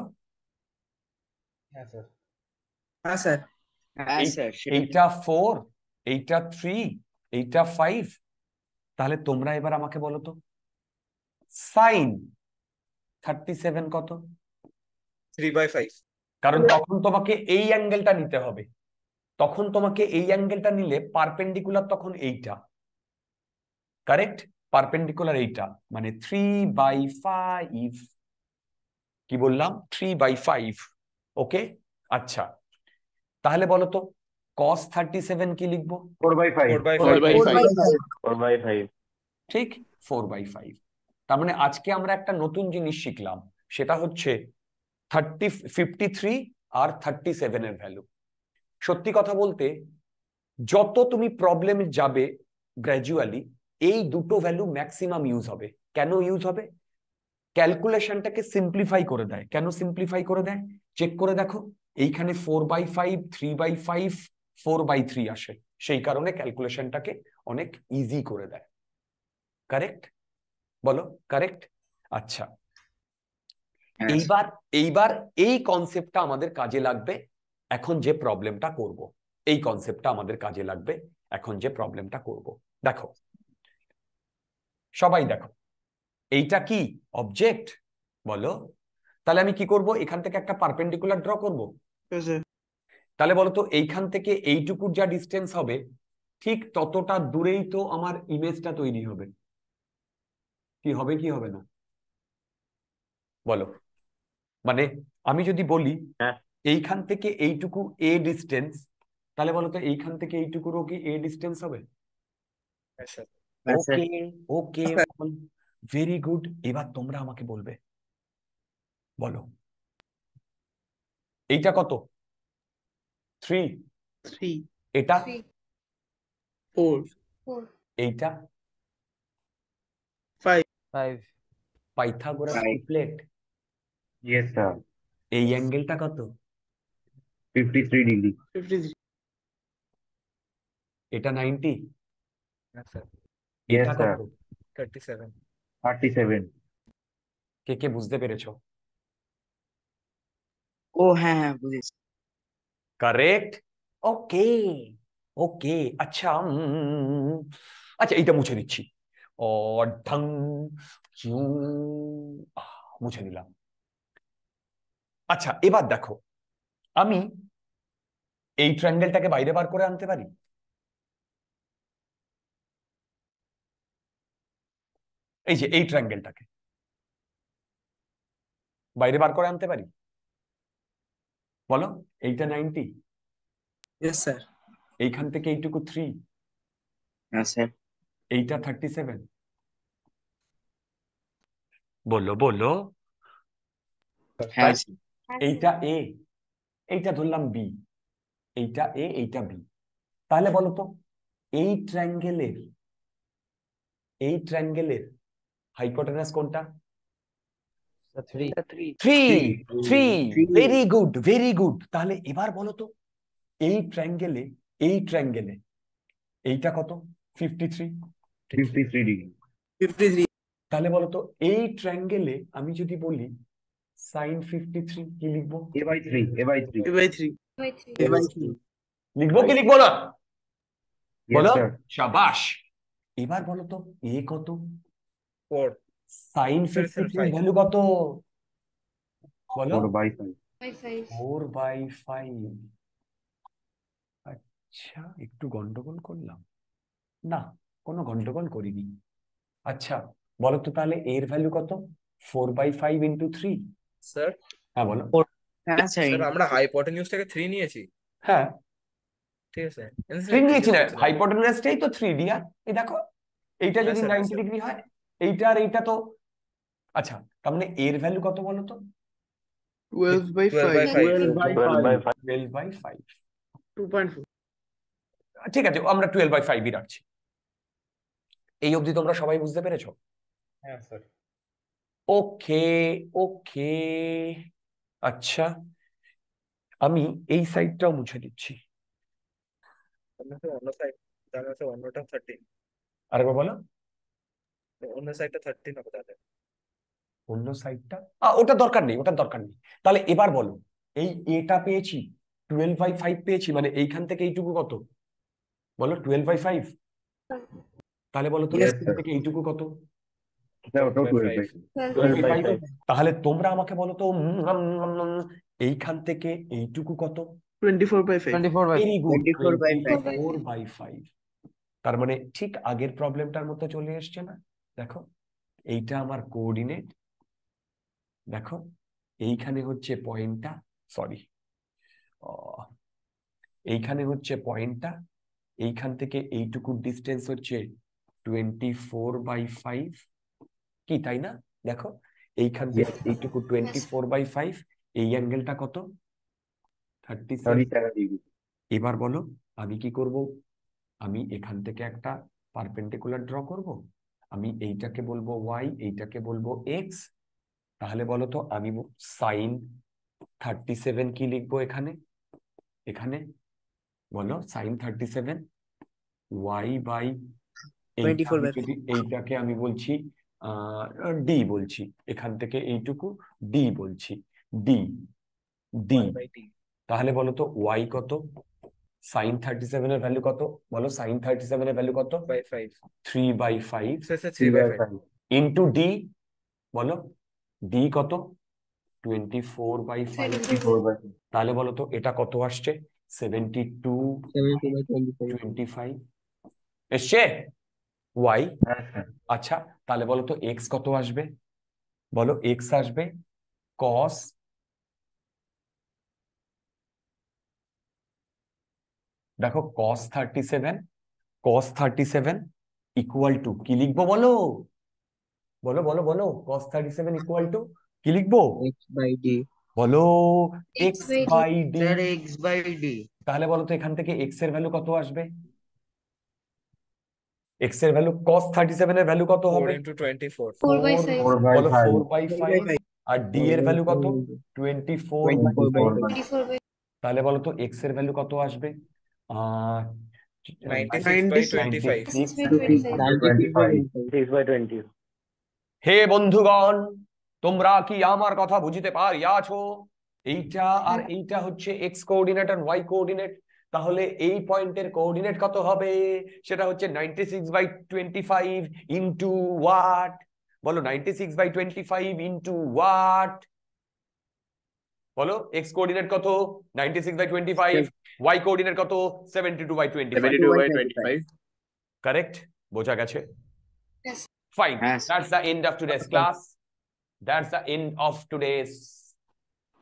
হ্যাঁ হ্যাঁ এইটা ফোর এইটা থ্রি এইটা ফাইভ তাহলে তোমরা এবার আমাকে বলো তো সাইন থার্টি সেভেন কত থ্রি বাই কারণ তখন তোমাকে এই অ্যাঙ্গেলটা নিতে হবে তখন তোমাকে এই অ্যাঙ্গেলটা নিলে পারপেন্ডিকুলার তখন এইটা কারেক্ট পারপেন্ডিকুলার এইটা মানে থ্রি বাই ফাইভ কি বললাম থ্রি বাই ফাইভ ওকে আচ্ছা তাহলে বলো তো কস থার্টি সেভেন কি লিখবো ফোর বাই ফাইভ ঠিক ফোর বাই ফাইভ তার মানে আজকে আমরা একটা নতুন জিনিস শিখলাম সেটা হচ্ছে থার্টি ফিফটি থ্রি আর থার্টি সেভেনের ভ্যালু সত্যি কথা বলতে যত তুমি প্রবলেম যাবে গ্র্যাজুয়ালি এই দুটো ভ্যালু ম্যাক্সিমাম ইউজ হবে কেন ইউজ হবে ক্যালকুলেশনটাকে সিম্প্লিফাই করে দেয় কেন সিম্প্লিফাই করে দেয় চেক করে দেখো এইখানে four by five three by five four by three আসে সেই কারণে ক্যালকুলেশনটাকে অনেক ইজি করে দেয় কারেক্ট বলো কারেক্ট আচ্ছা হ্যাঁ। এইবার এইবার এই কনসেপ্টটা আমাদের কাজে লাগবে এখন যে প্রবলেমটা করব এই কনসেপ্টটা আমাদের কাজে লাগবে এখন যে প্রবলেমটা করব দেখো সবাই দেখো এইটা কি অবজেক্ট বলো তাহলে আমি কি করব এখান থেকে একটা পারপেন্ডিকুলার ড্র করব তাহলে বলো তো এইখান থেকে এইটুকুর যা ডিস্টেন্স হবে ঠিক ততটা দূরেই তো আমার ইমেজটা তৈরি হবে কি হবে কি হবে না বলো মানে আমি যদি বলি হ্যাঁ। এইখান থেকে এইটুকু এ ডিস্টেন্স তাহলে বলো তো এইখান থেকে এইটুকুরও কি এ ডিস্টেন্স হবে ওকে ওকে ভেরি গুড এবার তোমরা আমাকে বলবে বলো এইটা কত থ্রি থ্রি এটা এইটা five Pythagoras triplet yes sir এই অ্যাঙ্গেলটা কত 53 ডিগ্রি 53 এটা 90 না স্যার এটা কত 37 37 কে কে বুঝতে পেরেছো ও হ্যাঁ হ্যাঁ বুঝেছি কারেক্ট ওকে ওকে আচ্ছা আচ্ছা এইটা মুছে দিচ্ছি और ढंग মুছে দিলাম আচ্ছা এবার দেখো আমি এই ট্র্যান্ডেলটাকে বাইরে বার করে আনতে পারি এই যে এই ট্র্যাঙ্গেলটাকে বাইরে বার করে আনতে পারি বলো এইটা নাইনটি এইখান থেকে এইটুকু থ্রি এইটা থার্টি সেভেন বলো বলো হ্যাঁ। এইটা এ এইটা ধরলাম বি এইটা এ এইটা বি তাহলে বলো তো এই ট্র্যাঙ্গেলের এই ট্র্যাঙ্গেলের হাইকোটেনাস কোনটা ভেরি গুড ভেরি গুড তাহলে এবার বলো তো এই ট্র্যাঙ্গেলে এই ট্র্যাঙ্গেলে এইটা কত ফিফটি থ্রি তাহলে বলো এই ট্রায়াঙ্গেলে আমি যদি বলি সাইন ফিফটি থ্রি কি লিখব A by three A by three a by 3 a by 3 লিখবো কি লিখবো না বলো শাবাশ এবার বলো তো a কত সাইন sin 53 ভ্যালু কত বলো 4 by 5 4 by 5 আচ্ছা একটু গন্ডগোল করলাম না কোনো গন্ডগোল করিনি আচ্ছা বলো তো তাহলে এর ভ্যালু কত four by five into three sir হ্যাঁ বলো স্যার আমরা হাইপোটেনিউজ থেকে থ্রি নিয়েছি হ্যাঁ ঠিক আছে থ্রি নিয়েছি না হাইপোটেনিউসটাই তো থ্রি ডিয়ার এই দেখো এইটা যদি নাইনটি ডিগ্রি হয় এইটা আর এইটা তো আচ্ছা তার মানে এর ভ্যালু কত বলো তো twelve by five twelve by five ঠিক আছে আমরা টুয়েলভ বাই ফাইভই রাখছি এই অবধি তোমরা সবাই বুঝতে পেরেছ হ্যাঁ স্যার ওকে ওকে আচ্ছা আমি এই সাইডটাও মুছে দিচ্ছি অন্যটা থার্টিন আরেকবার বলো অন্য সাইডটা থার্টিন হবে অন্য সাইডটা ওটা দরকার নেই ওটার দরকার নেই তাহলে এবার বলো এই এটা পেয়েছি টুয়েলভ বাই ফাইভ পেয়েছি মানে এইখান থেকে এইটুকু কত বলো টুয়েলভ বাই ফাইভ তাহলে বলো তো থেকে এইটুকু কত তাহলে তোমরা আমাকে বলো তো এইখান থেকে এইটুকু কত তার মানে ঠিক আগের প্রবলেমটার মতো চলে এসছে না দেখো এইটা আমার কোঅর্ডিনেট দেখো এইখানে হচ্ছে পয়েন্টটা সরি এইখানে হচ্ছে পয়েন্টটা এইখান থেকে এইটুকুর ডিস্টেন্স হচ্ছে টোয়েন্টি ফোর বাই ফাইভ কি তাই না দেখো এইখান দিয়ে এইটুকু টোয়েন্টি ফোর বাই ফাইভ এই অ্যাঙ্গেলটা কত থার্টি এবার বলো আমি কি করব আমি এখান থেকে একটা পারপেন্ডিকুলার ড্র করব আমি এইটাকে বলবো ওয়াই এইটাকে বলবো এক্স তাহলে বলো তো আমি সাইন থার্টি সেভেন কি লিখবো এখানে এখানে বলো sine thirty seven Y by এইটাকে আমি বলছি ডি বলছি এখান থেকে এইটুকু ডি বলছি ডি ডি তাহলে বলো তো ওয়াই কত সাইন থার্টি সেভেন এর ভ্যালু কত বলো সাইন থার্টি সেভেন এর ভ্যালু কত three by five into D বলো ডি কত টোয়েন্টি ফোর বাই ফাইভ তাহলে বলো তো এটা কত আসছে সেভেন্টি টু টোয়েন্টি ফাইভ এসছে ওয়াই হ্যাঁ, হ্যাঁ। আচ্ছা তাহলে বলো তো এক্স কত আসবে বলো এক্স আসবে কস দেখো cos thirty seven cos thirty seven equal to কি লিখবো বলো বলো বলো বলো cos thirty seven equal to কি লিখবো বলো এক্স বাই ডি তাহলে বলো তো এখান থেকে এক্স এর ভ্যালু কত আসবে এক্স এর ভ্যালু cos 37 এর ভ্যালু কত হবে 4 24 4 বাই 5 4 বাই 5 আর d এর ভ্যালু কত 24 24 তাহলে বলো তো x এর ভ্যালু কত আসবে 96 হে বন্ধুগণ তোমরা কি আমার কথা বুঝিতে পারিয়াছো এইটা আর এইটা হচ্ছে এক্স কোঅর্ডিনেট আর ওয়াই কোঅর্ডিনেট তাহলে এই পয়েন্টের কোঅর্ডিনেট কত হবে সেটা হচ্ছে 96 six by twenty five into what বলো 96 six by twenty five into what বলো এক্স কোঅর্ডিনেট কত 96 বাই 25 ওয়াই কোঅর্ডিনেট কত 72 বাই 25 কারেক্ট বোঝা গেছে fine that's the end of today's class that's the end of today's